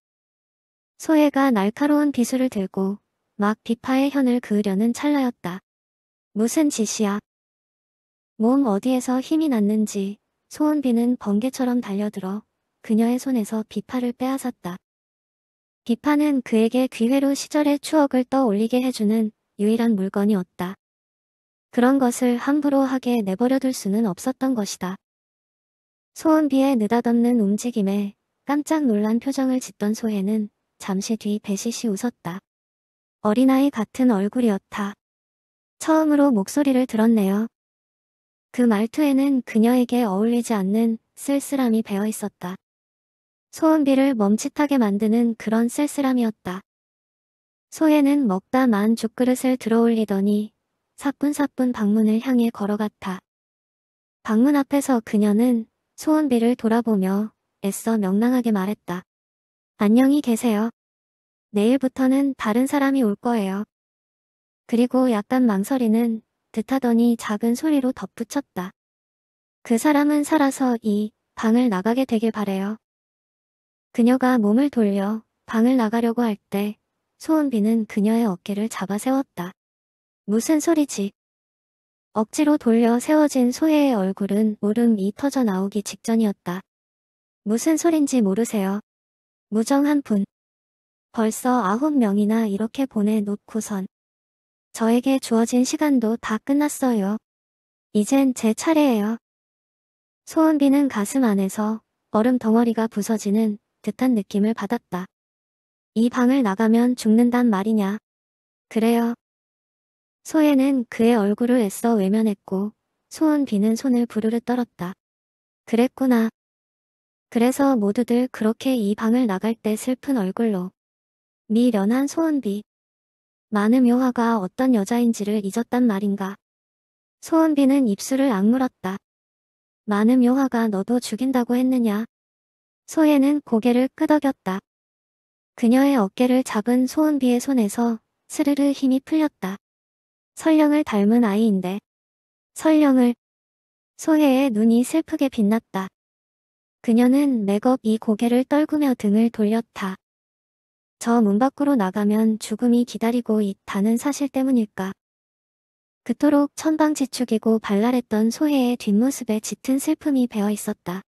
소혜가 날카로운 비수를 들고 막 비파의 현을 그으려는 찰나였다. 무슨 짓이야? 몸 어디에서 힘이 났는지 소은비는 번개처럼 달려들어 그녀의 손에서 비파를 빼앗았다. 비파는 그에게 귀회로 시절의 추억을 떠올리게 해주는 유일한 물건이었다. 그런 것을 함부로 하게 내버려둘 수는 없었던 것이다. 소은비의 느닷없는 움직임에 깜짝 놀란 표정을 짓던 소혜는 잠시 뒤 배시시 웃었다. 어린아이 같은 얼굴이었다. 처음으로 목소리를 들었네요. 그 말투에는 그녀에게 어울리지 않는 쓸쓸함이 배어 있었다. 소은비를 멈칫하게 만드는 그런 쓸쓸함이었다. 소혜는 먹다 만 죽그릇을 들어올리더니 사뿐사뿐 방문을 향해 걸어갔다. 방문 앞에서 그녀는 소은비를 돌아보며 애써 명랑하게 말했다. 안녕히 계세요. 내일부터는 다른 사람이 올 거예요. 그리고 약간 망설이는 듯하더니 작은 소리로 덧붙였다. 그 사람은 살아서 이 방을 나가게 되길 바래요. 그녀가 몸을 돌려 방을 나가려고 할 때 소은비는 그녀의 어깨를 잡아 세웠다. 무슨 소리지? 억지로 돌려 세워진 소혜의 얼굴은 울음이 터져 나오기 직전이었다. 무슨 소린지 모르세요. 무정 한 분. 벌써 아홉 명이나 이렇게 보내놓고선. 저에게 주어진 시간도 다 끝났어요. 이젠 제 차례예요. 소은비는 가슴 안에서 얼음 덩어리가 부서지는 듯한 느낌을 받았다. 이 방을 나가면 죽는단 말이냐. 그래요. 소혜는 그의 얼굴을 애써 외면했고 소은비는 손을 부르르 떨었다. 그랬구나. 그래서 모두들 그렇게 이 방을 나갈 때 슬픈 얼굴로 미련한 소은비. 많은 묘화가 어떤 여자인지를 잊었단 말인가. 소은비는 입술을 악물었다. 많은 묘화가 너도 죽인다고 했느냐. 소혜는 고개를 끄덕였다. 그녀의 어깨를 잡은 소은비의 손에서 스르르 힘이 풀렸다. 설령을 닮은 아이인데 설령을 소혜의 눈이 슬프게 빛났다. 그녀는 맥업이 고개를 떨구며 등을 돌렸다. 저 문 밖으로 나가면 죽음이 기다리고 있다는 사실 때문일까. 그토록 천방지축이고 발랄했던 소혜의 뒷모습에 짙은 슬픔이 배어 있었다.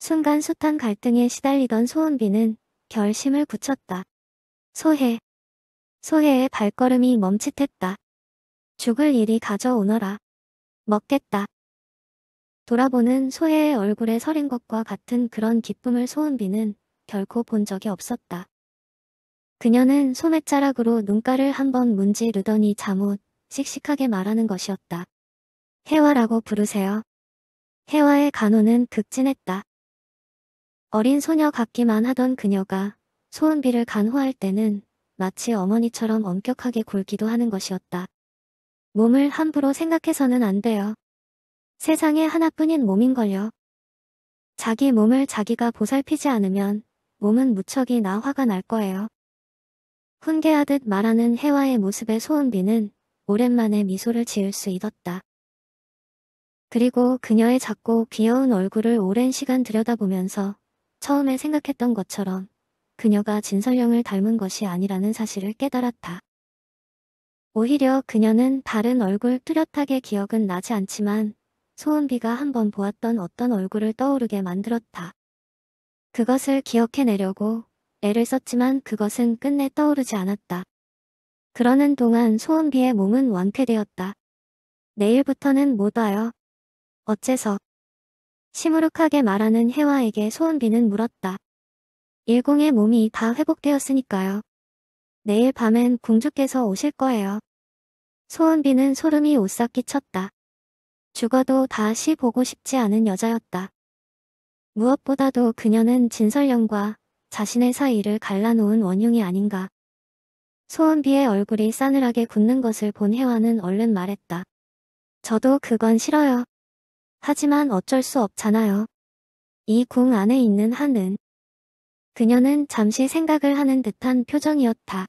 순간 숱한 갈등에 시달리던 소은비는 결심을 굳혔다. 소혜. 소혜의 발걸음이 멈칫했다. 죽을 일이 가져오너라. 먹겠다. 돌아보는 소혜의 얼굴에 서린 것과 같은 그런 기쁨을 소은비는 결코 본 적이 없었다. 그녀는 소매자락으로 눈가를 한번 문지르더니 잠옷 씩씩하게 말하는 것이었다. 해화라고 부르세요. 해화의 간호는 극진했다. 어린 소녀 같기만 하던 그녀가 소은비를 간호할 때는 마치 어머니처럼 엄격하게 굴기도 하는 것이었다. 몸을 함부로 생각해서는 안 돼요. 세상에 하나뿐인 몸인걸요. 자기 몸을 자기가 보살피지 않으면 몸은 무척이나 화가 날 거예요. 훈계하듯 말하는 혜화의 모습에 소은비는 오랜만에 미소를 지을 수 있었다. 그리고 그녀의 작고 귀여운 얼굴을 오랜 시간 들여다보면서 처음에 생각했던 것처럼 그녀가 진설령을 닮은 것이 아니라는 사실을 깨달았다. 오히려 그녀는 다른 얼굴 뚜렷하게 기억은 나지 않지만 소은비가 한 번 보았던 어떤 얼굴을 떠오르게 만들었다. 그것을 기억해내려고 애를 썼지만 그것은 끝내 떠오르지 않았다. 그러는 동안 소은비의 몸은 완쾌되었다. 내일부터는 못 와요. 어째서? 시무룩하게 말하는 혜화에게 소은비는 물었다. 일공의 몸이 다 회복되었으니까요. 내일 밤엔 궁주께서 오실 거예요. 소은비는 소름이 오싹 끼쳤다. 죽어도 다시 보고 싶지 않은 여자였다. 무엇보다도 그녀는 진설령과 자신의 사이를 갈라놓은 원흉이 아닌가. 소은비의 얼굴이 싸늘하게 굳는 것을 본 혜화는 얼른 말했다. 저도 그건 싫어요. 하지만 어쩔 수 없잖아요. 이 궁 안에 있는 한은. 그녀는 잠시 생각을 하는 듯한 표정이었다.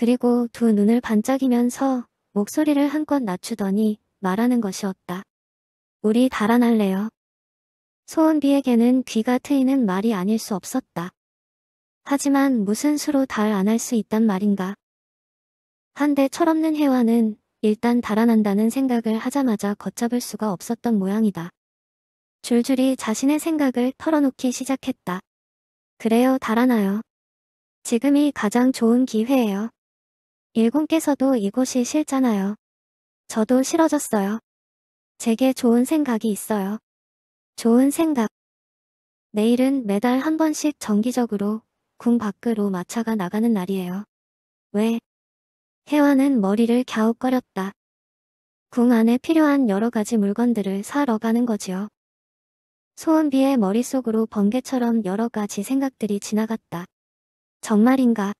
그리고 두 눈을 반짝이면서 목소리를 한껏 낮추더니 말하는 것이었다. 우리 달아날래요. 소은비에게는 귀가 트이는 말이 아닐 수 없었다. 하지만 무슨 수로 달 안 할 수 있단 말인가. 한데 철없는 혜화는 일단 달아난다는 생각을 하자마자 걷잡을 수가 없었던 모양이다. 줄줄이 자신의 생각을 털어놓기 시작했다. 그래요 달아나요. 지금이 가장 좋은 기회예요. 일군께서도 이곳이 싫잖아요. 저도 싫어졌어요. 제게 좋은 생각이 있어요. 좋은 생각. 내일은 매달 한 번씩 정기적으로 궁 밖으로 마차가 나가는 날이에요. 왜? 혜화는 머리를 갸웃거렸다. 궁 안에 필요한 여러 가지 물건들을 사러 가는 거지요. 소은비의 머릿속으로 번개처럼 여러 가지 생각들이 지나갔다. 정말인가?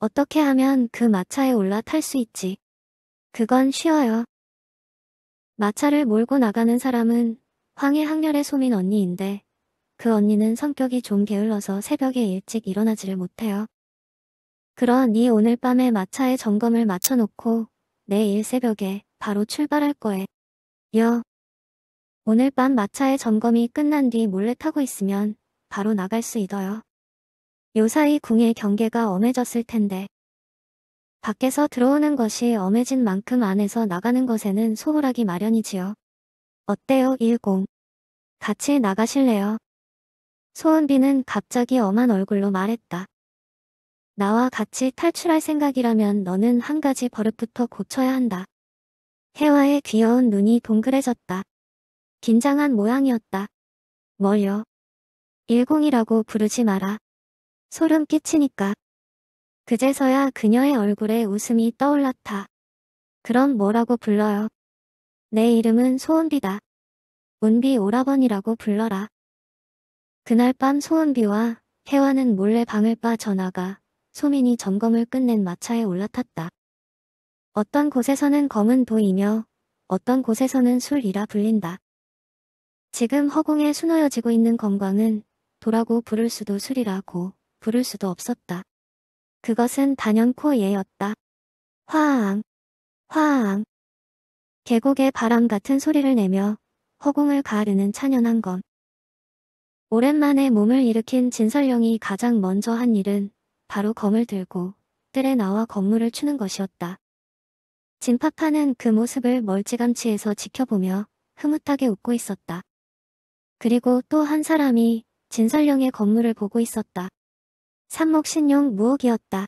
어떻게 하면 그 마차에 올라탈 수 있지. 그건 쉬워요. 마차를 몰고 나가는 사람은 황해 학렬의 소민 언니인데 그 언니는 성격이 좀 게을러서 새벽에 일찍 일어나지를 못해요. 그러니 네 오늘 밤에 마차에 점검을 맞춰놓고 내일 새벽에 바로 출발할 거예요. 오늘 밤 마차의 점검이 끝난 뒤 몰래 타고 있으면 바로 나갈 수 있어요. 요사이 궁의 경계가 엄해졌을 텐데. 밖에서 들어오는 것이 엄해진 만큼 안에서 나가는 것에는 소홀하기 마련이지요. 어때요 일공? 같이 나가실래요? 소은비는 갑자기 엄한 얼굴로 말했다. 나와 같이 탈출할 생각이라면 너는 한 가지 버릇부터 고쳐야 한다. 혜화의 귀여운 눈이 동그래졌다. 긴장한 모양이었다. 뭘요? 일공이라고 부르지 마라. 소름 끼치니까. 그제서야 그녀의 얼굴에 웃음이 떠올랐다. 그럼 뭐라고 불러요? 내 이름은 소은비다. 운비 오라번이라고 불러라. 그날 밤 소은비와 혜화는 몰래 방을 빠져나가 소민이 점검을 끝낸 마차에 올라탔다. 어떤 곳에서는 검은 도이며 어떤 곳에서는 술이라 불린다. 지금 허공에 수놓여지고 있는 건강은 도라고 부를 수도 술이라고 부를 수도 없었다. 그것은 단연코 예였다. 화앙, 화앙. 계곡에 바람 같은 소리를 내며 허공을 가르는 찬연한 검. 오랜만에 몸을 일으킨 진설령이 가장 먼저 한 일은 바로 검을 들고 뜰에 나와 건물을 추는 것이었다. 진파파는 그 모습을 멀찌감치해서 지켜보며 흐뭇하게 웃고 있었다. 그리고 또 한 사람이 진설령의 건물을 보고 있었다. 삼목신용 무옥이었다.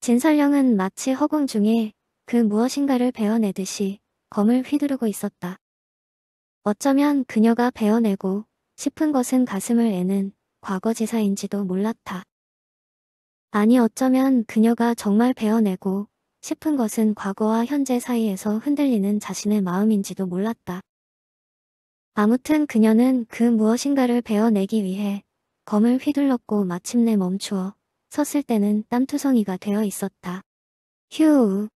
진설령은 마치 허공 중에 그 무엇인가를 베어내듯이 검을 휘두르고 있었다. 어쩌면 그녀가 베어내고 싶은 것은 가슴을 애는 과거지사인지도 몰랐다. 아니 어쩌면 그녀가 정말 베어내고 싶은 것은 과거와 현재 사이에서 흔들리는 자신의 마음인지도 몰랐다. 아무튼 그녀는 그 무엇인가를 베어내기 위해 검을 휘둘렀고 마침내 멈추어 섰을 때는 땀투성이가 되어 있었다. 휴.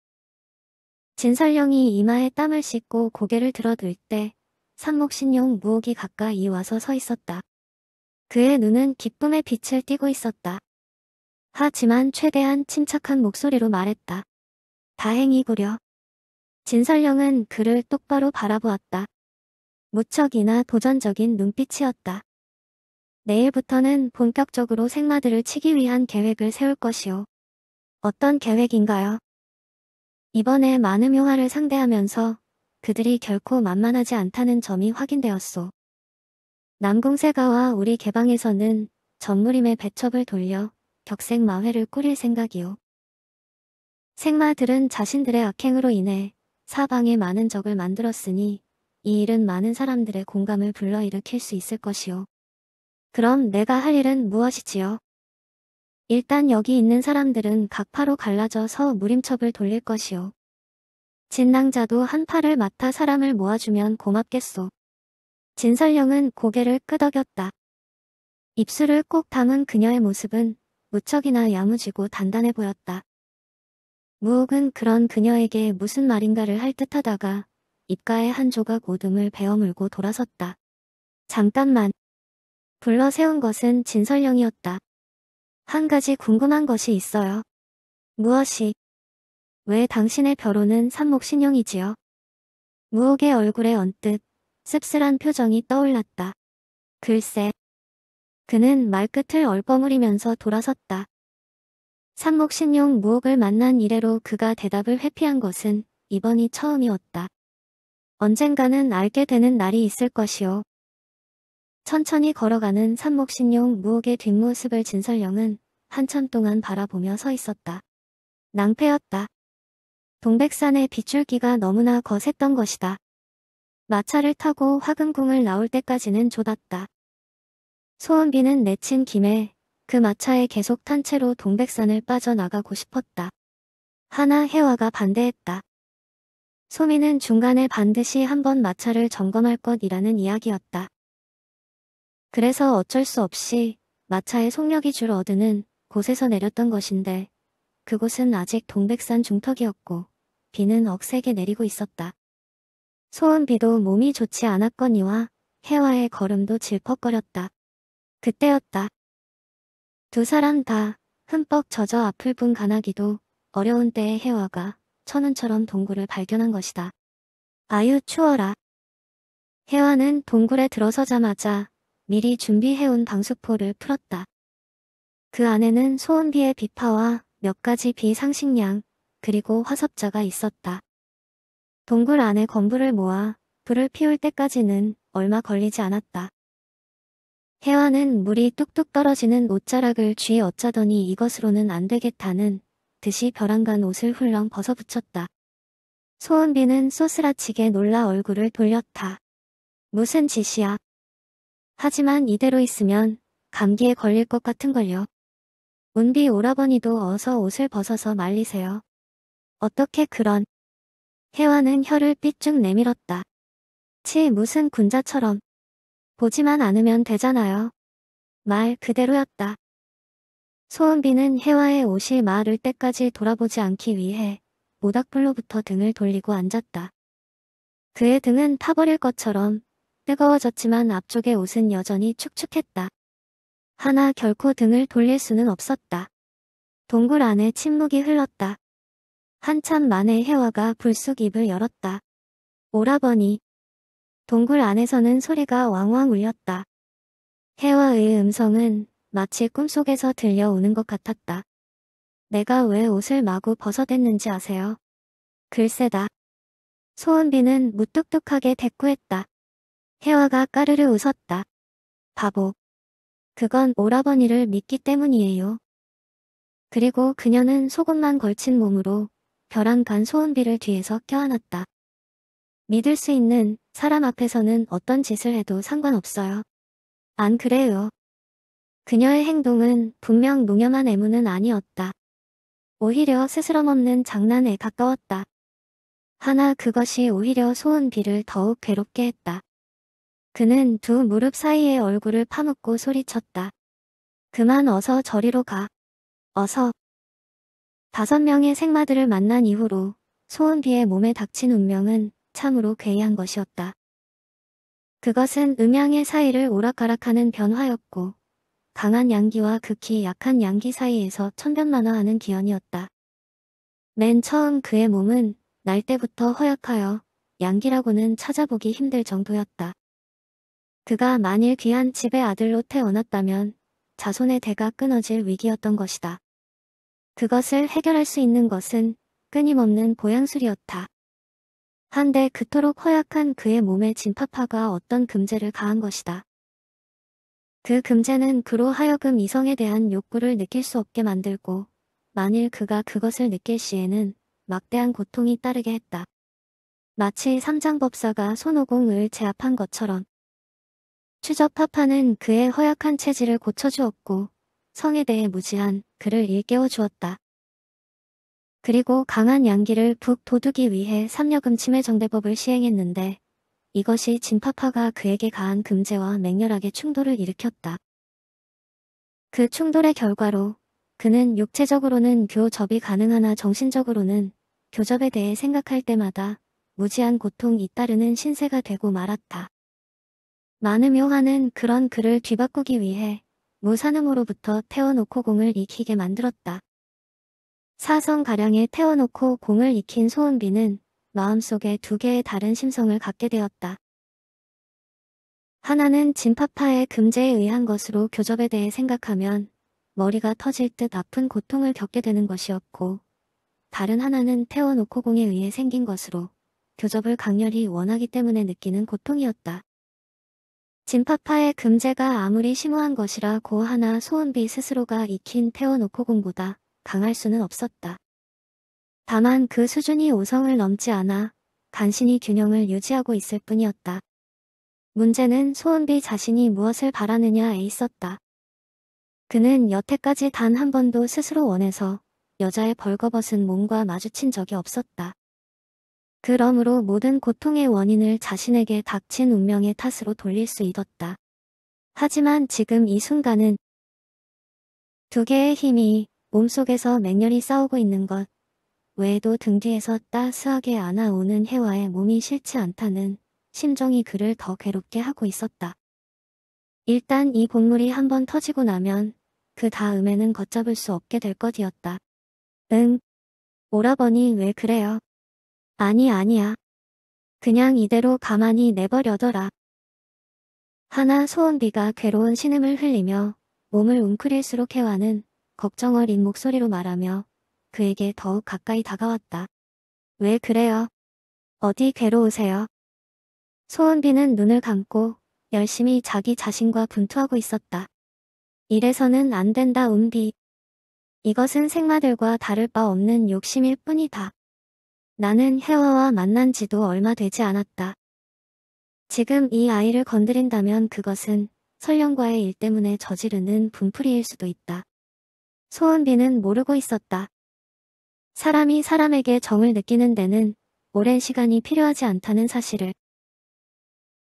진설령이 이마에 땀을 씻고 고개를 들어둘 때 산목신용 무옥이 가까이 와서 서 있었다. 그의 눈은 기쁨의 빛을 띠고 있었다. 하지만 최대한 침착한 목소리로 말했다. 다행이구려. 진설령은 그를 똑바로 바라보았다. 무척이나 도전적인 눈빛이었다. 내일부터는 본격적으로 생마들을 치기 위한 계획을 세울 것이요. 어떤 계획인가요? 이번에 많은 용화를 상대하면서 그들이 결코 만만하지 않다는 점이 확인되었소. 남궁세가와 우리 개방에서는 전무림의 배첩을 돌려 격생 마회를 꾸릴 생각이요. 생마들은 자신들의 악행으로 인해 사방에 많은 적을 만들었으니 이 일은 많은 사람들의 공감을 불러일으킬 수 있을 것이요. 그럼 내가 할 일은 무엇이지요? 일단 여기 있는 사람들은 각파로 갈라져 서 무림첩을 돌릴 것이요. 진낭자도 한 파를 맡아 사람을 모아주면 고맙겠소. 진설령은 고개를 끄덕였다. 입술을 꼭 담은 그녀의 모습은 무척이나 야무지고 단단해 보였다. 무옥은 그런 그녀에게 무슨 말인가를 할 듯하다가 입가에 한 조각 오둠을 베어물고 돌아섰다. 잠깐만. 불러 세운 것은 진설령이었다. 한 가지 궁금한 것이 있어요. 무엇이? 왜 당신의 벼로는 삼목신용이지요 무옥의 얼굴에 언뜻 씁쓸한 표정이 떠올랐다. 글쎄. 그는 말끝을 얼버무리면서 돌아섰다. 삼목신용 무옥을 만난 이래로 그가 대답을 회피한 것은 이번이 처음이었다. 언젠가는 알게 되는 날이 있을 것이오. 천천히 걸어가는 산목신용 무옥의 뒷모습을 진설령은 한참 동안 바라보며 서 있었다. 낭패였다. 동백산의 비출기가 너무나 거셌던 것이다. 마차를 타고 화금궁을 나올 때까지는 조았다 소원비는 내친 김에 그 마차에 계속 탄 채로 동백산을 빠져나가고 싶었다. 하나 혜화가 반대했다. 소미는 중간에 반드시 한 번 마차를 점검할 것이라는 이야기였다. 그래서 어쩔 수 없이 마차의 속력이 줄어드는 곳에서 내렸던 것인데 그곳은 아직 동백산 중턱이었고 비는 억세게 내리고 있었다. 소은비도 몸이 좋지 않았거니와 해와의 걸음도 질퍽거렸다. 그때였다. 두 사람 다 흠뻑 젖어 아플 분 가나기도 어려운 때에 해와가 천운처럼 동굴을 발견한 것이다. 아유 추워라. 해와는 동굴에 들어서자마자 미리 준비해온 방수포를 풀었다. 그 안에는 소은비의 비파와 몇 가지 비상식량, 그리고 화섭자가 있었다. 동굴 안에 건불을 모아 불을 피울 때까지는 얼마 걸리지 않았다. 혜화는 물이 뚝뚝 떨어지는 옷자락을 쥐 어짜더니 이것으로는 안 되겠다는 듯이 벼랑간 옷을 훌렁 벗어붙였다. 소은비는 소스라치게 놀라 얼굴을 돌렸다. 무슨 짓이야? 하지만 이대로 있으면 감기에 걸릴 것 같은걸요. 운비 오라버니도 어서 옷을 벗어서 말리세요. 어떻게 그런. 혜화는 혀를 삐쭉 내밀었다. 치 무슨 군자처럼. 보지만 않으면 되잖아요. 말 그대로였다. 소은비는 혜화의 옷이 마를 때까지 돌아보지 않기 위해 모닥불로부터 등을 돌리고 앉았다. 그의 등은 타버릴 것처럼 뜨거워졌지만 앞쪽의 옷은 여전히 축축했다. 하나 결코 등을 돌릴 수는 없었다. 동굴 안에 침묵이 흘렀다. 한참 만에 혜화가 불쑥 입을 열었다. 오라버니. 동굴 안에서는 소리가 왕왕 울렸다. 혜화의 음성은 마치 꿈속에서 들려오는 것 같았다. 내가 왜 옷을 마구 벗어댔는지 아세요? 글쎄다. 소은비는 무뚝뚝하게 대꾸했다. 혜화가 까르르 웃었다. 바보. 그건 오라버니를 믿기 때문이에요. 그리고 그녀는 소금만 걸친 몸으로 벼랑간 소은비를 뒤에서 껴안았다. 믿을 수 있는 사람 앞에서는 어떤 짓을 해도 상관없어요. 안 그래요. 그녀의 행동은 분명 농염한 애무는 아니었다. 오히려 스스럼없는 장난에 가까웠다. 하나 그것이 오히려 소은비를 더욱 괴롭게 했다. 그는 두 무릎 사이에 얼굴을 파묻고 소리쳤다. 그만 어서 저리로 가. 어서. 다섯 명의 생마들을 만난 이후로 소은비의 몸에 닥친 운명은 참으로 괴이한 것이었다. 그것은 음양의 사이를 오락가락하는 변화였고 강한 양기와 극히 약한 양기 사이에서 천변만화하는 기연이었다. 맨 처음 그의 몸은 날 때부터 허약하여 양기라고는 찾아보기 힘들 정도였다. 그가 만일 귀한 집의 아들로 태어났다면 자손의 대가 끊어질 위기였던 것이다. 그것을 해결할 수 있는 것은 끊임없는 보양술이었다. 한데 그토록 허약한 그의 몸에 진파파가 어떤 금제를 가한 것이다. 그 금제는 그로 하여금 이성에 대한 욕구를 느낄 수 없게 만들고 만일 그가 그것을 느낄 시에는 막대한 고통이 따르게 했다. 마치 삼장법사가 손오공을 제압한 것처럼 추적 파파는 그의 허약한 체질을 고쳐주었고 성에 대해 무지한 그를 일깨워 주었다. 그리고 강한 양기를 북 도두기 위해 삼려금 침해 정대법을 시행했는데 이것이 진파파가 그에게 가한 금제와 맹렬하게 충돌을 일으켰다. 그 충돌의 결과로 그는 육체적으로는 교접이 가능하나 정신적으로는 교접에 대해 생각할 때마다 무지한 고통이 따르는 신세가 되고 말았다. 많으며 하는 그런 그를 뒤바꾸기 위해 무산음으로부터 태워놓고 공을 익히게 만들었다. 사성가량에 태워놓고 공을 익힌 소은비는 마음속에 두 개의 다른 심성을 갖게 되었다. 하나는 진파파의 금제에 의한 것으로 교접에 대해 생각하면 머리가 터질 듯 아픈 고통을 겪게 되는 것이었고 다른 하나는 태워놓고 공에 의해 생긴 것으로 교접을 강렬히 원하기 때문에 느끼는 고통이었다. 진파파의 금제가 아무리 심오한 것이라 고 하나 소은비 스스로가 익힌 태워노코 공보다 강할 수는 없었다. 다만 그 수준이 오성을 넘지 않아 간신히 균형을 유지하고 있을 뿐이었다. 문제는 소은비 자신이 무엇을 바라느냐에 있었다. 그는 여태까지 단 한 번도 스스로 원해서 여자의 벌거벗은 몸과 마주친 적이 없었다. 그러므로 모든 고통의 원인을 자신에게 닥친 운명의 탓으로 돌릴 수 있었다. 하지만 지금 이 순간은 두 개의 힘이 몸속에서 맹렬히 싸우고 있는 것 외에도 등 뒤에서 따스하게 안아오는 해와의 몸이 싫지 않다는 심정이 그를 더 괴롭게 하고 있었다. 일단 이곡물이 한번 터지고 나면 그 다음에는 걷잡을 수 없게 될 것이었다. 응. 오라버니 왜 그래요? 아니 아니야. 그냥 이대로 가만히 내버려둬라. 하나 소원비가 괴로운 신음을 흘리며 몸을 웅크릴수록 해와는 걱정 어린 목소리로 말하며 그에게 더욱 가까이 다가왔다. 왜 그래요? 어디 괴로우세요? 소원비는 눈을 감고 열심히 자기 자신과 분투하고 있었다. 이래서는 안 된다 운비. 이것은 생마들과 다를 바 없는 욕심일 뿐이다. 나는 혜화와 만난 지도 얼마 되지 않았다. 지금 이 아이를 건드린다면 그것은 설령과의 일 때문에 저지르는 분풀이일 수도 있다. 소은비는 모르고 있었다. 사람이 사람에게 정을 느끼는 데는 오랜 시간이 필요하지 않다는 사실을.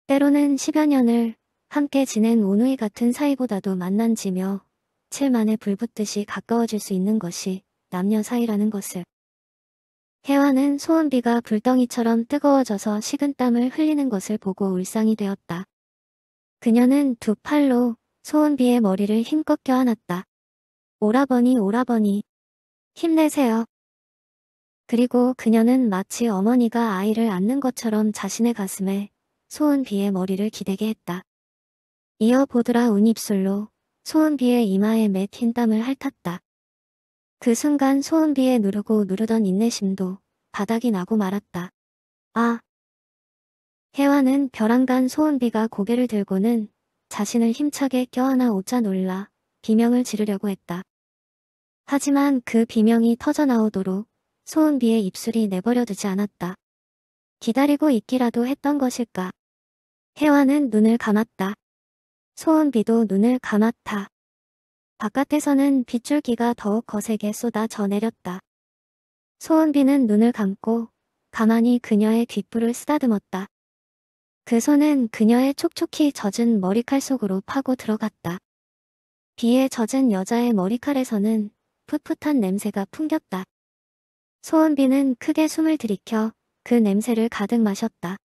때로는 10여 년을 함께 지낸 오누이 같은 사이보다도 만난 지며 칠만에 불붙듯이 가까워질 수 있는 것이 남녀 사이라는 것을. 혜화는 소은비가 불덩이처럼 뜨거워져서 식은땀을 흘리는 것을 보고 울상이 되었다. 그녀는 두 팔로 소은비의 머리를 힘껏 껴안았다. 오라버니 오라버니 힘내세요. 그리고 그녀는 마치 어머니가 아이를 안는 것처럼 자신의 가슴에 소은비의 머리를 기대게 했다. 이어 보드라 운 입술로 소은비의 이마에 맺힌 땀을 핥았다. 그 순간 소은비에 누르고 누르던 인내심도 바닥이 나고 말았다. 아. 혜화는 벼랑간 소은비가 고개를 들고는 자신을 힘차게 껴안아 오자 놀라 비명을 지르려고 했다. 하지만 그 비명이 터져나오도록 소은비의 입술이 내버려두지 않았다. 기다리고 있기라도 했던 것일까. 혜화는 눈을 감았다. 소은비도 눈을 감았다. 바깥에서는 빗줄기가 더욱 거세게 쏟아져 내렸다. 소은비는 눈을 감고 가만히 그녀의 귓불을 쓰다듬었다. 그 손은 그녀의 촉촉히 젖은 머리칼 속으로 파고 들어갔다. 비에 젖은 여자의 머리칼에서는 풋풋한 냄새가 풍겼다. 소은비는 크게 숨을 들이켜 그 냄새를 가득 마셨다.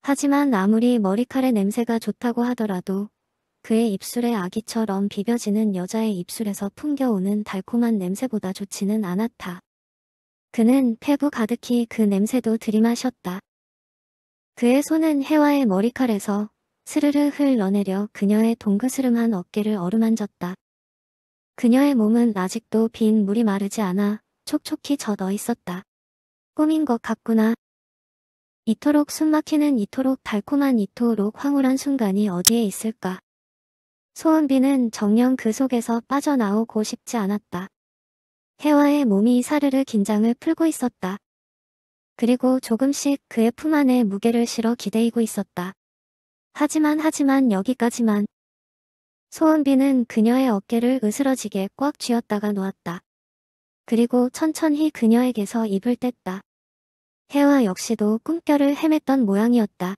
하지만 아무리 머리칼의 냄새가 좋다고 하더라도 그의 입술에 아기처럼 비벼지는 여자의 입술에서 풍겨오는 달콤한 냄새보다 좋지는 않았다. 그는 폐부 가득히 그 냄새도 들이마셨다. 그의 손은 해와의 머리칼에서 스르르 흘러내려 그녀의 동그스름한 어깨를 어루만졌다. 그녀의 몸은 아직도 빈 물이 마르지 않아 촉촉히 젖어 있었다. 꿈인 것 같구나. 이토록 숨막히는 이토록 달콤한 이토록 황홀한 순간이 어디에 있을까? 소은비는 정녕 그 속에서 빠져나오고 싶지 않았다. 혜화의 몸이 사르르 긴장을 풀고 있었다. 그리고 조금씩 그의 품 안에 무게를 실어 기대이고 있었다. 하지만 하지만 여기까지만. 소은비는 그녀의 어깨를 으스러지게 꽉 쥐었다가 놓았다. 그리고 천천히 그녀에게서 입을 뗐다. 혜화 역시도 꿈결을 헤맸던 모양이었다.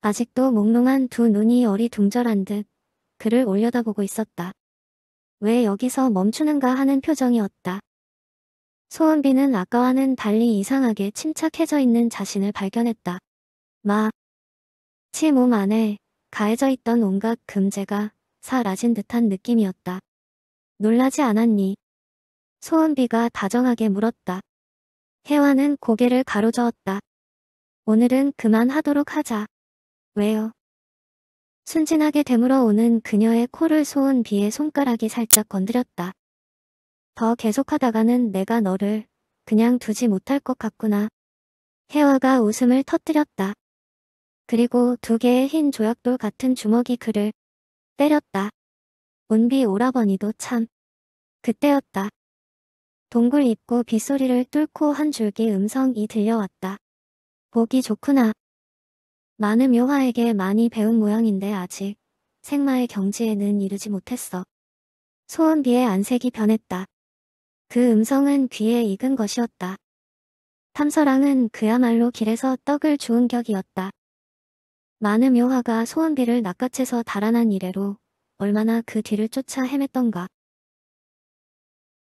아직도 몽롱한 두 눈이 어리둥절한 듯 그를 올려다보고 있었다. 왜 여기서 멈추는가 하는 표정이었다. 소은비는 아까와는 달리 이상하게 침착해져 있는 자신을 발견했다. 마. 치 몸 안에 가해져 있던 온갖 금제가 사라진 듯한 느낌이었다. 놀라지 않았니? 소은비가 다정하게 물었다. 혜화는 고개를 가로저었다. 오늘은 그만하도록 하자. 왜요? 순진하게 되물어 오는 그녀의 코를 소은 비의 손가락이 살짝 건드렸다. 더 계속하다가는 내가 너를 그냥 두지 못할 것 같구나. 혜화가 웃음을 터뜨렸다. 그리고 두 개의 흰 조약돌 같은 주먹이 그를 때렸다. 문비 오라버니도 참. 그때였다. 동굴 입구 빗소리를 뚫고 한 줄기 음성이 들려왔다. 보기 좋구나. 많은 묘화에게 많이 배운 모양인데 아직 생마의 경지에는 이르지 못했어. 소원비의 안색이 변했다. 그 음성은 귀에 익은 것이었다. 탐서랑은 그야말로 길에서 떡을 주운 격이었다. 많은 묘화가 소원비를 낚아채서 달아난 이래로 얼마나 그 뒤를 쫓아 헤맸던가.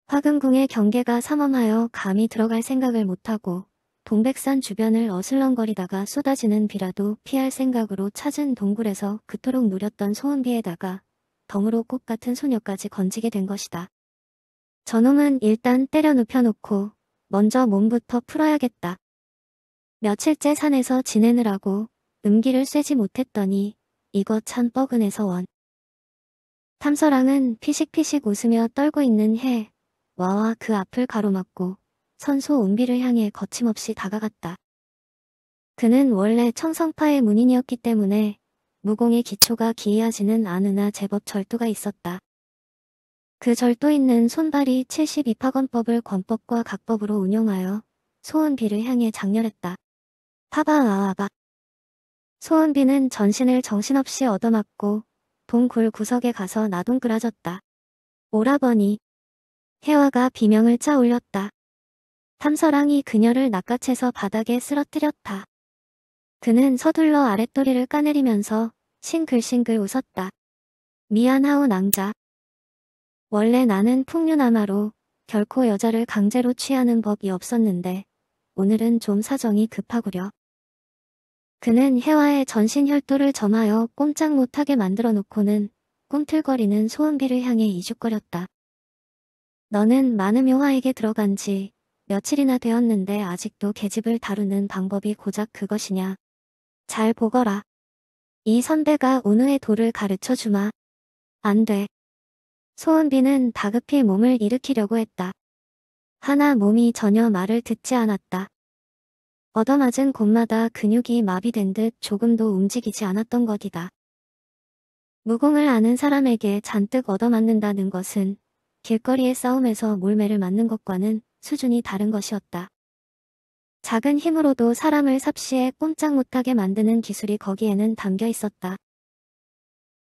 화금궁의 경계가 삼엄하여 감히 들어갈 생각을 못하고 동백산 주변을 어슬렁거리다가 쏟아지는 비라도 피할 생각으로 찾은 동굴에서 그토록 누렸던 소원비에다가 덤으로 꽃 같은 소녀까지 건지게 된 것이다. 저놈은 일단 때려 눕혀놓고 먼저 몸부터 풀어야겠다. 며칠째 산에서 지내느라고 음기를 쐬지 못했더니 이거 참 뻐근해서 원. 탐서랑은 피식피식 웃으며 떨고 있는 해. 와와 그 앞을 가로막고 선소 은비를 향해 거침없이 다가갔다. 그는 원래 청성파의 문인이었기 때문에 무공의 기초가 기이하지는 않으나 제법 절도가 있었다. 그 절도 있는 손발이 72파건법을 권법과 각법으로 운용하여 소은비를 향해 장렬했다. 파바아아바 소은비는 전신을 정신없이 얻어맞고 동굴 구석에 가서 나동그라졌다. 오라버니 혜화가 비명을 차 올렸다. 탐사랑이 그녀를 낚아채서 바닥에 쓰러뜨렸다. 그는 서둘러 아랫도리를 까내리면서 싱글싱글 웃었다. 미안하오 낭자. 원래 나는 풍류나마로 결코 여자를 강제로 취하는 법이 없었는데 오늘은 좀 사정이 급하구려. 그는 혜화의 전신 혈도를 점하여 꼼짝 못하게 만들어 놓고는 꿈틀거리는 소은비를 향해 이죽거렸다. 너는 많은 묘화에게 들어간 지 며칠이나 되었는데 아직도 계집을 다루는 방법이 고작 그것이냐. 잘 보거라. 이 선배가 운우의 도를 가르쳐 주마. 안 돼. 소은비는 다급히 몸을 일으키려고 했다. 하나 몸이 전혀 말을 듣지 않았다. 얻어맞은 곳마다 근육이 마비된 듯 조금도 움직이지 않았던 것이다. 무공을 아는 사람에게 잔뜩 얻어맞는다는 것은 길거리의 싸움에서 몰매를 맞는 것과는 수준이 다른 것이었다. 작은 힘으로도 사람을 삽시에 꼼짝 못하게 만드는 기술이 거기에는 담겨 있었다.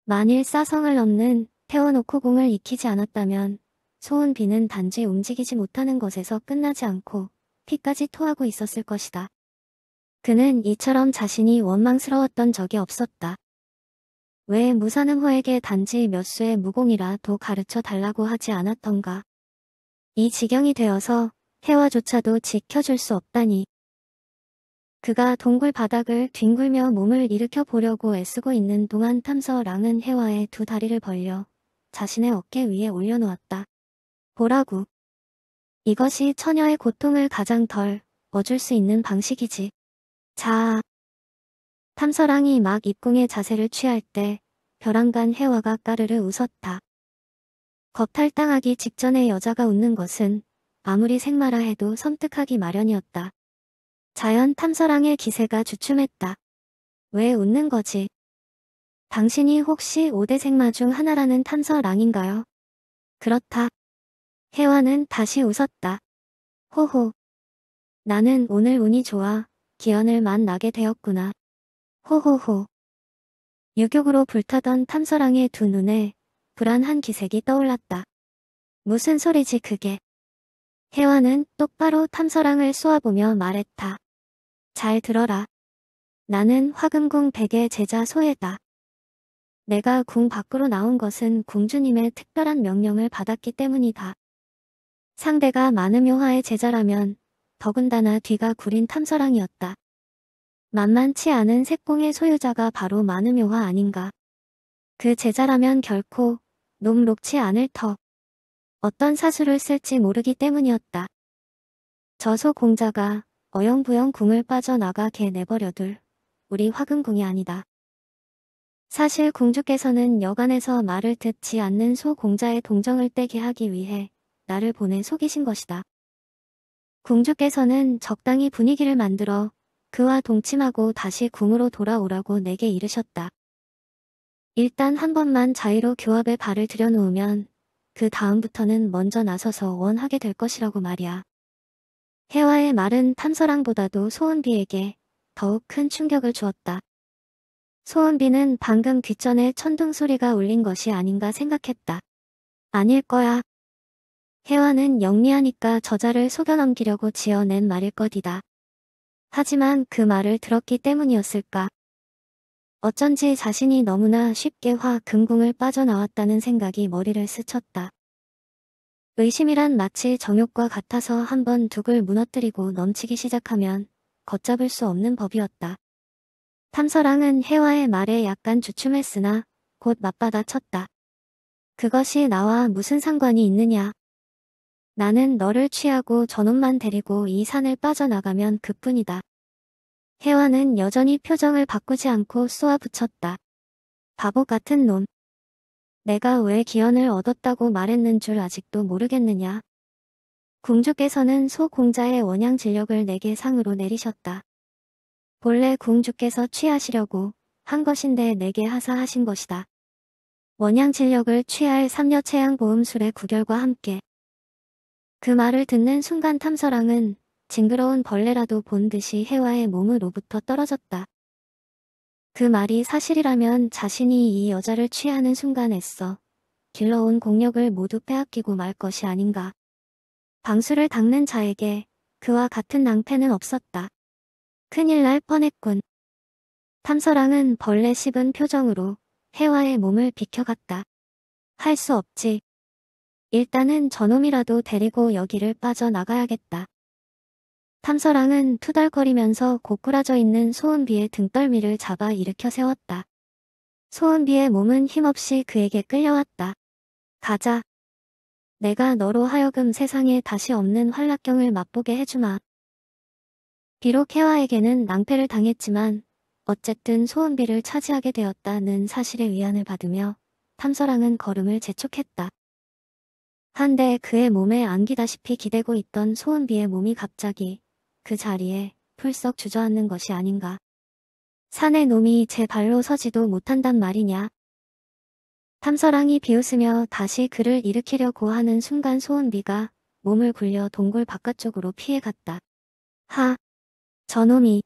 만일 싸성을 넘는 태워놓고 공을 익히지 않았다면 소은비는 단지 움직이지 못하는 것에서 끝나지 않고 피까지 토하고 있었을 것이다. 그는 이처럼 자신이 원망스러웠던 적이 없었다. 왜 무사능호에게 단지 몇 수의 무공이라 도 가르쳐 달라고 하지 않았던가. 이 지경이 되어서 해와조차도 지켜줄 수 없다니. 그가 동굴 바닥을 뒹굴며 몸을 일으켜 보려고 애쓰고 있는 동안 탐서랑은 해와의 두 다리를 벌려 자신의 어깨 위에 올려놓았다. 보라고. 이것이 처녀의 고통을 가장 덜 얻을 수 있는 방식이지. 자. 탐서랑이 막 입궁의 자세를 취할 때 벼랑간 해와가 까르르 웃었다. 겁탈당하기 직전에 여자가 웃는 것은 아무리 생마라 해도 섬뜩하기 마련이었다. 자연 탐사랑의 기세가 주춤했다. 왜 웃는 거지? 당신이 혹시 5대 생마 중 하나라는 탐사랑인가요 그렇다. 혜화는 다시 웃었다. 호호. 나는 오늘 운이 좋아 기현을 만나게 되었구나. 호호호. 유격으로 불타던 탐사랑의두 눈에 불안한 기색이 떠올랐다. 무슨 소리지 그게. 혜화는 똑바로 탐서랑을 쏘아보며 말했다. 잘 들어라. 나는 화금궁 백의 제자 소예다 내가 궁 밖으로 나온 것은 궁주님의 특별한 명령을 받았기 때문이다. 상대가 만음요화의 제자라면 더군다나 뒤가 구린 탐서랑이었다. 만만치 않은 색공의 소유자가 바로 만음요화 아닌가. 그 제자라면 결코 녹록치 않을 터. 어떤 사수를 쓸지 모르기 때문이었다. 저소 공자가 어영부영 궁을 빠져나가 개 내버려둘 우리 화금궁이 아니다. 사실 공주께서는 여간에서 말을 듣지 않는 소 공자의 동정을 떼게 하기 위해 나를 보내 속이신 것이다. 공주께서는 적당히 분위기를 만들어 그와 동침하고 다시 궁으로 돌아오라고 내게 이르셨다. 일단 한 번만 자의로 교합의 발을 들여놓으면 그 다음부터는 먼저 나서서 원하게 될 것이라고 말이야. 혜화의 말은 탐서랑보다도 소은비에게 더욱 큰 충격을 주었다. 소은비는 방금 귀전에 천둥 소리가 울린 것이 아닌가 생각했다. 아닐 거야. 혜화는 영리하니까 저자를 속여넘기려고 지어낸 말일 것이다. 하지만 그 말을 들었기 때문이었을까? 어쩐지 자신이 너무나 쉽게 화 금궁을 빠져나왔다는 생각이 머리를 스쳤다. 의심이란 마치 정욕과 같아서 한번 둑을 무너뜨리고 넘치기 시작하면 걷잡을 수 없는 법이었다. 탐서랑은 혜화의 말에 약간 주춤했으나 곧 맞받아 쳤다. 그것이 나와 무슨 상관이 있느냐. 나는 너를 취하고 저놈만 데리고 이 산을 빠져나가면 그뿐이다. 혜원은 여전히 표정을 바꾸지 않고 쏘아붙였다. 바보 같은 놈. 내가 왜 기원을 얻었다고 말했는 줄 아직도 모르겠느냐. 궁주께서는 소공자의 원양 진력을 내게 상으로 내리셨다. 본래 궁주께서 취하시려고 한 것인데 내게 하사하신 것이다. 원양 진력을 취할 삼녀 체양 보음술의 구결과 함께 그 말을 듣는 순간 탐서랑은 징그러운 벌레라도 본 듯이 혜화의 몸으로부터 떨어졌다. 그 말이 사실이라면 자신이 이 여자를 취하는 순간 했어. 길러온 공력을 모두 빼앗기고 말 것이 아닌가. 방수를 닦는 자에게 그와 같은 낭패는 없었다. 큰일 날 뻔했군. 탐서랑은 벌레 씹은 표정으로 혜화의 몸을 비켜갔다. 할 수 없지. 일단은 저놈이라도 데리고 여기를 빠져나가야겠다. 탐서랑은 투덜거리면서 고꾸라져 있는 소은비의 등떨미를 잡아 일으켜 세웠다. 소은비의 몸은 힘없이 그에게 끌려왔다. 가자. 내가 너로 하여금 세상에 다시 없는 환락경을 맛보게 해주마. 비록 혜화에게는 낭패를 당했지만 어쨌든 소은비를 차지하게 되었다는 사실의 위안을 받으며 탐서랑은 걸음을 재촉했다. 한데 그의 몸에 안기다시피 기대고 있던 소은비의 몸이 갑자기 그 자리에 풀썩 주저앉는 것이 아닌가. 산의 놈이 제 발로 서지도 못한단 말이냐. 탐사랑이 비웃으며 다시 그를 일으키려고 하는 순간 소은비가 몸을 굴려 동굴 바깥쪽으로 피해갔다. 하! 저놈이!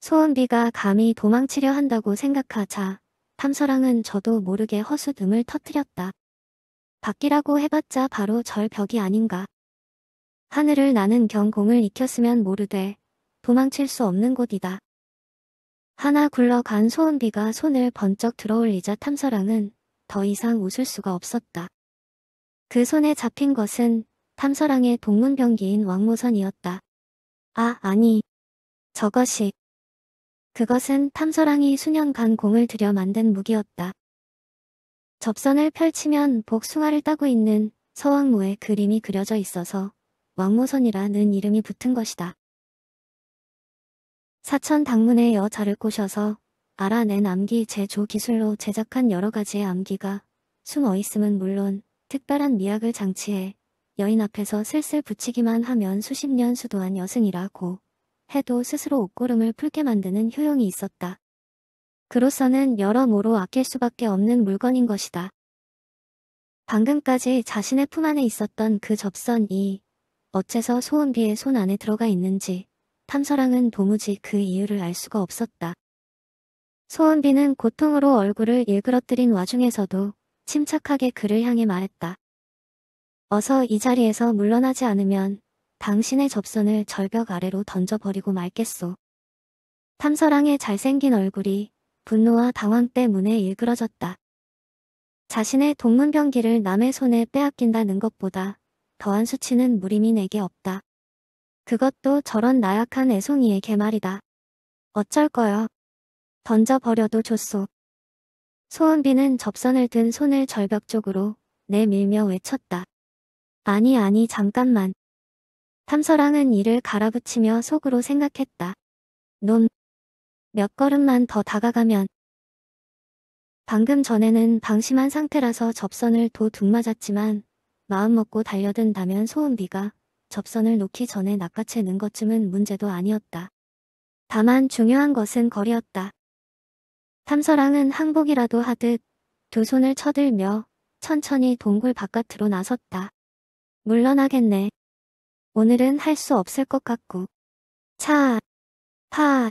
소은비가 감히 도망치려 한다고 생각하자 탐사랑은 저도 모르게 허수음을 터뜨렸다. 밖이라고 해봤자 바로 절 벽이 아닌가. 하늘을 나는 경공을 익혔으면 모르되 도망칠 수 없는 곳이다. 하나 굴러간 소은비가 손을 번쩍 들어올리자 탐서랑은 더 이상 웃을 수가 없었다. 그 손에 잡힌 것은 탐서랑의 동문병기인 왕모선이었다. 아, 아니. 저것이. 그것은 탐서랑이 수년간 공을 들여 만든 무기였다. 접선을 펼치면 복숭아를 따고 있는 서왕모의 그림이 그려져 있어서 왕모선이라는 이름이 붙은 것이다. 사천 당문의 여자를 꼬셔서 알아낸 암기 제조 기술로 제작한 여러 가지의 암기가 숨어 있음은 물론 특별한 미학을 장치해 여인 앞에서 슬슬 붙이기만 하면 수십 년 수도한 여승이라고 해도 스스로 옷고름을 풀게 만드는 효용이 있었다. 그로서는 여러모로 아낄 수밖에 없는 물건인 것이다. 방금까지 자신의 품 안에 있었던 그 접선이 어째서 소은비의 손 안에 들어가 있는지 탐사랑은 도무지 그 이유를 알 수가 없었다. 소은비는 고통으로 얼굴을 일그러뜨린 와중에서도 침착하게 그를 향해 말했다. 어서 이 자리에서 물러나지 않으면 당신의 접선을 절벽 아래로 던져버리고 말겠소. 탐사랑의 잘생긴 얼굴이 분노와 당황 때문에 일그러졌다. 자신의 동문병기를 남의 손에 빼앗긴다는 것보다 더한 수치는 무림인에게 없다. 그것도 저런 나약한 애송이의개 말이다. 어쩔 거요. 던져버려도 좋소. 소원비는 접선을 든 손을 절벽 쪽으로 내밀며 외쳤다. 아니 아니 잠깐만. 탐서랑은 이를 갈아붙이며 속으로 생각했다. 놈. 몇 걸음만 더 다가가면. 방금 전에는 방심한 상태라서 접선을 도둑 맞았지만 마음먹고 달려든다면 소은비가 접선을 놓기 전에 낚아채는 것쯤은 문제도 아니었다. 다만 중요한 것은 거리였다. 탐서랑은 항복이라도 하듯 두 손을 쳐들며 천천히 동굴 바깥으로 나섰다. 물러나겠네. 오늘은 할 수 없을 것 같고. 차, 파.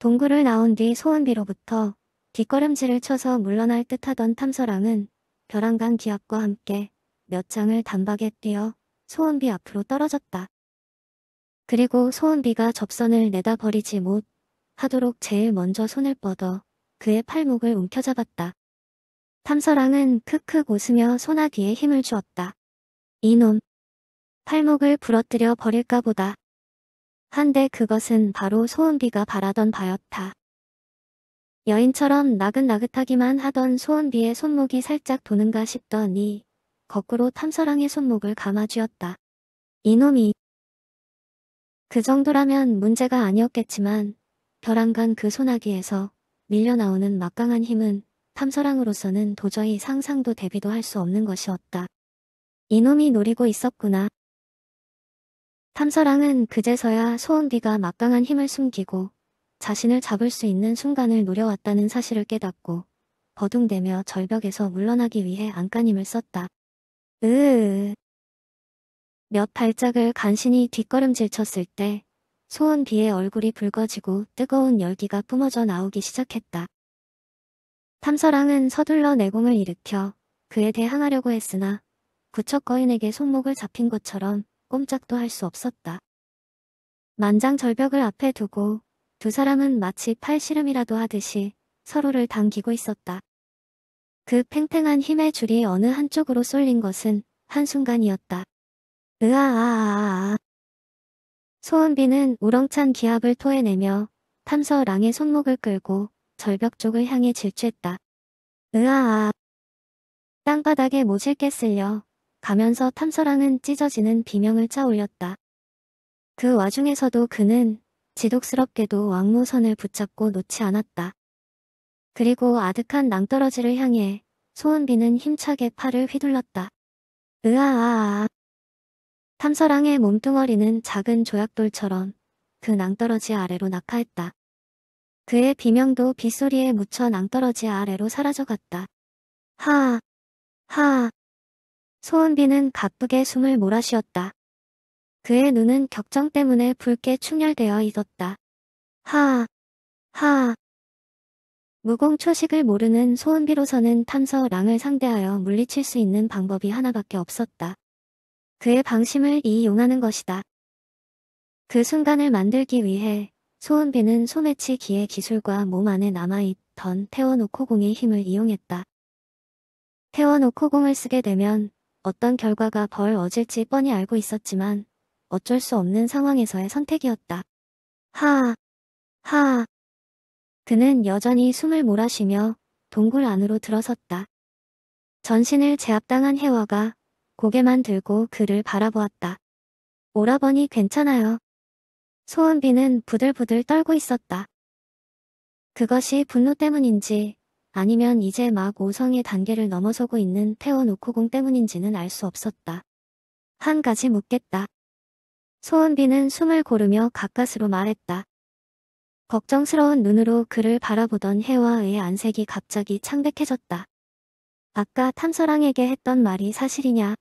동굴을 나온 뒤 소은비로부터 뒷걸음질을 쳐서 물러날 듯하던 탐서랑은 벼랑간 기압과 함께 몇 장을 단박에 뛰어 소원비 앞으로 떨어졌다. 그리고 소원비가 접선을 내다버리지 못 하도록 제일 먼저 손을 뻗어 그의 팔목을 움켜잡았다. 탐서랑은 크크 웃으며 소나귀에 힘을 주었다. 이놈. 팔목을 부러뜨려 버릴까 보다. 한데 그것은 바로 소은비가 바라던 바였다. 여인처럼 나긋나긋하기만 하던 소은비의 손목이 살짝 도는가 싶더니 거꾸로 탐사랑의 손목을 감아쥐었다. 이놈이 그 정도라면 문제가 아니었겠지만 벼랑간 그 소나기에서 밀려나오는 막강한 힘은 탐사랑으로서는 도저히 상상도 대비도 할 수 없는 것이었다. 이놈이 노리고 있었구나. 탐사랑은 그제서야 소은비가 막강한 힘을 숨기고 자신을 잡을 수 있는 순간을 노려왔다는 사실을 깨닫고 버둥대며 절벽에서 물러나기 위해 안간힘을 썼다. 으으으. 몇 발짝을 간신히 뒷걸음질 쳤을 때소원 비의 얼굴이 붉어지고 뜨거운 열기가 뿜어져 나오기 시작했다. 탐사랑은 서둘러 내공을 일으켜 그에 대항하려고 했으나 구척 거인에게 손목을 잡힌 것처럼 꼼짝도 할 수 없었다. 만장 절벽을 앞에 두고 두 사람은 마치 팔씨름이라도 하듯이 서로를 당기고 있었다. 그 팽팽한 힘의 줄이 어느 한쪽으로 쏠린 것은 한순간이었다. 으아아아아. 아, 소은비는 우렁찬 기합을 토해내며 탐서랑의 손목을 끌고 절벽 쪽을 향해 질주했다. 으아아. 땅바닥에 모질게 쓸려 가면서 탐서랑은 찢어지는 비명을 짜올렸다. 그 와중에서도 그는 지독스럽게도 왕무선을 붙잡고 놓지 않았다. 그리고 아득한 낭떠러지를 향해 소은비는 힘차게 팔을 휘둘렀다. 으아아아. 탐서랑의 몸뚱어리는 작은 조약돌처럼 그 낭떠러지 아래로 낙하했다. 그의 비명도 빗소리에 묻혀 낭떠러지 아래로 사라져갔다. 하아, 하아. 소은비는 가쁘게 숨을 몰아쉬었다. 그의 눈은 격정 때문에 붉게 충혈되어 있었다. 하, 하. 무공초식을 모르는 소은비로서는 탐서랑을 상대하여 물리칠 수 있는 방법이 하나밖에 없었다. 그의 방심을 이용하는 것이다. 그 순간을 만들기 위해 소은비는 소매치 기의 기술과 몸 안에 남아있던 태워놓코 공의 힘을 이용했다. 태워놓코 공을 쓰게 되면 어떤 결과가 벌어질지 뻔히 알고 있었지만 어쩔 수 없는 상황에서의 선택이었다. 하아, 하아. 그는 여전히 숨을 몰아쉬며 동굴 안으로 들어섰다. 전신을 제압당한 혜화가 고개만 들고 그를 바라보았다. 오라버니 괜찮아요. 소은비는 부들부들 떨고 있었다. 그것이 분노 때문인지 아니면 이제 막 오성의 단계를 넘어서고 있는 태원 오코공 때문인지는 알 수 없었다. 한 가지 묻겠다. 소은비는 숨을 고르며 가까스로 말했다. 걱정스러운 눈으로 그를 바라보던 혜화의 안색이 갑자기 창백해졌다. 아까 탐서랑에게 했던 말이 사실이냐?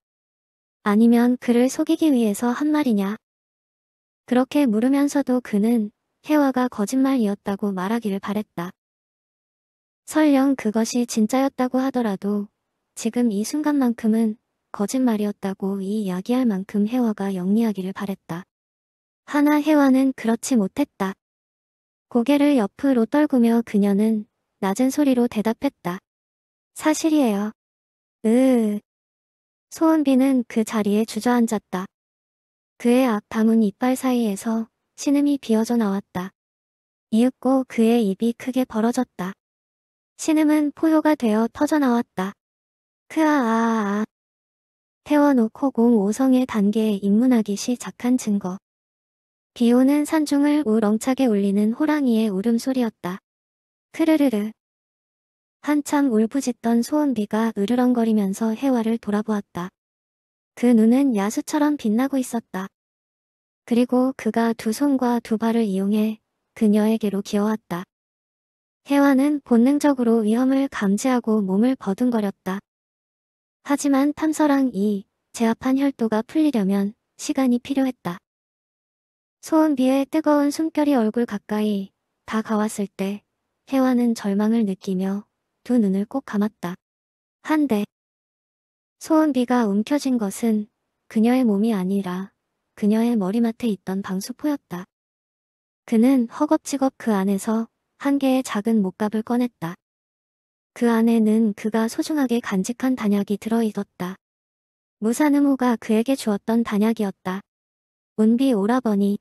아니면 그를 속이기 위해서 한 말이냐? 그렇게 물으면서도 그는 혜화가 거짓말이었다고 말하기를 바랬다. 설령 그것이 진짜였다고 하더라도 지금 이 순간만큼은 거짓말이었다고 이 이야기할 만큼 혜화가 영리하기를 바랬다. 하나 혜화는 그렇지 못했다. 고개를 옆으로 떨구며 그녀는 낮은 소리로 대답했다. 사실이에요. 으 소은비는 그 자리에 주저앉았다. 그의 앞 다문 이빨 사이에서 신음이 비어져 나왔다. 이윽고 그의 입이 크게 벌어졌다. 신음은 포효가 되어 터져나왔다. 크아아아 아. 태워놓고 공5성의 단계에 입문하기 시작한 증거. 비오는 산중을 우렁차게 울리는 호랑이의 울음소리였다. 크르르르. 한참 울부짖던 소은비가 으르렁거리면서 해화를 돌아보았다. 그 눈은 야수처럼 빛나고 있었다. 그리고 그가 두 손과 두 발을 이용해 그녀에게로 기어왔다. 혜화는 본능적으로 위험을 감지하고 몸을 버둥거렸다. 하지만 탐서랑 이 제압한 혈도가 풀리려면 시간이 필요했다. 소은비의 뜨거운 숨결이 얼굴 가까이 다가왔을 때 혜화는 절망을 느끼며 두 눈을 꼭 감았다. 한데 소은비가 움켜진 것은 그녀의 몸이 아니라 그녀의 머리맡에 있던 방수포였다. 그는 허겁지겁 그 안에서 한 개의 작은 목갑을 꺼냈다. 그 안에는 그가 소중하게 간직한 단약이 들어있었다. 무사능호가 그에게 주었던 단약이었다. 운비 오라버니.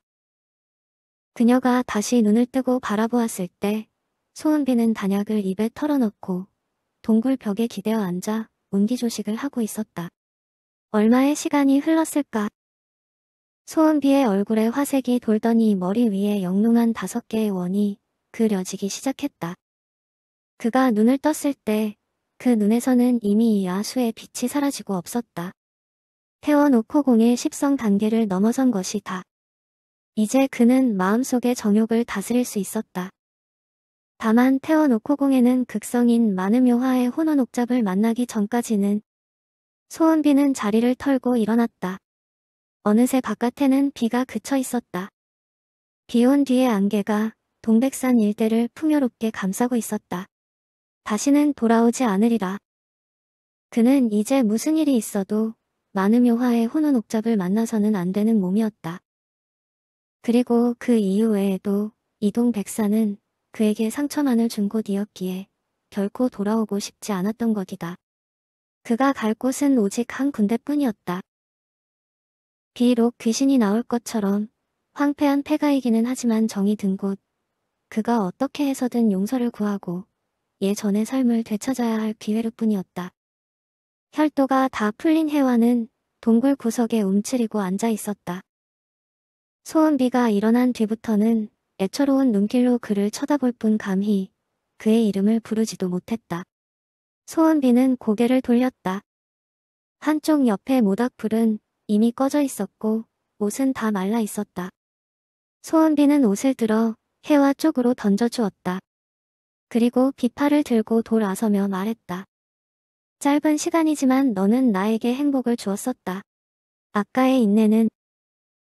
그녀가 다시 눈을 뜨고 바라보았을 때 소은비는 단약을 입에 털어놓고 동굴 벽에 기대어 앉아 운기조식을 하고 있었다. 얼마의 시간이 흘렀을까? 소은비의 얼굴에 화색이 돌더니 머리 위에 영롱한 다섯 개의 원이 그려지기 시작했다. 그가 눈을 떴을 때 그 눈에서는 이미 이 아수의 빛이 사라지고 없었다. 태원오코 공의 십성 단계를 넘어선 것이다. 이제 그는 마음속의 정욕을 다스릴 수 있었다. 다만 태원오코 공에는 극성인 마음묘화의혼원옥잡을 만나기 전까지는 소은비는 자리를 털고 일어났다. 어느새 바깥에는 비가 그쳐 있었다. 비온 뒤의 안개가 동백산 일대를 풍요롭게 감싸고 있었다. 다시는 돌아오지 않으리라. 그는 이제 무슨 일이 있어도 마음묘화의 혼은 옥잡을 만나서는 안 되는 몸이었다. 그리고 그 이후에도 이동 백사는 그에게 상처만을 준 곳이었기에 결코 돌아오고 싶지 않았던 것이다. 그가 갈 곳은 오직 한 군데뿐이었다. 비록 귀신이 나올 것처럼 황폐한 폐가이기는 하지만 정이 든 곳, 그가 어떻게 해서든 용서를 구하고 예전의 삶을 되찾아야 할 기회일 뿐이었다. 혈도가 다 풀린 혜화는 동굴 구석에 움츠리고 앉아 있었다. 소은비가 일어난 뒤부터는 애처로운 눈길로 그를 쳐다볼 뿐 감히 그의 이름을 부르지도 못했다. 소은비는 고개를 돌렸다. 한쪽 옆에 모닥불은 이미 꺼져 있었고 옷은 다 말라 있었다. 소은비는 옷을 들어 해와 쪽으로 던져주었다. 그리고 비파를 들고 돌아서며 말했다. 짧은 시간이지만 너는 나에게 행복을 주었었다. 아까의 인내는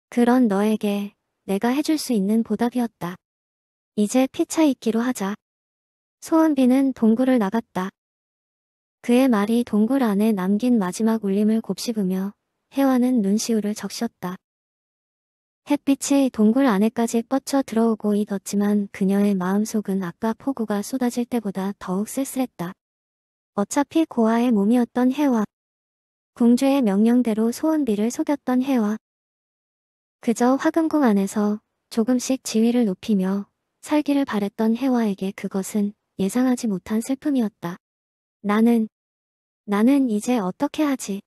그런 너에게 내가 해줄 수 있는 보답이었다. 이제 피차 있기로 하자. 소은비는 동굴을 나갔다. 그의 말이 동굴 안에 남긴 마지막 울림을 곱씹으며 혜화는 눈시울을 적셨다. 햇빛이 동굴 안에까지 뻗쳐 들어오고 있었지만 그녀의 마음속은 아까 폭우가 쏟아질 때보다 더욱 쓸쓸했다. 어차피 고아의 몸이었던 해와 궁주의 명령대로 소은비를 속였던 해와 그저 화금궁 안에서 조금씩 지위를 높이며 살기를 바랬던 해와에게 그것은 예상하지 못한 슬픔이었다. 나는 나는 이제 어떻게 하지?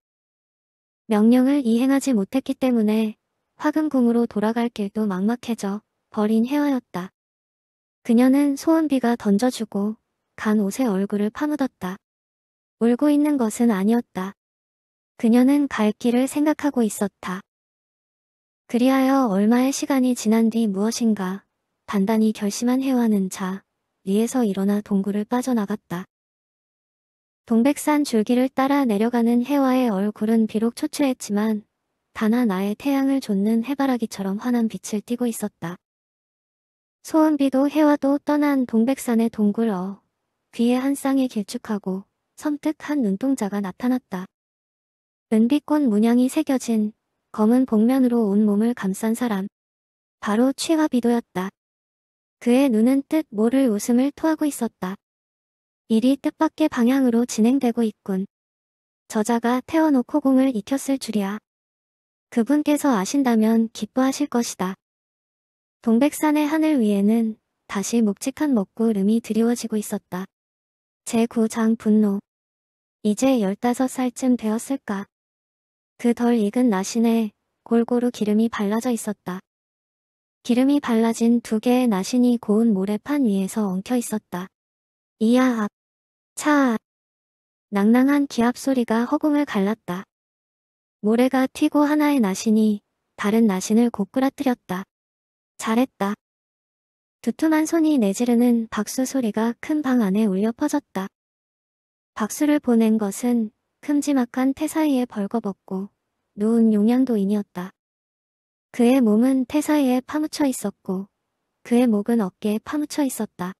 명령을 이행하지 못했기 때문에 화금궁으로 돌아갈 길도 막막해져 버린 헤어였다. 그녀는 소은비가 던져주고 간 옷에 얼굴을 파묻었다. 울고 있는 것은 아니었다. 그녀는 갈 길을 생각하고 있었다. 그리하여 얼마의 시간이 지난 뒤 무엇인가 단단히 결심한 혜화는자 위에서 일어나 동굴을 빠져나갔다. 동백산 줄기를 따라 내려가는 혜화의 얼굴은 비록 초췌했지만 단아 나의 태양을 쫓는 해바라기처럼 환한 빛을 띠고 있었다. 소원비도 해와도 떠난 동백산의 동굴 어 귀에 한 쌍이 길쭉하고 섬뜩한 눈동자가 나타났다. 은빛꽃 문양이 새겨진 검은 복면으로 온 몸을 감싼 사람. 바로 취화비도였다. 그의 눈은 뜻 모를 웃음을 토하고 있었다. 일이 뜻밖의 방향으로 진행되고 있군. 저자가 태어놓고 공을 익혔을 줄이야. 그분께서 아신다면 기뻐하실 것이다. 동백산의 하늘 위에는 다시 묵직한 먹구름이 드리워지고 있었다. 제9장 분노. 이제 15살쯤 되었을까. 그 덜 익은 나신에 골고루 기름이 발라져 있었다. 기름이 발라진 두 개의 나신이 고운 모래판 위에서 엉켜 있었다. 이야 앞, 아, 차 낭낭한 기압 소리가 허공을 갈랐다. 모래가 튀고 하나의 나신이 다른 나신을 고꾸라뜨렸다. 잘했다. 두툼한 손이 내지르는 박수 소리가 큰 방 안에 울려 퍼졌다. 박수를 보낸 것은 큼지막한 태사이에 벌거벗고 누운 용양도인이었다. 그의 몸은 태사이에 파묻혀 있었고 그의 목은 어깨에 파묻혀 있었다.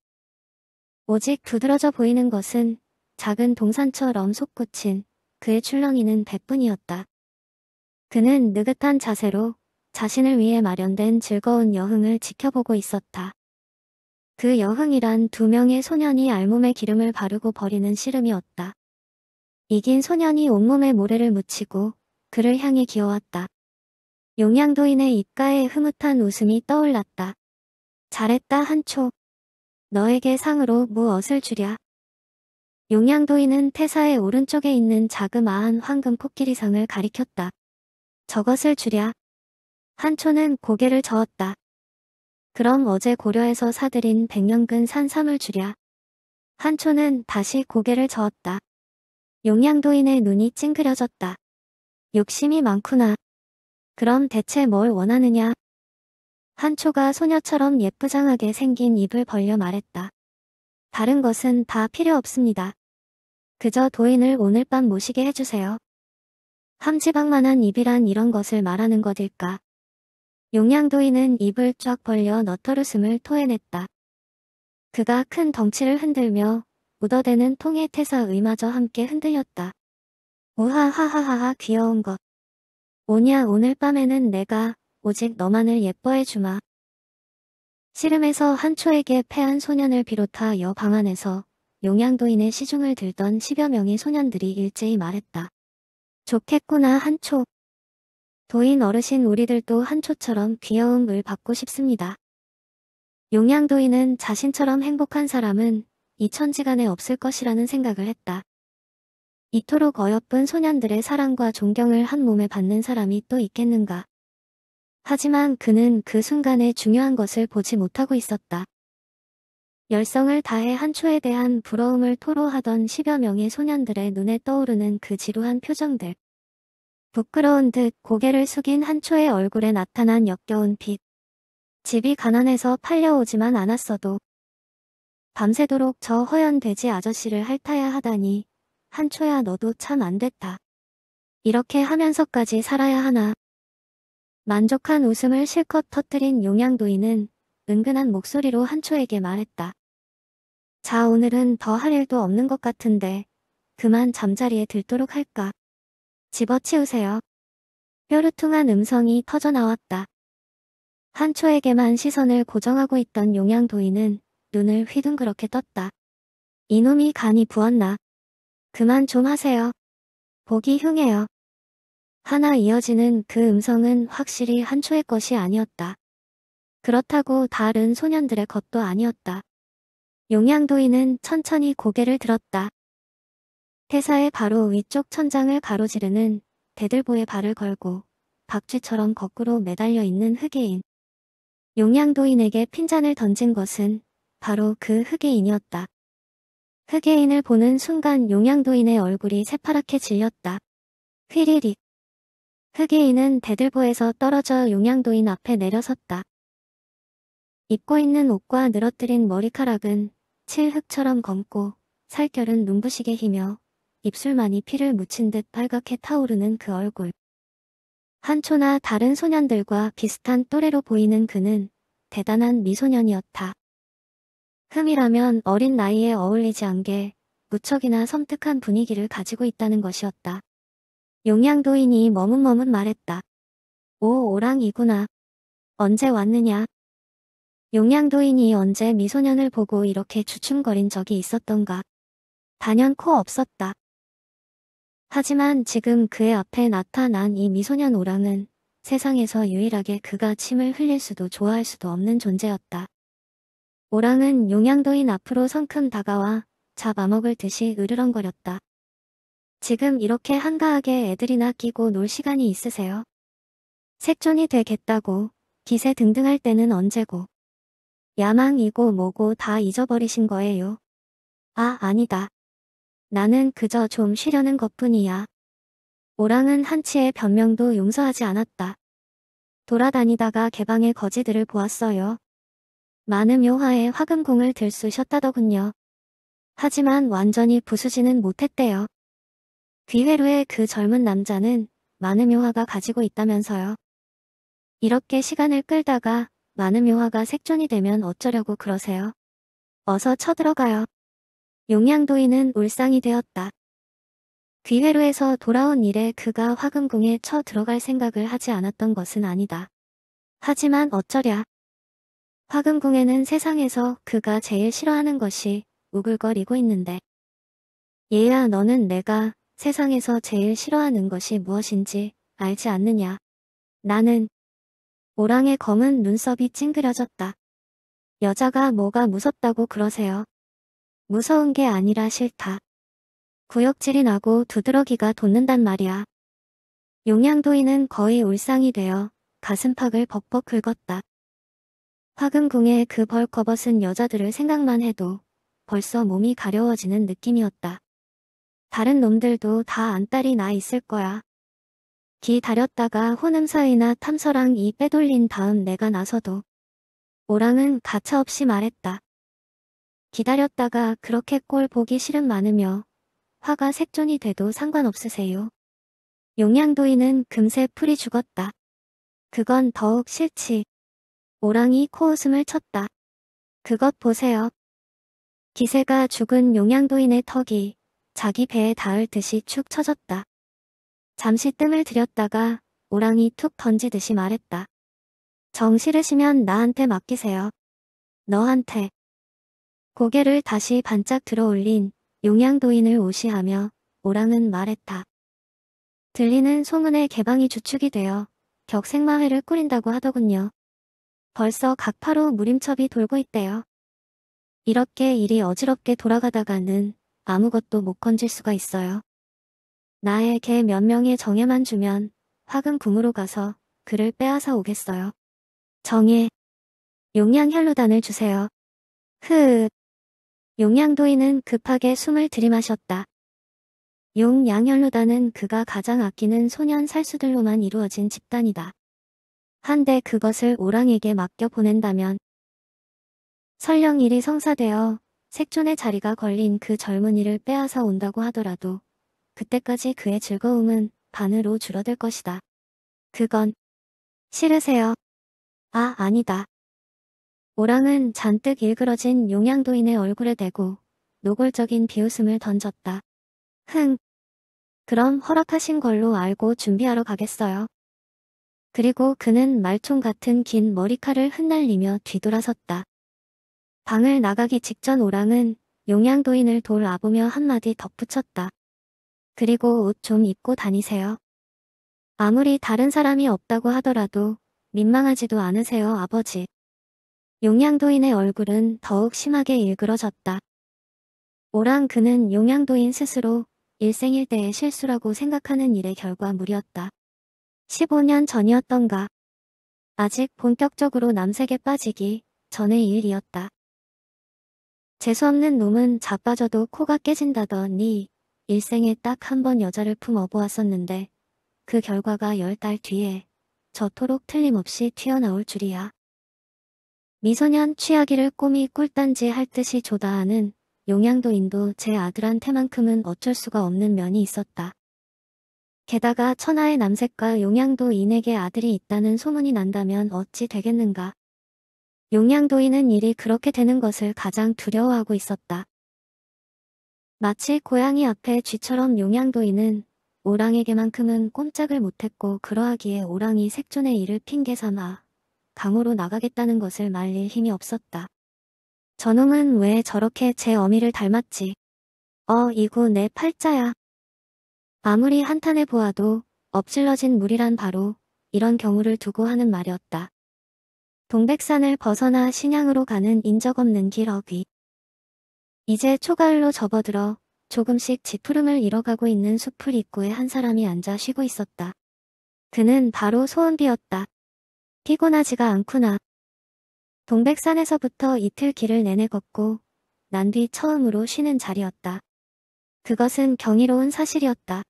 오직 두드러져 보이는 것은 작은 동산처럼 솟구친 그의 출렁이는 배뿐이었다. 그는 느긋한 자세로 자신을 위해 마련된 즐거운 여흥을 지켜보고 있었다. 그 여흥이란 두 명의 소년이 알몸에 기름을 바르고 버리는 씨름이었다. 이긴 소년이 온몸에 모래를 묻히고 그를 향해 기어왔다. 용양도인의 입가에 흐뭇한 웃음이 떠올랐다. 잘했다 한초. 너에게 상으로 무엇을 주랴. 용양도인은 태사의 오른쪽에 있는 자그마한 황금 코끼리상을 가리켰다. 저것을 주랴. 한초는 고개를 저었다. 그럼 어제 고려에서 사들인 백년근 산삼을 주랴. 한초는 다시 고개를 저었다. 용양도인의 눈이 찡그려졌다. 욕심이 많구나. 그럼 대체 뭘 원하느냐? 한초가 소녀처럼 예쁘장하게 생긴 입을 벌려 말했다. 다른 것은 다 필요 없습니다. 그저 도인을 오늘 밤 모시게 해주세요. 함지박만한 입이란 이런 것을 말하는 것일까. 용양도인은 입을 쫙 벌려 너털웃음을 토해냈다. 그가 큰 덩치를 흔들며 우더대는 통의 태사의마저 함께 흔들렸다. 우하하하하하 귀여운 것. 오냐 오늘 밤에는 내가 오직 너만을 예뻐해 주마. 씨름에서 한초에게 패한 소년을 비롯하여 방 안에서 용양도인의 시중을 들던 십여 명의 소년들이 일제히 말했다. 좋겠구나 한초. 도인 어르신 우리들도 한초처럼 귀여운물 받고 싶습니다. 용양도인은 자신처럼 행복한 사람은 이 천지간에 없을 것이라는 생각을 했다. 이토록 어여쁜 소년들의 사랑과 존경을 한 몸에 받는 사람이 또 있겠는가. 하지만 그는 그 순간에 중요한 것을 보지 못하고 있었다. 열성을 다해 한초에 대한 부러움을 토로하던 10여 명의 소년들의 눈에 떠오르는 그 지루한 표정들. 부끄러운 듯 고개를 숙인 한초의 얼굴에 나타난 역겨운 빛. 집이 가난해서 팔려오지만 않았어도 밤새도록 저 허연 돼지 아저씨를 핥아야 하다니 한초야 너도 참 안됐다. 이렇게 하면서까지 살아야 하나. 만족한 웃음을 실컷 터뜨린 용양도인은 은근한 목소리로 한초에게 말했다. 자 오늘은 더 할 일도 없는 것 같은데 그만 잠자리에 들도록 할까. 집어치우세요. 뾰루퉁한 음성이 터져나왔다. 한초에게만 시선을 고정하고 있던 용양도인은 눈을 휘둥그렇게 떴다. 이놈이 간이 부었나. 그만 좀 하세요. 보기 흉해요. 하나 이어지는 그 음성은 확실히 한초의 것이 아니었다. 그렇다고 다른 소년들의 것도 아니었다. 용양도인은 천천히 고개를 들었다. 태사의 바로 위쪽 천장을 가로지르는 대들보의 발을 걸고 박쥐처럼 거꾸로 매달려 있는 흑예인. 용양도인에게 핀잔을 던진 것은 바로 그 흑예인이었다. 흑예인을 보는 순간 용양도인의 얼굴이 새파랗게 질렸다. 휘리릭. 흑예인은 대들보에서 떨어져 용양도인 앞에 내려섰다. 입고 있는 옷과 늘어뜨린 머리카락은 칠흑처럼 검고 살결은 눈부시게 희며 입술만이 피를 묻힌 듯 빨갛게 타오르는 그 얼굴. 한초나 다른 소년들과 비슷한 또래로 보이는 그는 대단한 미소년이었다. 흠이라면 어린 나이에 어울리지 않게 무척이나 섬뜩한 분위기를 가지고 있다는 것이었다. 용양도인이 머뭇머뭇 말했다. 오 오랑이구나. 언제 왔느냐? 용양도인이 언제 미소년을 보고 이렇게 주춤거린 적이 있었던가. 단연코 없었다. 하지만 지금 그의 앞에 나타난 이 미소년 오랑은 세상에서 유일하게 그가 침을 흘릴 수도 좋아할 수도 없는 존재였다. 오랑은 용양도인 앞으로 성큼 다가와 잡아먹을 듯이 으르렁거렸다. 지금 이렇게 한가하게 애들이나 끼고 놀 시간이 있으세요? 색존이 되겠다고 기세 등등할 때는 언제고 야망이고 뭐고 다 잊어버리신 거예요. 아, 아니다. 나는 그저 좀 쉬려는 것뿐이야. 오랑은 한치의 변명도 용서하지 않았다. 돌아다니다가 개방의 거지들을 보았어요. 많은 묘화에 화금공을 들쑤셨다더군요. 하지만 완전히 부수지는 못했대요. 귀회로의 그 젊은 남자는 많은 묘화가 가지고 있다면서요. 이렇게 시간을 끌다가 많은 묘화가 색존이 되면 어쩌려고 그러세요. 어서 쳐들어가요. 용양도인은 울상이 되었다. 귀회로에서 돌아온 일에 그가 화금궁에 쳐들어갈 생각을 하지 않았던 것은 아니다. 하지만 어쩌랴. 화금궁에는 세상에서 그가 제일 싫어하는 것이 우글거리고 있는데. 얘야 너는 내가 세상에서 제일 싫어하는 것이 무엇인지 알지 않느냐. 나는 오랑의 검은 눈썹이 찡그려졌다. 여자가 뭐가 무섭다고 그러세요. 무서운 게 아니라 싫다. 구역질이 나고 두드러기가 돋는단 말이야. 용양도인은 거의 울상이 되어 가슴팍을 벅벅 긁었다. 화금궁의 그벌커벗은 여자들을 생각만 해도 벌써 몸이 가려워지는 느낌이었다. 다른 놈들도 다 안달이 나 있을 거야. 기다렸다가 호남사이나 탐서랑 이 빼돌린 다음 내가 나서도 오랑은 가차없이 말했다. 기다렸다가 그렇게 꼴 보기 싫은 많으며 화가 색존이 돼도 상관없으세요. 용양도인은 금세 풀이 죽었다. 그건 더욱 싫지. 오랑이 코웃음을 쳤다. 그것 보세요. 기세가 죽은 용양도인의 턱이 자기 배에 닿을 듯이 축 처졌다. 잠시 뜸을 들였다가 오랑이 툭 던지듯이 말했다. 정 싫으시면 나한테 맡기세요. 너한테. 고개를 다시 반짝 들어 올린 용양도인을 오시하며 오랑은 말했다. 들리는 소문의 개방이 주축이 되어 격생마회를 꾸린다고 하더군요. 벌써 각파로 무림첩이 돌고 있대요. 이렇게 일이 어지럽게 돌아가다가는 아무것도 못 건질 수가 있어요. 나에게 몇 명의 정예만 주면 화금궁으로 가서 그를 빼앗아 오겠어요. 정예. 용양 혈루단을 주세요. 흐 흑. 용양도인은 급하게 숨을 들이마셨다. 용양 혈루단은 그가 가장 아끼는 소년 살수들로만 이루어진 집단이다. 한데 그것을 오랑에게 맡겨 보낸다면 설령 일이 성사되어 색존의 자리가 걸린 그 젊은이를 빼앗아 온다고 하더라도 그때까지 그의 즐거움은 반으로 줄어들 것이다. 그건 싫으세요. 아, 아니다. 오랑은 잔뜩 일그러진 용양도인의 얼굴에 대고 노골적인 비웃음을 던졌다. 흥. 그럼 허락하신 걸로 알고 준비하러 가겠어요. 그리고 그는 말총 같은 긴 머리칼을 흩날리며 뒤돌아섰다. 방을 나가기 직전 오랑은 용양도인을 돌아보며 한마디 덧붙였다. 그리고 옷 좀 입고 다니세요. 아무리 다른 사람이 없다고 하더라도 민망하지도 않으세요, 아버지. 용양도인의 얼굴은 더욱 심하게 일그러졌다. 오랑 그는 용양도인 스스로 일생일대의 실수라고 생각하는 일의 결과물이었다. 15년 전이었던가. 아직 본격적으로 남색에 빠지기 전의 일이었다. 재수없는 놈은 자빠져도 코가 깨진다더니 일생에 딱 한 번 여자를 품어보았었는데 그 결과가 열 달 뒤에 저토록 틀림없이 튀어나올 줄이야. 미소년 취하기를 꿈이 꿀단지 할 듯이 조다하는 용양도인도 제 아들한테만큼은 어쩔 수가 없는 면이 있었다. 게다가 천하의 남색과 용양도인에게 아들이 있다는 소문이 난다면 어찌 되겠는가. 용양도인은 일이 그렇게 되는 것을 가장 두려워하고 있었다. 마치 고양이 앞에 쥐처럼 용양도인은 오랑에게만큼은 꼼짝을 못했고 그러하기에 오랑이 색존의 일을 핑계삼아 강으로 나가겠다는 것을 말릴 힘이 없었다. 전웅은 왜 저렇게 제 어미를 닮았지? 어 이구 내 팔자야. 아무리 한탄해 보아도 엎질러진 물이란 바로 이런 경우를 두고 하는 말이었다. 동백산을 벗어나 신양으로 가는 인적 없는 길 어귀. 이제 초가을로 접어들어 조금씩 지푸름을 잃어가고 있는 숲을 입구에 한 사람이 앉아 쉬고 있었다. 그는 바로 소은비였다. 피곤하지가 않구나. 동백산에서부터 이틀 길을 내내 걷고 난 뒤 처음으로 쉬는 자리였다. 그것은 경이로운 사실이었다.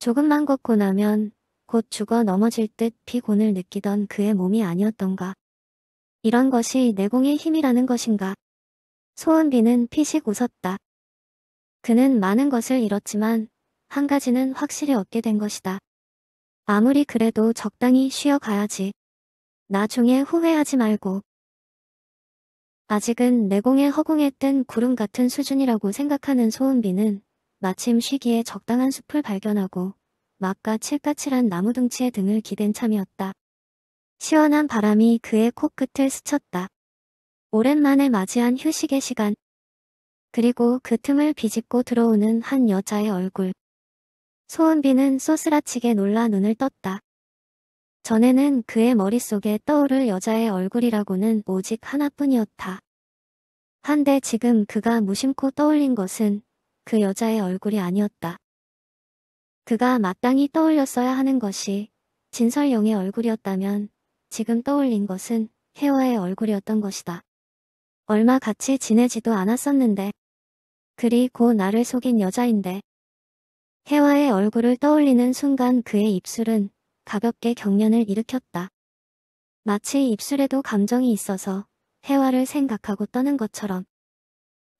조금만 걷고 나면 곧 죽어 넘어질 듯 피곤을 느끼던 그의 몸이 아니었던가. 이런 것이 내공의 힘이라는 것인가. 소은비는 피식 웃었다. 그는 많은 것을 잃었지만 한 가지는 확실히 얻게 된 것이다. 아무리 그래도 적당히 쉬어가야지. 나중에 후회하지 말고. 아직은 내공의 허공에 뜬 구름 같은 수준이라고 생각하는 소은비는 마침 쉬기에 적당한 숲을 발견하고 막가 칠까칠한 나무 등치의 등을 기댄 참이었다. 시원한 바람이 그의 코끝을 스쳤다. 오랜만에 맞이한 휴식의 시간. 그리고 그 틈을 비집고 들어오는 한 여자의 얼굴. 소은비는 소스라치게 놀라 눈을 떴다. 전에는 그의 머릿속에 떠오를 여자의 얼굴이라고는 오직 하나뿐이었다. 한데 지금 그가 무심코 떠올린 것은 그 여자의 얼굴이 아니었다. 그가 마땅히 떠올렸어야 하는 것이 진설영의 얼굴이었다면 지금 떠올린 것은 혜화의 얼굴이었던 것이다. 얼마 같이 지내지도 않았었는데. 그리고 나를 속인 여자인데. 혜화의 얼굴을 떠올리는 순간 그의 입술은 가볍게 경련을 일으켰다. 마치 입술에도 감정이 있어서 혜화를 생각하고 떠는 것처럼.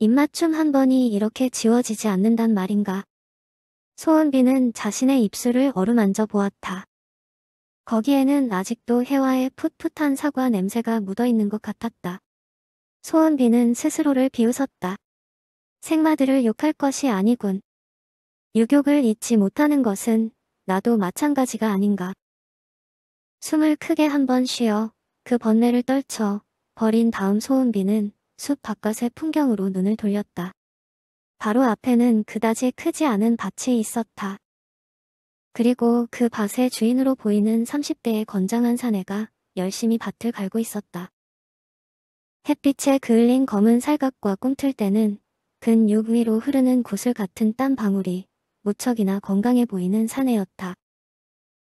입맞춤 한 번이 이렇게 지워지지 않는단 말인가. 소원비는 자신의 입술을 어루만져 보았다. 거기에는 아직도 혜화의 풋풋한 사과 냄새가 묻어있는 것 같았다. 소원비는 스스로를 비웃었다. 생마들을 욕할 것이 아니군. 유격을 잊지 못하는 것은 나도 마찬가지가 아닌가. 숨을 크게 한번 쉬어 그 번뇌를 떨쳐 버린 다음 소은비는 숲 바깥의 풍경으로 눈을 돌렸다. 바로 앞에는 그다지 크지 않은 밭이 있었다. 그리고 그 밭의 주인으로 보이는 30대의 건장한 사내가 열심히 밭을 갈고 있었다. 햇빛에 그을린 검은 살갗과 꿈틀 때는 근육 위로 흐르는 구슬 같은 땀 방울이 무척이나 건강해 보이는 사내였다.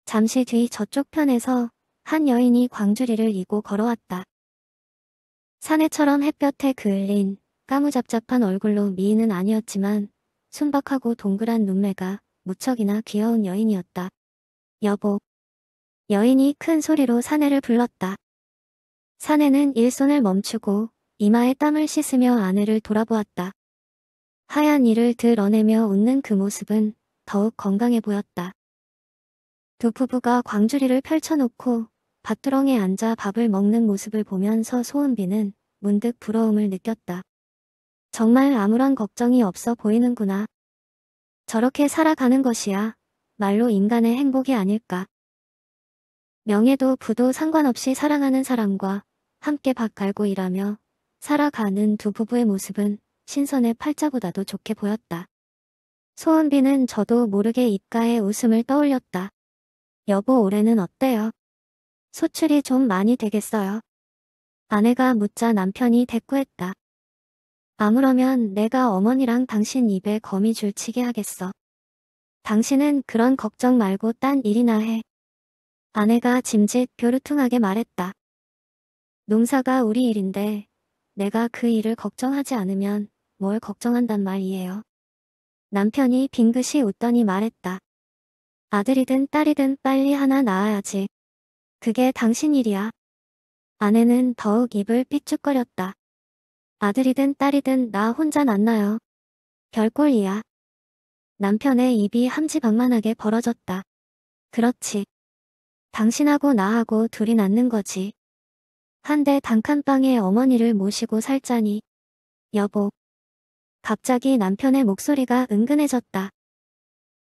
잠시 뒤 저쪽 편에서 한 여인이 광주리를 이고 걸어왔다. 사내처럼 햇볕에 그을린 까무잡잡한 얼굴로 미인은 아니었지만 순박하고 동그란 눈매가 무척이나 귀여운 여인이었다. 여보. 여인이 큰 소리로 사내를 불렀다. 사내는 일손을 멈추고 이마에 땀을 씻으며 아내를 돌아보았다. 하얀 이를 드러내며 웃는 그 모습은 더욱 건강해 보였다. 두 부부가 광주리를 펼쳐놓고 밭두렁에 앉아 밥을 먹는 모습을 보면서 소은비는 문득 부러움을 느꼈다. 정말 아무런 걱정이 없어 보이는구나. 저렇게 살아가는 것이야. 말로 인간의 행복이 아닐까. 명예도 부도 상관없이 사랑하는 사람과 함께 밥 갈고 일하며 살아가는 두 부부의 모습은 신선의 팔자보다도 좋게 보였다. 소원비는 저도 모르게 입가에 웃음을 떠올렸다. 여보 올해는 어때요? 소출이 좀 많이 되겠어요. 아내가 묻자 남편이 대꾸했다. 아무러면 내가 어머니랑 당신 입에 거미 줄치게 하겠어. 당신은 그런 걱정 말고 딴 일이나 해. 아내가 짐짓 교루퉁하게 말했다. 농사가 우리 일인데 내가 그 일을 걱정하지 않으면 뭘 걱정한단 말이에요. 남편이 빙긋이 웃더니 말했다. 아들이든 딸이든 빨리 하나 낳아야지. 그게 당신 일이야. 아내는 더욱 입을 삐죽거렸다. 아들이든 딸이든 나 혼자 낳나요. 별꼴이야. 남편의 입이 함지방만하게 벌어졌다. 그렇지. 당신하고 나하고 둘이 낳는 거지. 한데 단칸방에 어머니를 모시고 살자니. 여보. 갑자기 남편의 목소리가 은근해졌다.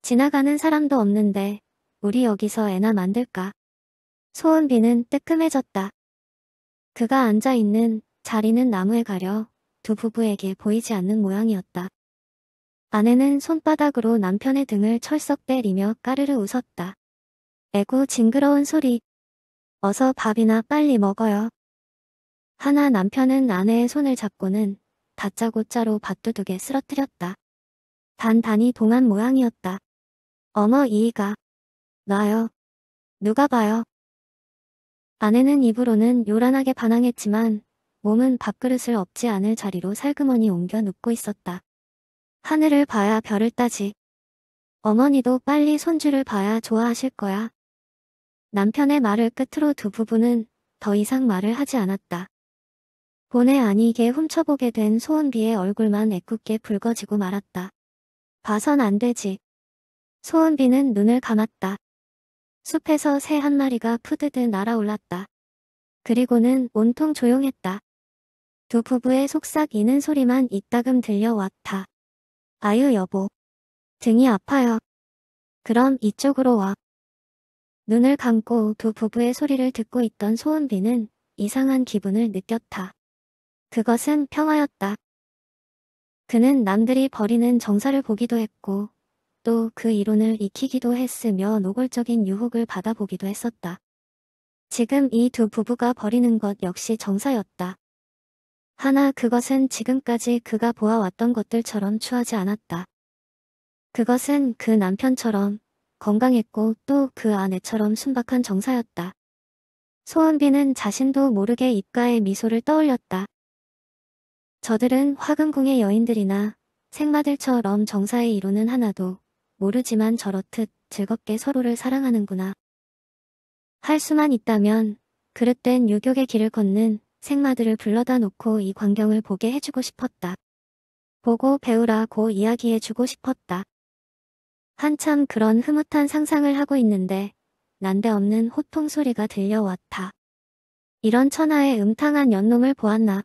지나가는 사람도 없는데 우리 여기서 애나 만들까. 소은비는 뜨끔해졌다. 그가 앉아있는 자리는 나무에 가려 두 부부에게 보이지 않는 모양이었다. 아내는 손바닥으로 남편의 등을 철썩 때리며 까르르 웃었다. 에구 징그러운 소리. 어서 밥이나 빨리 먹어요. 하나 남편은 아내의 손을 잡고는 다짜고짜로 밭두둑에 쓰러뜨렸다. 단단히 동안 모양이었다. 어머 이이가. 나요. 누가 봐요. 아내는 입으로는 요란하게 반항했지만 몸은 밥그릇을 엎지 않을 자리로 살그머니 옮겨 눕고 있었다. 하늘을 봐야 별을 따지. 어머니도 빨리 손주를 봐야 좋아하실 거야. 남편의 말을 끝으로 두 부부는 더 이상 말을 하지 않았다. 본의 아니게 훔쳐보게 된 소은비의 얼굴만 애꿎게 붉어지고 말았다. 봐선 안 되지. 소은비는 눈을 감았다. 숲에서 새 한 마리가 푸드듯 날아올랐다. 그리고는 온통 조용했다. 두 부부의 속삭이는 소리만 이따금 들려왔다. 아유 여보. 등이 아파요. 그럼 이쪽으로 와. 눈을 감고 두 부부의 소리를 듣고 있던 소은비는 이상한 기분을 느꼈다. 그것은 평화였다. 그는 남들이 버리는 정사를 보기도 했고 또 그 이론을 익히기도 했으며 노골적인 유혹을 받아보기도 했었다. 지금 이 두 부부가 버리는 것 역시 정사였다. 하나 그것은 지금까지 그가 보아왔던 것들처럼 추하지 않았다. 그것은 그 남편처럼 건강했고 또 그 아내처럼 순박한 정사였다. 소원비는 자신도 모르게 입가에 미소를 떠올렸다. 저들은 화금궁의 여인들이나 생마들처럼 정사의 이론은 하나도 모르지만 저렇듯 즐겁게 서로를 사랑하는구나. 할 수만 있다면 그릇된 유격의 길을 걷는 생마들을 불러다 놓고 이 광경을 보게 해주고 싶었다. 보고 배우라고 이야기해주고 싶었다. 한참 그런 흐뭇한 상상을 하고 있는데 난데없는 호통 소리가 들려왔다. 이런 천하의 음탕한 연놈을 보았나.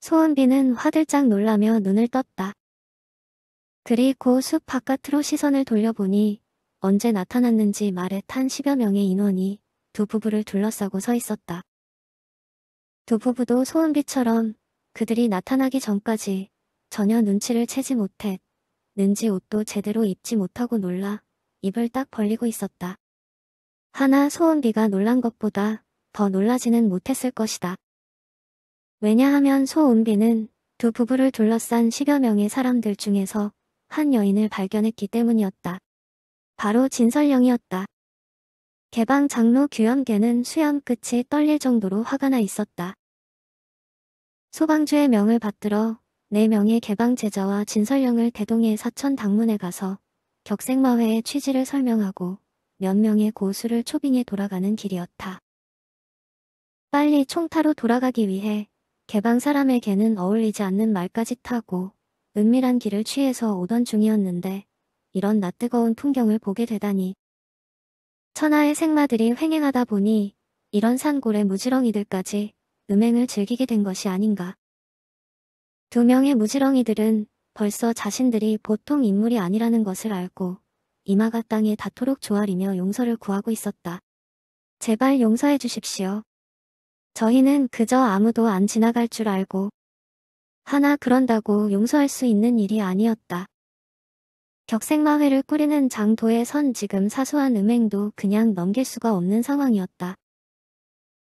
소은비는 화들짝 놀라며 눈을 떴다. 그리고 숲 바깥으로 시선을 돌려보니 언제 나타났는지 말에 탄 십여 명의 인원이 두 부부를 둘러싸고 서 있었다. 두 부부도 소은비처럼 그들이 나타나기 전까지 전혀 눈치를 채지 못해 는지 옷도 제대로 입지 못하고 놀라 입을 딱 벌리고 있었다. 하나 소은비가 놀란 것보다 더 놀라지는 못했을 것이다. 왜냐하면 소은비는 두 부부를 둘러싼 10여 명의 사람들 중에서 한 여인을 발견했기 때문이었다. 바로 진설령이었다. 개방 장로 규현계는 수염 끝이 떨릴 정도로 화가 나 있었다. 소방주의 명을 받들어 4명의 개방 제자와 진설령을 대동해 사천 당문에 가서 격생마회의 취지를 설명하고 몇 명의 고수를 초빙해 돌아가는 길이었다. 빨리 총타로 돌아가기 위해 개방 사람에게는 어울리지 않는 말까지 타고 은밀한 길을 취해서 오던 중이었는데 이런 낯뜨거운 풍경을 보게 되다니. 천하의 생마들이 횡행하다 보니 이런 산골의 무지렁이들까지 음행을 즐기게 된 것이 아닌가. 두 명의 무지렁이들은 벌써 자신들이 보통 인물이 아니라는 것을 알고 이마가 땅에 닿도록 조아리며 용서를 구하고 있었다. 제발 용서해 주십시오. 저희는 그저 아무도 안 지나갈 줄 알고 하나 그런다고 용서할 수 있는 일이 아니었다. 격생마회를 꾸리는 장도에선 지금 사소한 음행도 그냥 넘길 수가 없는 상황이었다.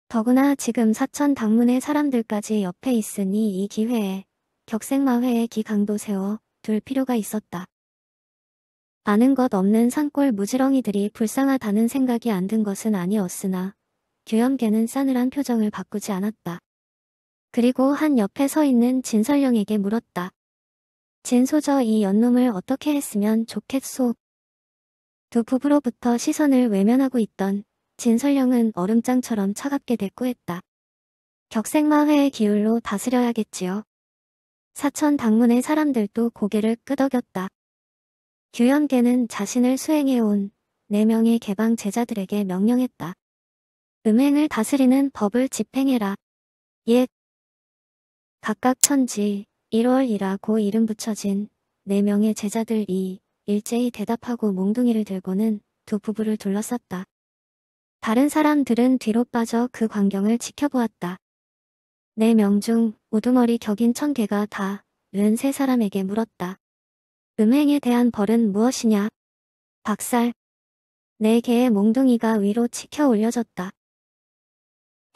더구나 지금 사천 당문의 사람들까지 옆에 있으니 이 기회에 격생마회에 기강도 세워 둘 필요가 있었다. 아는 것 없는 산골 무지렁이들이 불쌍하다는 생각이 안 든 것은 아니었으나 규현계는 싸늘한 표정을 바꾸지 않았다. 그리고 한 옆에 서 있는 진설령에게 물었다. 진소저 이 연놈을 어떻게 했으면 좋겠소? 두 부부로부터 시선을 외면하고 있던 진설령은 얼음장처럼 차갑게 대꾸했다. 격생마회의 기울로 다스려야겠지요. 사천 방문의 사람들도 고개를 끄덕였다. 규현계는 자신을 수행해온 4명의 개방 제자들에게 명령했다. 음행을 다스리는 법을 집행해라. 옛 각각 천지 1월이라고 이름 붙여진 4명의 제자들이 일제히 대답하고 몽둥이를 들고는 두 부부를 둘러쌌다. 다른 사람들은 뒤로 빠져 그 광경을 지켜보았다. 네명중 우두머리 격인 천 개가 다 은 세 사람에게 물었다. 음행에 대한 벌은 무엇이냐? 박살. 네 개의 몽둥이가 위로 치켜 올려졌다.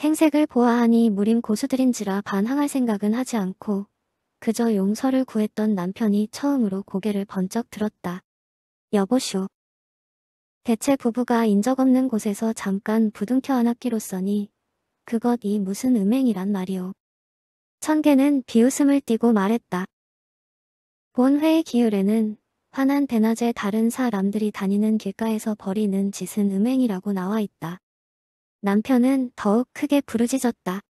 행색을 보아하니 무림 고수들인지라 반항할 생각은 하지 않고 그저 용서를 구했던 남편이 처음으로 고개를 번쩍 들었다. 여보쇼. 대체 부부가 인적 없는 곳에서 잠깐 부둥켜 안았기로써니 그것이 무슨 음행이란 말이오. 천개는 비웃음을 띠고 말했다. 본회의 기율에는 화난 대낮에 다른 사람들이 다니는 길가에서 버리는 짓은 음행이라고 나와 있다. 남편은 더욱 크게 부르짖었다.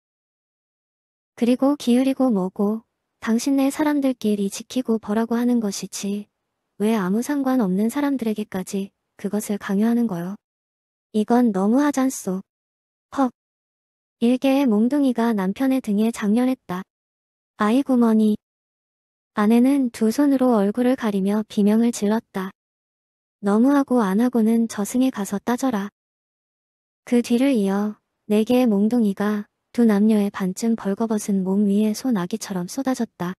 그리고 기울이고 뭐고 당신네 사람들끼리 지키고 버라고 하는 것이지 왜 아무 상관없는 사람들에게까지 그것을 강요하는 거요. 이건 너무 하잖소. 헉. 일개의 몽둥이가 남편의 등에 장렬했다. 아이구머니. 아내는 두 손으로 얼굴을 가리며 비명을 질렀다. 너무하고 안하고는 저승에 가서 따져라. 그 뒤를 이어 네 개의 몽둥이가 두 남녀의 반쯤 벌거벗은 몸 위에 소나기처럼 쏟아졌다.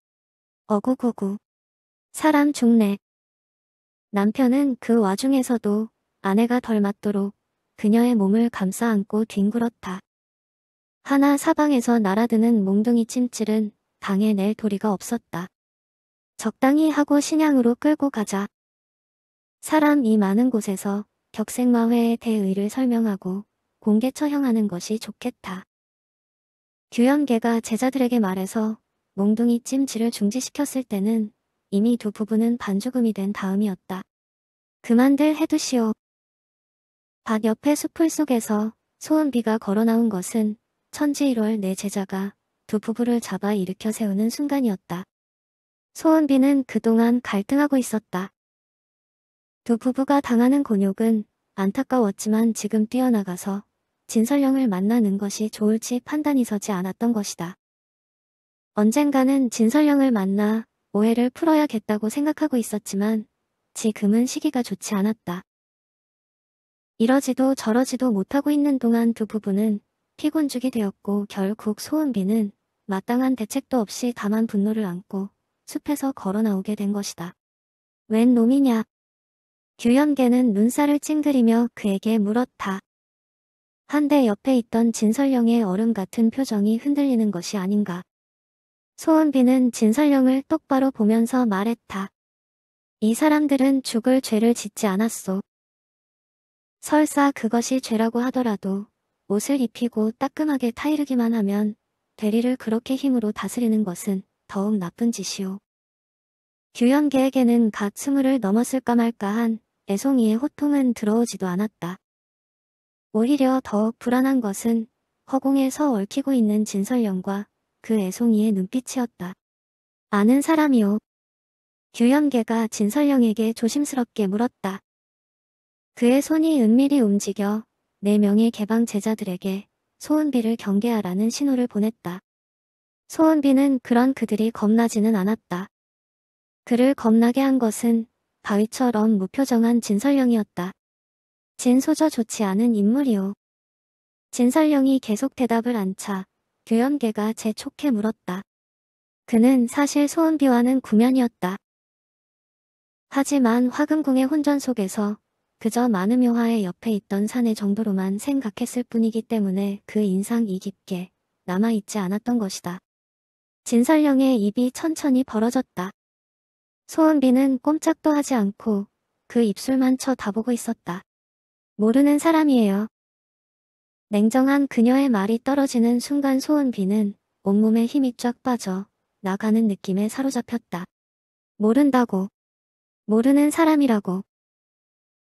어구구구. 사람 죽네. 남편은 그 와중에서도 아내가 덜 맞도록 그녀의 몸을 감싸 안고 뒹굴었다. 하나 사방에서 날아드는 몽둥이 침질은 당해낼 도리가 없었다. 적당히 하고 신양으로 끌고 가자. 사람이 많은 곳에서 격생마회의 대의를 설명하고 공개 처형하는 것이 좋겠다. 규현계가 제자들에게 말해서 몽둥이 찜질을 중지시켰을 때는 이미 두 부부는 반죽음이 된 다음이었다. 그만들 해두시오. 밭 옆의 수풀 속에서 소은비가 걸어나온 것은 천지 1월 내 제자가 두 부부를 잡아 일으켜 세우는 순간이었다. 소원비는 그동안 갈등하고 있었다. 두 부부가 당하는 곤욕은 안타까웠지만 지금 뛰어나가서 진설령을 만나는 것이 좋을지 판단이 서지 않았던 것이다. 언젠가는 진설령을 만나 오해를 풀어야겠다고 생각하고 있었지만 지금은 시기가 좋지 않았다. 이러지도 저러지도 못하고 있는 동안 두 부부는 피곤죽이 되었고 결국 소은비는 마땅한 대책도 없이 다만 분노를 안고 숲에서 걸어 나오게 된 것이다. 웬 놈이냐? 규현계는 눈살을 찡그리며 그에게 물었다. 한데 옆에 있던 진설령의 얼음 같은 표정이 흔들리는 것이 아닌가. 소은비는 진설령을 똑바로 보면서 말했다. 이 사람들은 죽을 죄를 짓지 않았소. 설사 그것이 죄라고 하더라도 옷을 입히고 따끔하게 타이르기만 하면 대리를 그렇게 힘으로 다스리는 것은 더욱 나쁜 짓이오. 규현계에게는 각 스물을 넘었을까 말까한 애송이의 호통은 들어오지도 않았다. 오히려 더욱 불안한 것은 허공에서 얽히고 있는 진설령과 그 애송이의 눈빛이었다. 아는 사람이오. 규현계가 진설령에게 조심스럽게 물었다. 그의 손이 은밀히 움직여 4명의 개방 제자들에게 소은비를 경계하라는 신호를 보냈다. 소은비는 그런 그들이 겁나지는 않았다. 그를 겁나게 한 것은 바위처럼 무표정한 진설령이었다. 진소저 좋지 않은 인물이오. 진설령이 계속 대답을 안 차 규현계가 재촉해 물었다. 그는 사실 소은비와는 구면이었다. 하지만 화금궁의 혼전 속에서 그저 많은 묘화의 옆에 있던 산의 정도로만 생각했을 뿐이기 때문에 그 인상이 깊게 남아있지 않았던 것이다. 진설령의 입이 천천히 벌어졌다. 소은비는 꼼짝도 하지 않고 그 입술만 쳐다보고 있었다. 모르는 사람이에요. 냉정한 그녀의 말이 떨어지는 순간 소은비는 온몸에 힘이 쫙 빠져 나가는 느낌에 사로잡혔다. 모른다고. 모르는 사람이라고.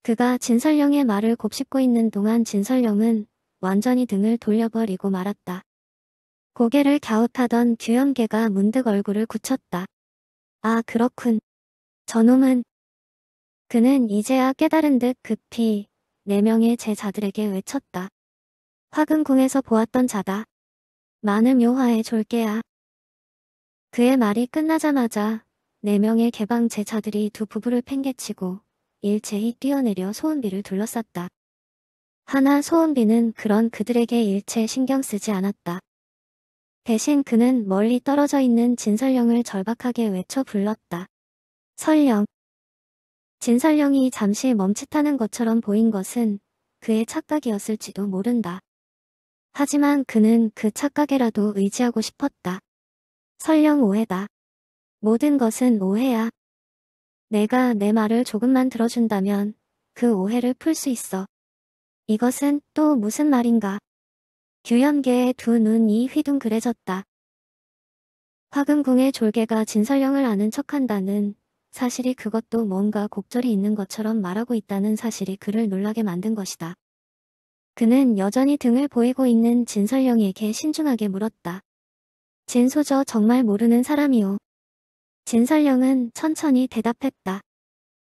그가 진설령의 말을 곱씹고 있는 동안 진설령은 완전히 등을 돌려버리고 말았다. 고개를 갸웃하던 규현계가 문득 얼굴을 굳혔다. 아 그렇군. 저놈은. 그는 이제야 깨달은 듯 급히 네 명의 제자들에게 외쳤다. 화근궁에서 보았던 자다. 많은 묘화에졸게야 그의 말이 끝나자마자 네 명의 개방 제자들이 두 부부를 팽개치고 일제히 뛰어내려 소은비를 둘러쌌다. 하나 소은비는 그런 그들에게 일체 신경 쓰지 않았다. 대신 그는 멀리 떨어져 있는 진설령을 절박하게 외쳐 불렀다. 설령. 진설령이 잠시 멈칫하는 것처럼 보인 것은 그의 착각이었을지도 모른다. 하지만 그는 그 착각에라도 의지하고 싶었다. 설령 오해다. 모든 것은 오해야. 내가 내 말을 조금만 들어준다면 그 오해를 풀 수 있어. 이것은 또 무슨 말인가? 규현계의 두 눈이 휘둥그레졌다. 화금궁의 졸개가 진설령을 아는 척한다는 사실이 그것도 뭔가 곡절이 있는 것처럼 말하고 있다는 사실이 그를 놀라게 만든 것이다. 그는 여전히 등을 보이고 있는 진설령에게 신중하게 물었다. 진소저 정말 모르는 사람이오. 진설령은 천천히 대답했다.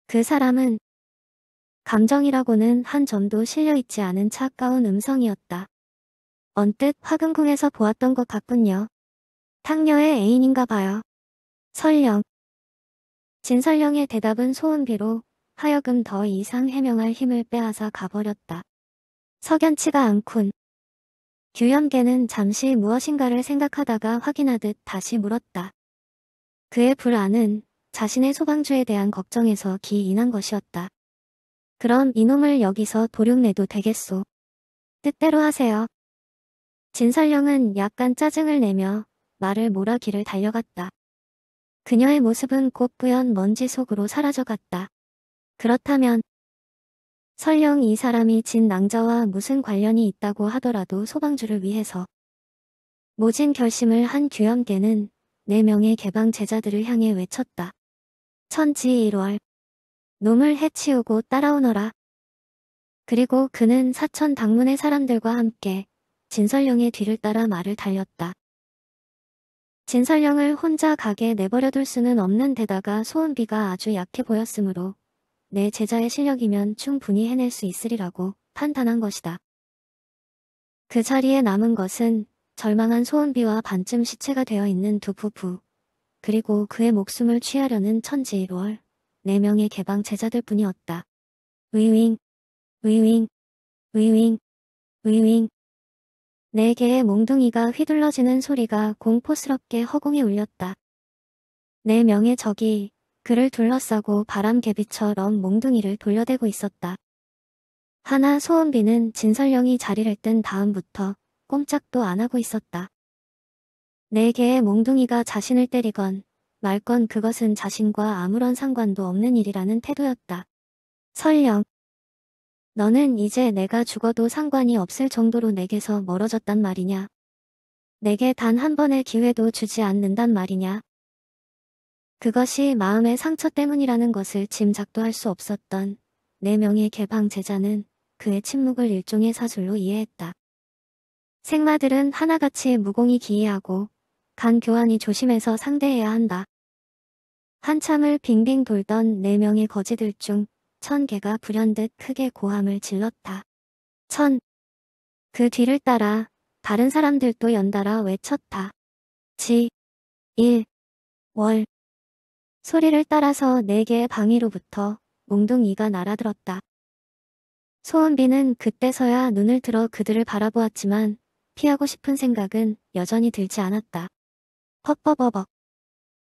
그 사람은 감정이라고는 한 점도 실려있지 않은 차가운 음성이었다. 언뜻 화금궁에서 보았던 것 같군요. 탕녀의 애인인가 봐요. 설령. 진설령의 대답은 소음비로 하여금 더 이상 해명할 힘을 빼앗아 가버렸다. 석연치가 않군. 규현계는 잠시 무엇인가를 생각하다가 확인하듯 다시 물었다. 그의 불안은 자신의 소방주에 대한 걱정에서 기인한 것이었다. 그럼 이놈을 여기서 도륙내도 되겠소. 뜻대로 하세요. 진설령은 약간 짜증을 내며 말을 몰아기를 달려갔다. 그녀의 모습은 곧 뿌연 먼지 속으로 사라져갔다. 그렇다면 설령 이 사람이 진 낭자와 무슨 관련이 있다고 하더라도 소방주를 위해서 모진 결심을 한 규현계는 네 명의 개방 제자들을 향해 외쳤다. 천지 1월 놈을 해치우고 따라오너라. 그리고 그는 사천 방문의 사람들과 함께 진설령의 뒤를 따라 말을 달렸다. 진설령을 혼자 가게 내버려둘 수는 없는 데다가 소은비가 아주 약해 보였으므로 내 제자의 실력이면 충분히 해낼 수 있으리라고 판단한 것이다. 그 자리에 남은 것은 절망한 소은비와 반쯤 시체가 되어 있는 두 부부, 그리고 그의 목숨을 취하려는 천지월, 1 4 명의 개방 제자들 뿐이었다. 위윙, 위윙, 위윙, 위윙. 4 개의 몽둥이가 휘둘러지는 소리가 공포스럽게 허공에 울렸다. 4 명의 적이 그를 둘러싸고 바람개비처럼 몽둥이를 돌려대고 있었다. 하나 소원비는 진설령이 자리를 뜬 다음부터 꼼짝도 안 하고 있었다. 내 개의 몽둥이가 자신을 때리건 말건 그것은 자신과 아무런 상관도 없는 일이라는 태도였다. 설령 너는 이제 내가 죽어도 상관이 없을 정도로 내게서 멀어졌단 말이냐. 내게 단 한 번의 기회도 주지 않는단 말이냐. 그것이 마음의 상처 때문이라는 것을 짐작도 할 수 없었던 네 명의 개방 제자는 그의 침묵을 일종의 사술로 이해했다. 생마들은 하나같이 무공이 기이하고 간교환이 조심해서 상대해야 한다. 한참을 빙빙 돌던 네 명의 거지들 중 천 개가 불현듯 크게 고함을 질렀다. 천. 그 뒤를 따라 다른 사람들도 연달아 외쳤다. 지. 일. 월. 소리를 따라서 네 개의 방위로부터 몽둥이가 날아들었다. 소은비는 그때서야 눈을 들어 그들을 바라보았지만 피하고 싶은 생각은 여전히 들지 않았다. 헛버버벅.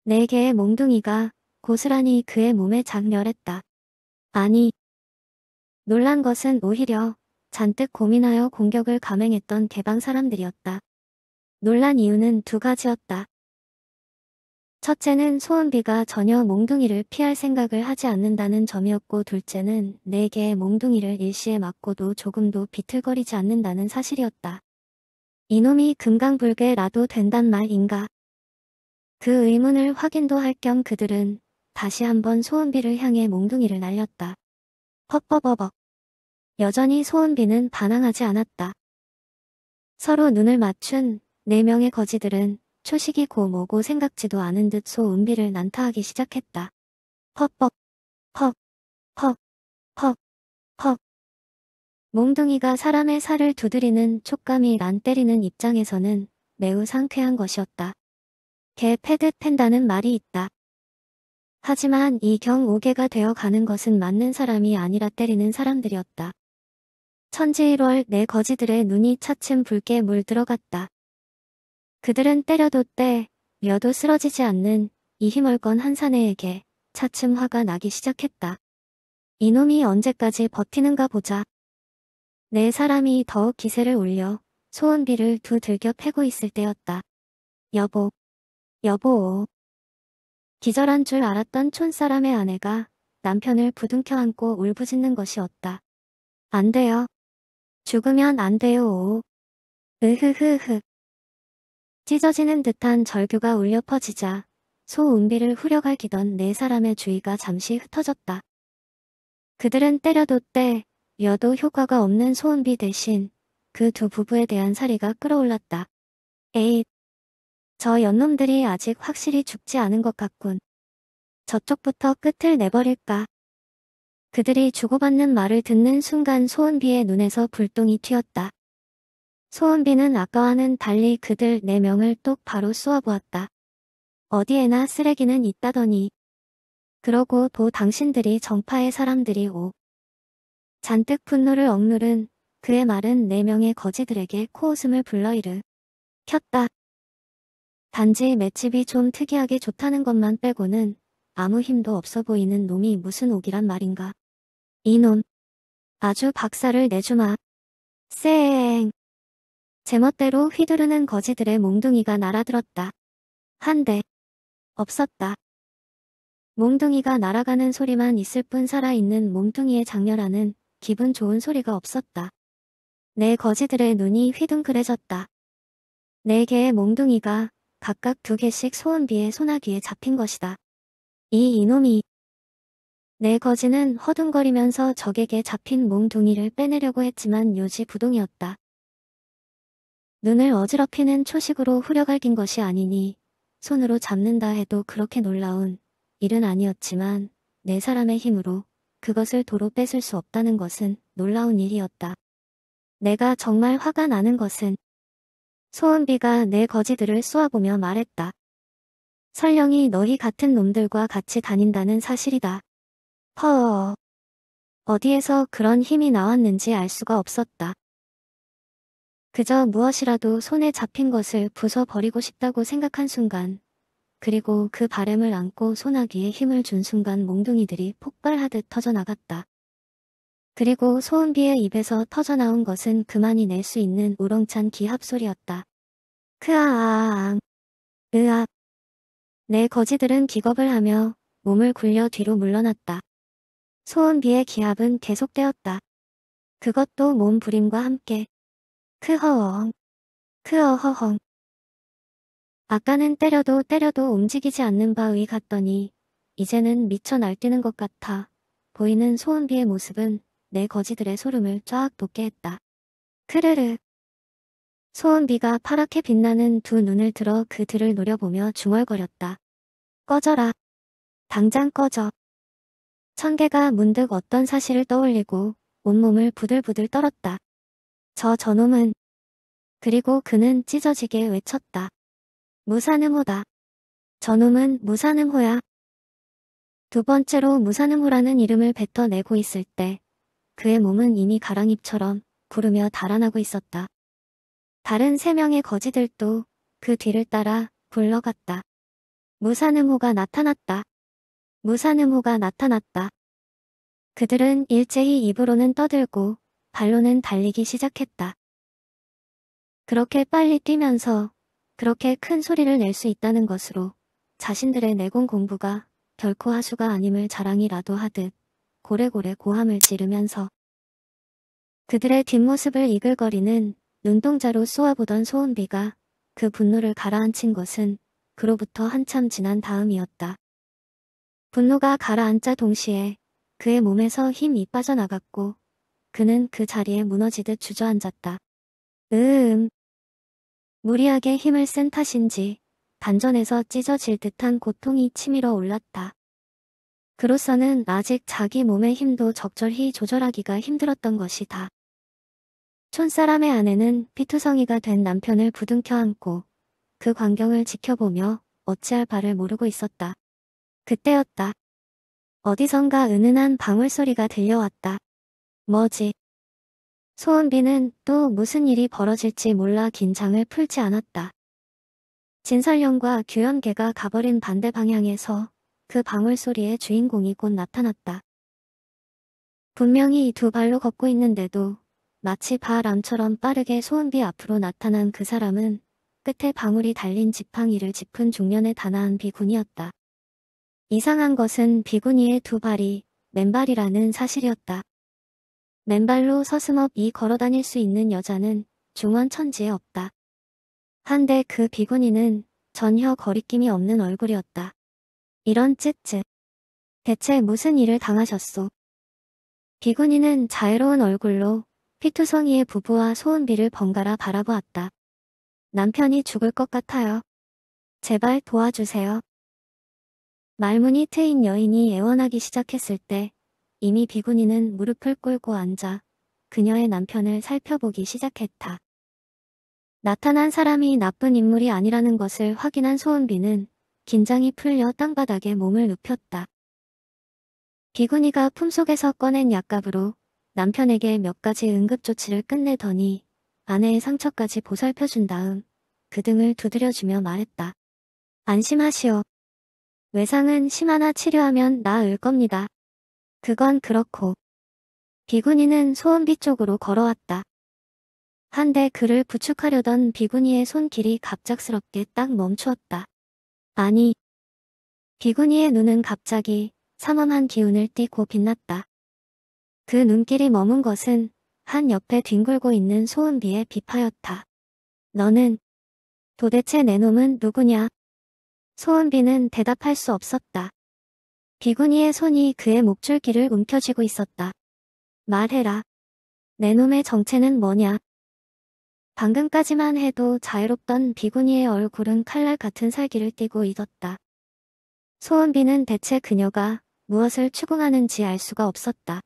네 개의 몽둥이가 고스란히 그의 몸에 장렬했다. 아니. 놀란 것은 오히려 잔뜩 고민하여 공격을 감행했던 개방 사람들이었다. 놀란 이유는 두 가지였다. 첫째는 소은비가 전혀 몽둥이를 피할 생각을 하지 않는다는 점이었고 둘째는 네 개의 몽둥이를 일시에 맞고도 조금도 비틀거리지 않는다는 사실이었다. 이놈이 금강불개라도 된단 말인가. 그 의문을 확인도 할 겸 그들은 다시 한번 소은비를 향해 몽둥이를 날렸다. 퍽퍽퍽 여전히 소은비는 반항하지 않았다. 서로 눈을 맞춘 네 명의 거지들은 초식이 고 뭐고 생각지도 않은 듯 소은비를 난타하기 시작했다. 퍽퍽, 퍽, 퍽, 퍽. 몽둥이가 사람의 살을 두드리는 촉감이 난 때리는 입장에서는 매우 상쾌한 것이었다. 개 패듯 팬다는 말이 있다. 하지만 이경 5개가 되어 가는 것은 맞는 사람이 아니라 때리는 사람들이었다. 천지일월 내 거지들의 눈이 차츰 붉게 물들어갔다. 그들은 때려도 때, 며도 쓰러지지 않는 이 힘얼건 한사내에게 차츰 화가 나기 시작했다. 이놈이 언제까지 버티는가 보자. 네 사람이 더욱 기세를 올려 소원비를 두 들겨 패고 있을 때였다. 여보. 여보. 기절한 줄 알았던 촌사람의 아내가 남편을 부둥켜 안고 울부짖는 것이었다. 안 돼요. 죽으면 안 돼요. 으흐흐흐. 찢어지는 듯한 절규가 울려 퍼지자 소은비를 후려갈기던 네 사람의 주의가 잠시 흩어졌다. 그들은 때려도 때 여도 효과가 없는 소음비 대신 그 두 부부에 대한 사리가 끌어올랐다. 에잇. 저 연놈들이 아직 확실히 죽지 않은 것 같군. 저쪽부터 끝을 내버릴까. 그들이 주고받는 말을 듣는 순간 소은비의 눈에서 불똥이 튀었다. 소은비는 아까와는 달리 그들 네 명을 똑바로 쏘아보았다. 어디에나 쓰레기는 있다더니. 그러고 도 당신들이 정파의 사람들이 오. 잔뜩 분노를 억누른 그의 말은 네 명의 거지들에게 코웃음을 불러이르. 켰다. 단지 맷집이 좀 특이하게 좋다는 것만 빼고는 아무 힘도 없어 보이는 놈이 무슨 옥이란 말인가. 이놈. 아주 박사를 내주마. 쌩. 제멋대로 휘두르는 거지들의 몽둥이가 날아들었다. 한 대. 없었다. 몽둥이가 날아가는 소리만 있을 뿐 살아있는 몽둥이의 장렬하는 기분 좋은 소리가 없었다. 내 거지들의 눈이 휘둥그레졌다. 네 개의 몽둥이가 각각 두 개씩 소은비의 소나귀에 잡힌 것이다. 이 이놈이 내 거지는 허둥거리면서 적에게 잡힌 몽둥이를 빼내려고 했지만 요지부동이었다. 눈을 어지럽히는 초식으로 후려갈긴 것이 아니니 손으로 잡는다 해도 그렇게 놀라운 일은 아니었지만 네 사람의 힘으로 그것을 도로 뺏을 수 없다는 것은 놀라운 일이었다. 내가 정말 화가 나는 것은 소은비가 내 거지들을 쏘아보며 말했다. 설령이 너희 같은 놈들과 같이 다닌다는 사실이다. 허어. 어디에서 그런 힘이 나왔는지 알 수가 없었다. 그저 무엇이라도 손에 잡힌 것을 부숴버리고 싶다고 생각한 순간 그리고 그 바램을 안고 소나기에 힘을 준 순간 몽둥이들이 폭발하듯 터져나갔다. 그리고 소은비의 입에서 터져나온 것은 그만이 낼 수 있는 우렁찬 기합소리였다. 크아아앙 으악 내 거지들은 기겁을 하며 몸을 굴려 뒤로 물러났다. 소은비의 기합은 계속되었다. 그것도 몸부림과 함께 크허엉 크어허헝 아까는 때려도 때려도 움직이지 않는 바위 같더니 이제는 미쳐 날뛰는 것 같아 보이는 소은비의 모습은 내 거지들의 소름을 쫙 돋게 했다. 크르르 소은비가 파랗게 빛나는 두 눈을 들어 그들을 노려보며 중얼거렸다. 꺼져라. 당장 꺼져. 천개가 문득 어떤 사실을 떠올리고 온몸을 부들부들 떨었다. 저 저놈은. 그리고 그는 찢어지게 외쳤다. 무산음호다. 저놈은 무산음호야. 두 번째로 무산음호라는 이름을 뱉어내고 있을 때 그의 몸은 이미 가랑잎처럼 구르며 달아나고 있었다. 다른 세 명의 거지들도 그 뒤를 따라 굴러갔다. 무산음호가 나타났다. 무산음호가 나타났다. 그들은 일제히 입으로는 떠들고 발로는 달리기 시작했다. 그렇게 빨리 뛰면서 그렇게 큰 소리를 낼 수 있다는 것으로 자신들의 내공 공부가 결코 하수가 아님을 자랑이라도 하듯 고래고래 고함을 지르면서 그들의 뒷모습을 이글거리는 눈동자로 쏘아보던 소은비가 그 분노를 가라앉힌 것은 그로부터 한참 지난 다음이었다. 분노가 가라앉자 동시에 그의 몸에서 힘이 빠져나갔고 그는 그 자리에 무너지듯 주저앉았다. 으음, 무리하게 힘을 쓴 탓인지 반전에서 찢어질 듯한 고통이 치밀어 올랐다. 그로서는 아직 자기 몸의 힘도 적절히 조절하기가 힘들었던 것이다. 촌사람의 아내는 피투성이가 된 남편을 부둥켜 안고 그 광경을 지켜보며 어찌할 바를 모르고 있었다. 그때였다. 어디선가 은은한 방울소리가 들려왔다. 뭐지? 소은비는 또 무슨 일이 벌어질지 몰라 긴장을 풀지 않았다. 진설령과 규현계가 가버린 반대 방향에서 그 방울소리의 주인공이 곧 나타났다. 분명히 두 발로 걷고 있는데도 마치 바람처럼 빠르게 소은비 앞으로 나타난 그 사람은 끝에 방울이 달린 지팡이를 짚은 중년의 단아한 비군이었다. 이상한 것은 비군이의두 발이 맨발이라는 사실이었다. 맨발로 서슴없이 걸어다닐 수 있는 여자는 중원 천지에 없다. 한데 그 비구니는 전혀 거리낌이 없는 얼굴이었다. 이런 쯔쯔. 대체 무슨 일을 당하셨소? 비구니는 자유로운 얼굴로 피투성이의 부부와 소은비를 번갈아 바라보았다. 남편이 죽을 것 같아요. 제발 도와주세요. 말문이 트인 여인이 애원하기 시작했을 때 이미 비구니는 무릎을 꿇고 앉아 그녀의 남편을 살펴보기 시작했다. 나타난 사람이 나쁜 인물이 아니라는 것을 확인한 소은비는 긴장이 풀려 땅바닥에 몸을 눕혔다. 비구니가 품속에서 꺼낸 약값으로 남편에게 몇 가지 응급조치를 끝내더니 아내의 상처까지 보살펴준 다음 그 등을 두드려주며 말했다. 안심하시오. 외상은 심하나 치료하면 나을 겁니다. 그건 그렇고. 비구니는 소은비 쪽으로 걸어왔다. 한데 그를 부축하려던 비구니의 손길이 갑작스럽게 딱 멈추었다. 아니. 비구니의 눈은 갑자기 삼엄한 기운을 띠고 빛났다. 그 눈길이 머문 것은 한 옆에 뒹굴고 있는 소은비의 비파였다. 너는 도대체 내 놈은 누구냐? 소은비는 대답할 수 없었다. 비구니의 손이 그의 목줄기를 움켜쥐고 있었다. 말해라. 내 놈의 정체는 뭐냐? 방금까지만 해도 자유롭던 비구니의 얼굴은 칼날 같은 살기를 띠고 익었다. 소은비는 대체 그녀가 무엇을 추궁하는지 알 수가 없었다.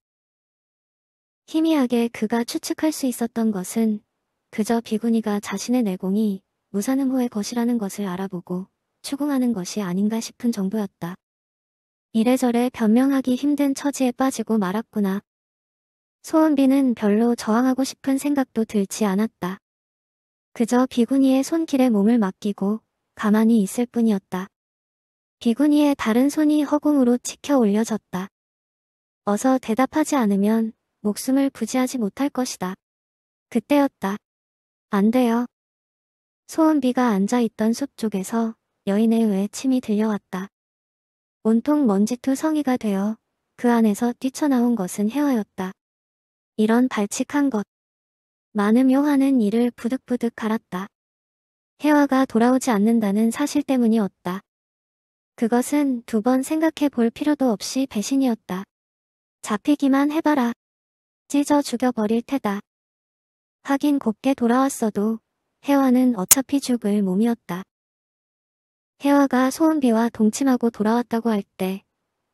희미하게 그가 추측할 수 있었던 것은 그저 비구니가 자신의 내공이 무사능호의 것이라는 것을 알아보고 추궁하는 것이 아닌가 싶은 정도였다. 이래저래 변명하기 힘든 처지에 빠지고 말았구나. 소은비는 별로 저항하고 싶은 생각도 들지 않았다. 그저 비구니의 손길에 몸을 맡기고 가만히 있을 뿐이었다. 비구니의 다른 손이 허공으로 치켜 올려졌다. 어서 대답하지 않으면 목숨을 부지하지 못할 것이다. 그때였다. 안 돼요. 소은비가 앉아있던 숲 쪽에서 여인의 외침이 들려왔다. 온통 먼지투성이가 되어 그 안에서 뛰쳐나온 것은 혜화였다 이런 발칙한 것. 많음 요한는 이를 부득부득 갈았다. 혜화가 돌아오지 않는다는 사실 때문이었다. 그것은 두 번 생각해 볼 필요도 없이 배신이었다. 잡히기만 해봐라. 찢어 죽여버릴 테다. 하긴 곱게 돌아왔어도 혜화는 어차피 죽을 몸이었다. 혜화가 소은비와 동침하고 돌아왔다고 할 때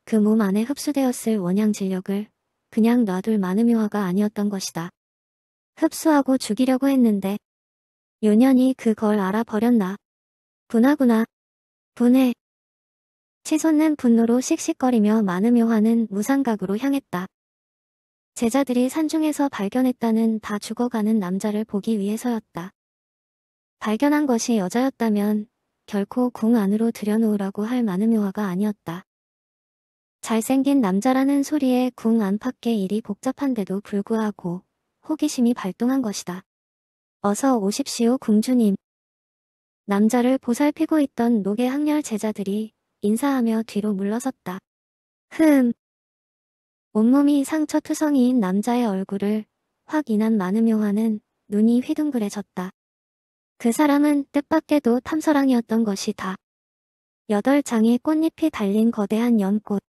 그 몸 안에 흡수되었을 원양 진력을 그냥 놔둘 만음묘화가 아니었던 것이다. 흡수하고 죽이려고 했는데 요년이 그걸 알아버렸나. 분하구나. 분해. 치솟는 분노로 씩씩거리며 만음묘화는 무상각으로 향했다. 제자들이 산중에서 발견했다는 다 죽어가는 남자를 보기 위해서였다. 발견한 것이 여자였다면 결코 궁 안으로 들여놓으라고 할 많은 묘화가 아니었다. 잘생긴 남자라는 소리에 궁 안팎의 일이 복잡한데도 불구하고 호기심이 발동한 것이다. 어서 오십시오 궁주님. 남자를 보살피고 있던 녹의 학렬 제자들이 인사하며 뒤로 물러섰다. 흠. 온몸이 상처투성이인 남자의 얼굴을 확 인한 마음묘화는 눈이 휘둥그레졌다. 그 사람은 뜻밖에도 탐사랑이었던 것이다. 여덟 장의 꽃잎이 달린 거대한 연꽃.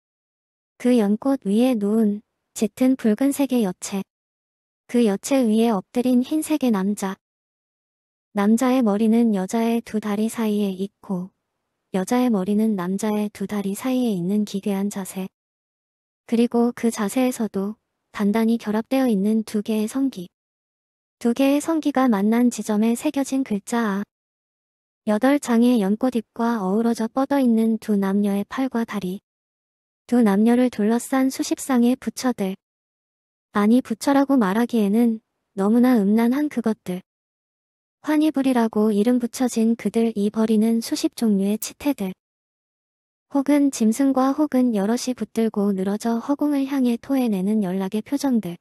그 연꽃 위에 놓은 짙은 붉은색의 여체. 그 여체 위에 엎드린 흰색의 남자. 남자의 머리는 여자의 두 다리 사이에 있고 여자의 머리는 남자의 두 다리 사이에 있는 기괴한 자세. 그리고 그 자세에서도 단단히 결합되어 있는 두 개의 성기. 두 개의 성기가 만난 지점에 새겨진 글자 앞. 아. 여덟 장의 연꽃잎과 어우러져 뻗어있는 두 남녀의 팔과 다리. 두 남녀를 둘러싼 수십 쌍의 부처들. 아니 부처라고 말하기에는 너무나 음란한 그것들. 환희불이라고 이름 붙여진 그들 이 버리는 수십 종류의 치태들. 혹은 짐승과 혹은 여럿이 붙들고 늘어져 허공을 향해 토해내는 연락의 표정들.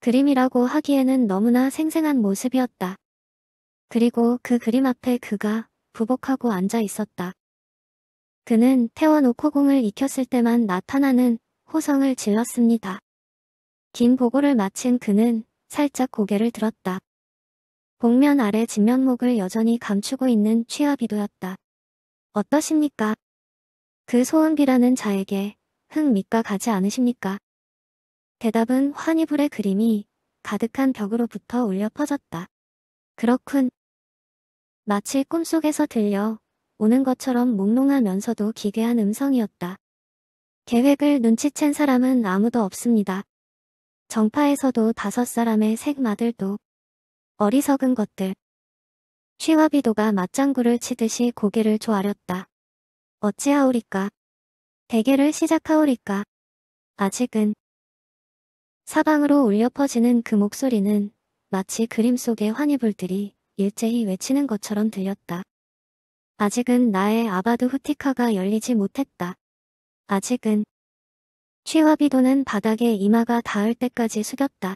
그림이라고 하기에는 너무나 생생한 모습이었다. 그리고 그 그림 앞에 그가 부복하고 앉아 있었다. 그는 태원오코 공을 익혔을 때만 나타나는 호성을 질렀습니다. 긴 보고를 마친 그는 살짝 고개를 들었다. 복면 아래 진면목을 여전히 감추고 있는 취하비도였다. 어떠십니까? 그 소은비라는 자에게 흥밑가 가지 않으십니까? 대답은 환희불의 그림이 가득한 벽으로부터 울려 퍼졌다. 그렇군. 마치 꿈속에서 들려 오는 것처럼 몽롱하면서도 기괴한 음성이었다. 계획을 눈치챈 사람은 아무도 없습니다. 정파에서도 다섯 사람의 색마들도 어리석은 것들. 취와 비도가 맞장구를 치듯이 고개를 조아렸다. 어찌하오리까? 대개를 시작하오리까? 아직은 사방으로 울려 퍼지는 그 목소리는 마치 그림 속의 환희불들이 일제히 외치는 것처럼 들렸다. 아직은 나의 아바드 후티카가 열리지 못했다. 아직은 취와비도는 바닥에 이마가 닿을 때까지 숙였다.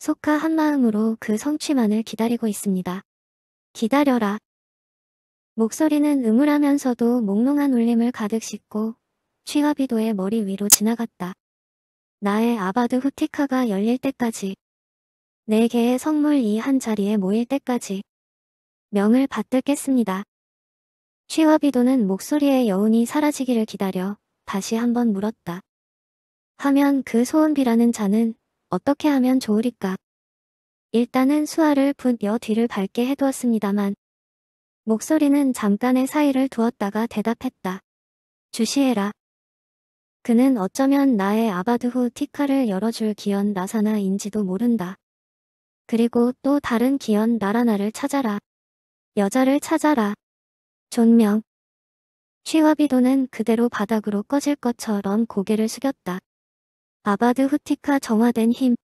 속하 한마음으로 그 성취만을 기다리고 있습니다. 기다려라. 목소리는 음울하면서도 몽롱한 울림을 가득 싣고 취와비도의 머리 위로 지나갔다. 나의 아바드 후티카가 열릴 때까지 네 개의 성물 이 한 자리에 모일 때까지 명을 받들겠습니다. 취와비도는 목소리의 여운이 사라지기를 기다려 다시 한번 물었다. 하면 그소음비라는 자는 어떻게 하면 좋으리까? 일단은 수아를 분 여 뒤를 밝게 해두었습니다만 목소리는 잠깐의 사이를 두었다가 대답했다. 주시해라. 그는 어쩌면 나의 아바드 후 티카를 열어줄 기현 라사나인지도 모른다. 그리고 또 다른 기현 나라나를 찾아라. 여자를 찾아라. 존명. 취와비도는 그대로 바닥으로 꺼질 것처럼 고개를 숙였다. 아바드 후티카 정화된 힘.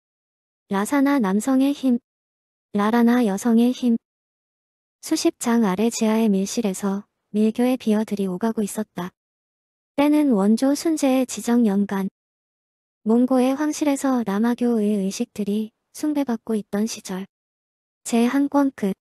라사나 남성의 힘. 라라나 여성의 힘. 수십 장 아래 지하의 밀실에서 밀교의 비어들이 오가고 있었다. 때는 원조 순제의 지정 연간 몽고의 황실에서 남아교의 의식들이 숭배받고 있던 시절 제 한권 끝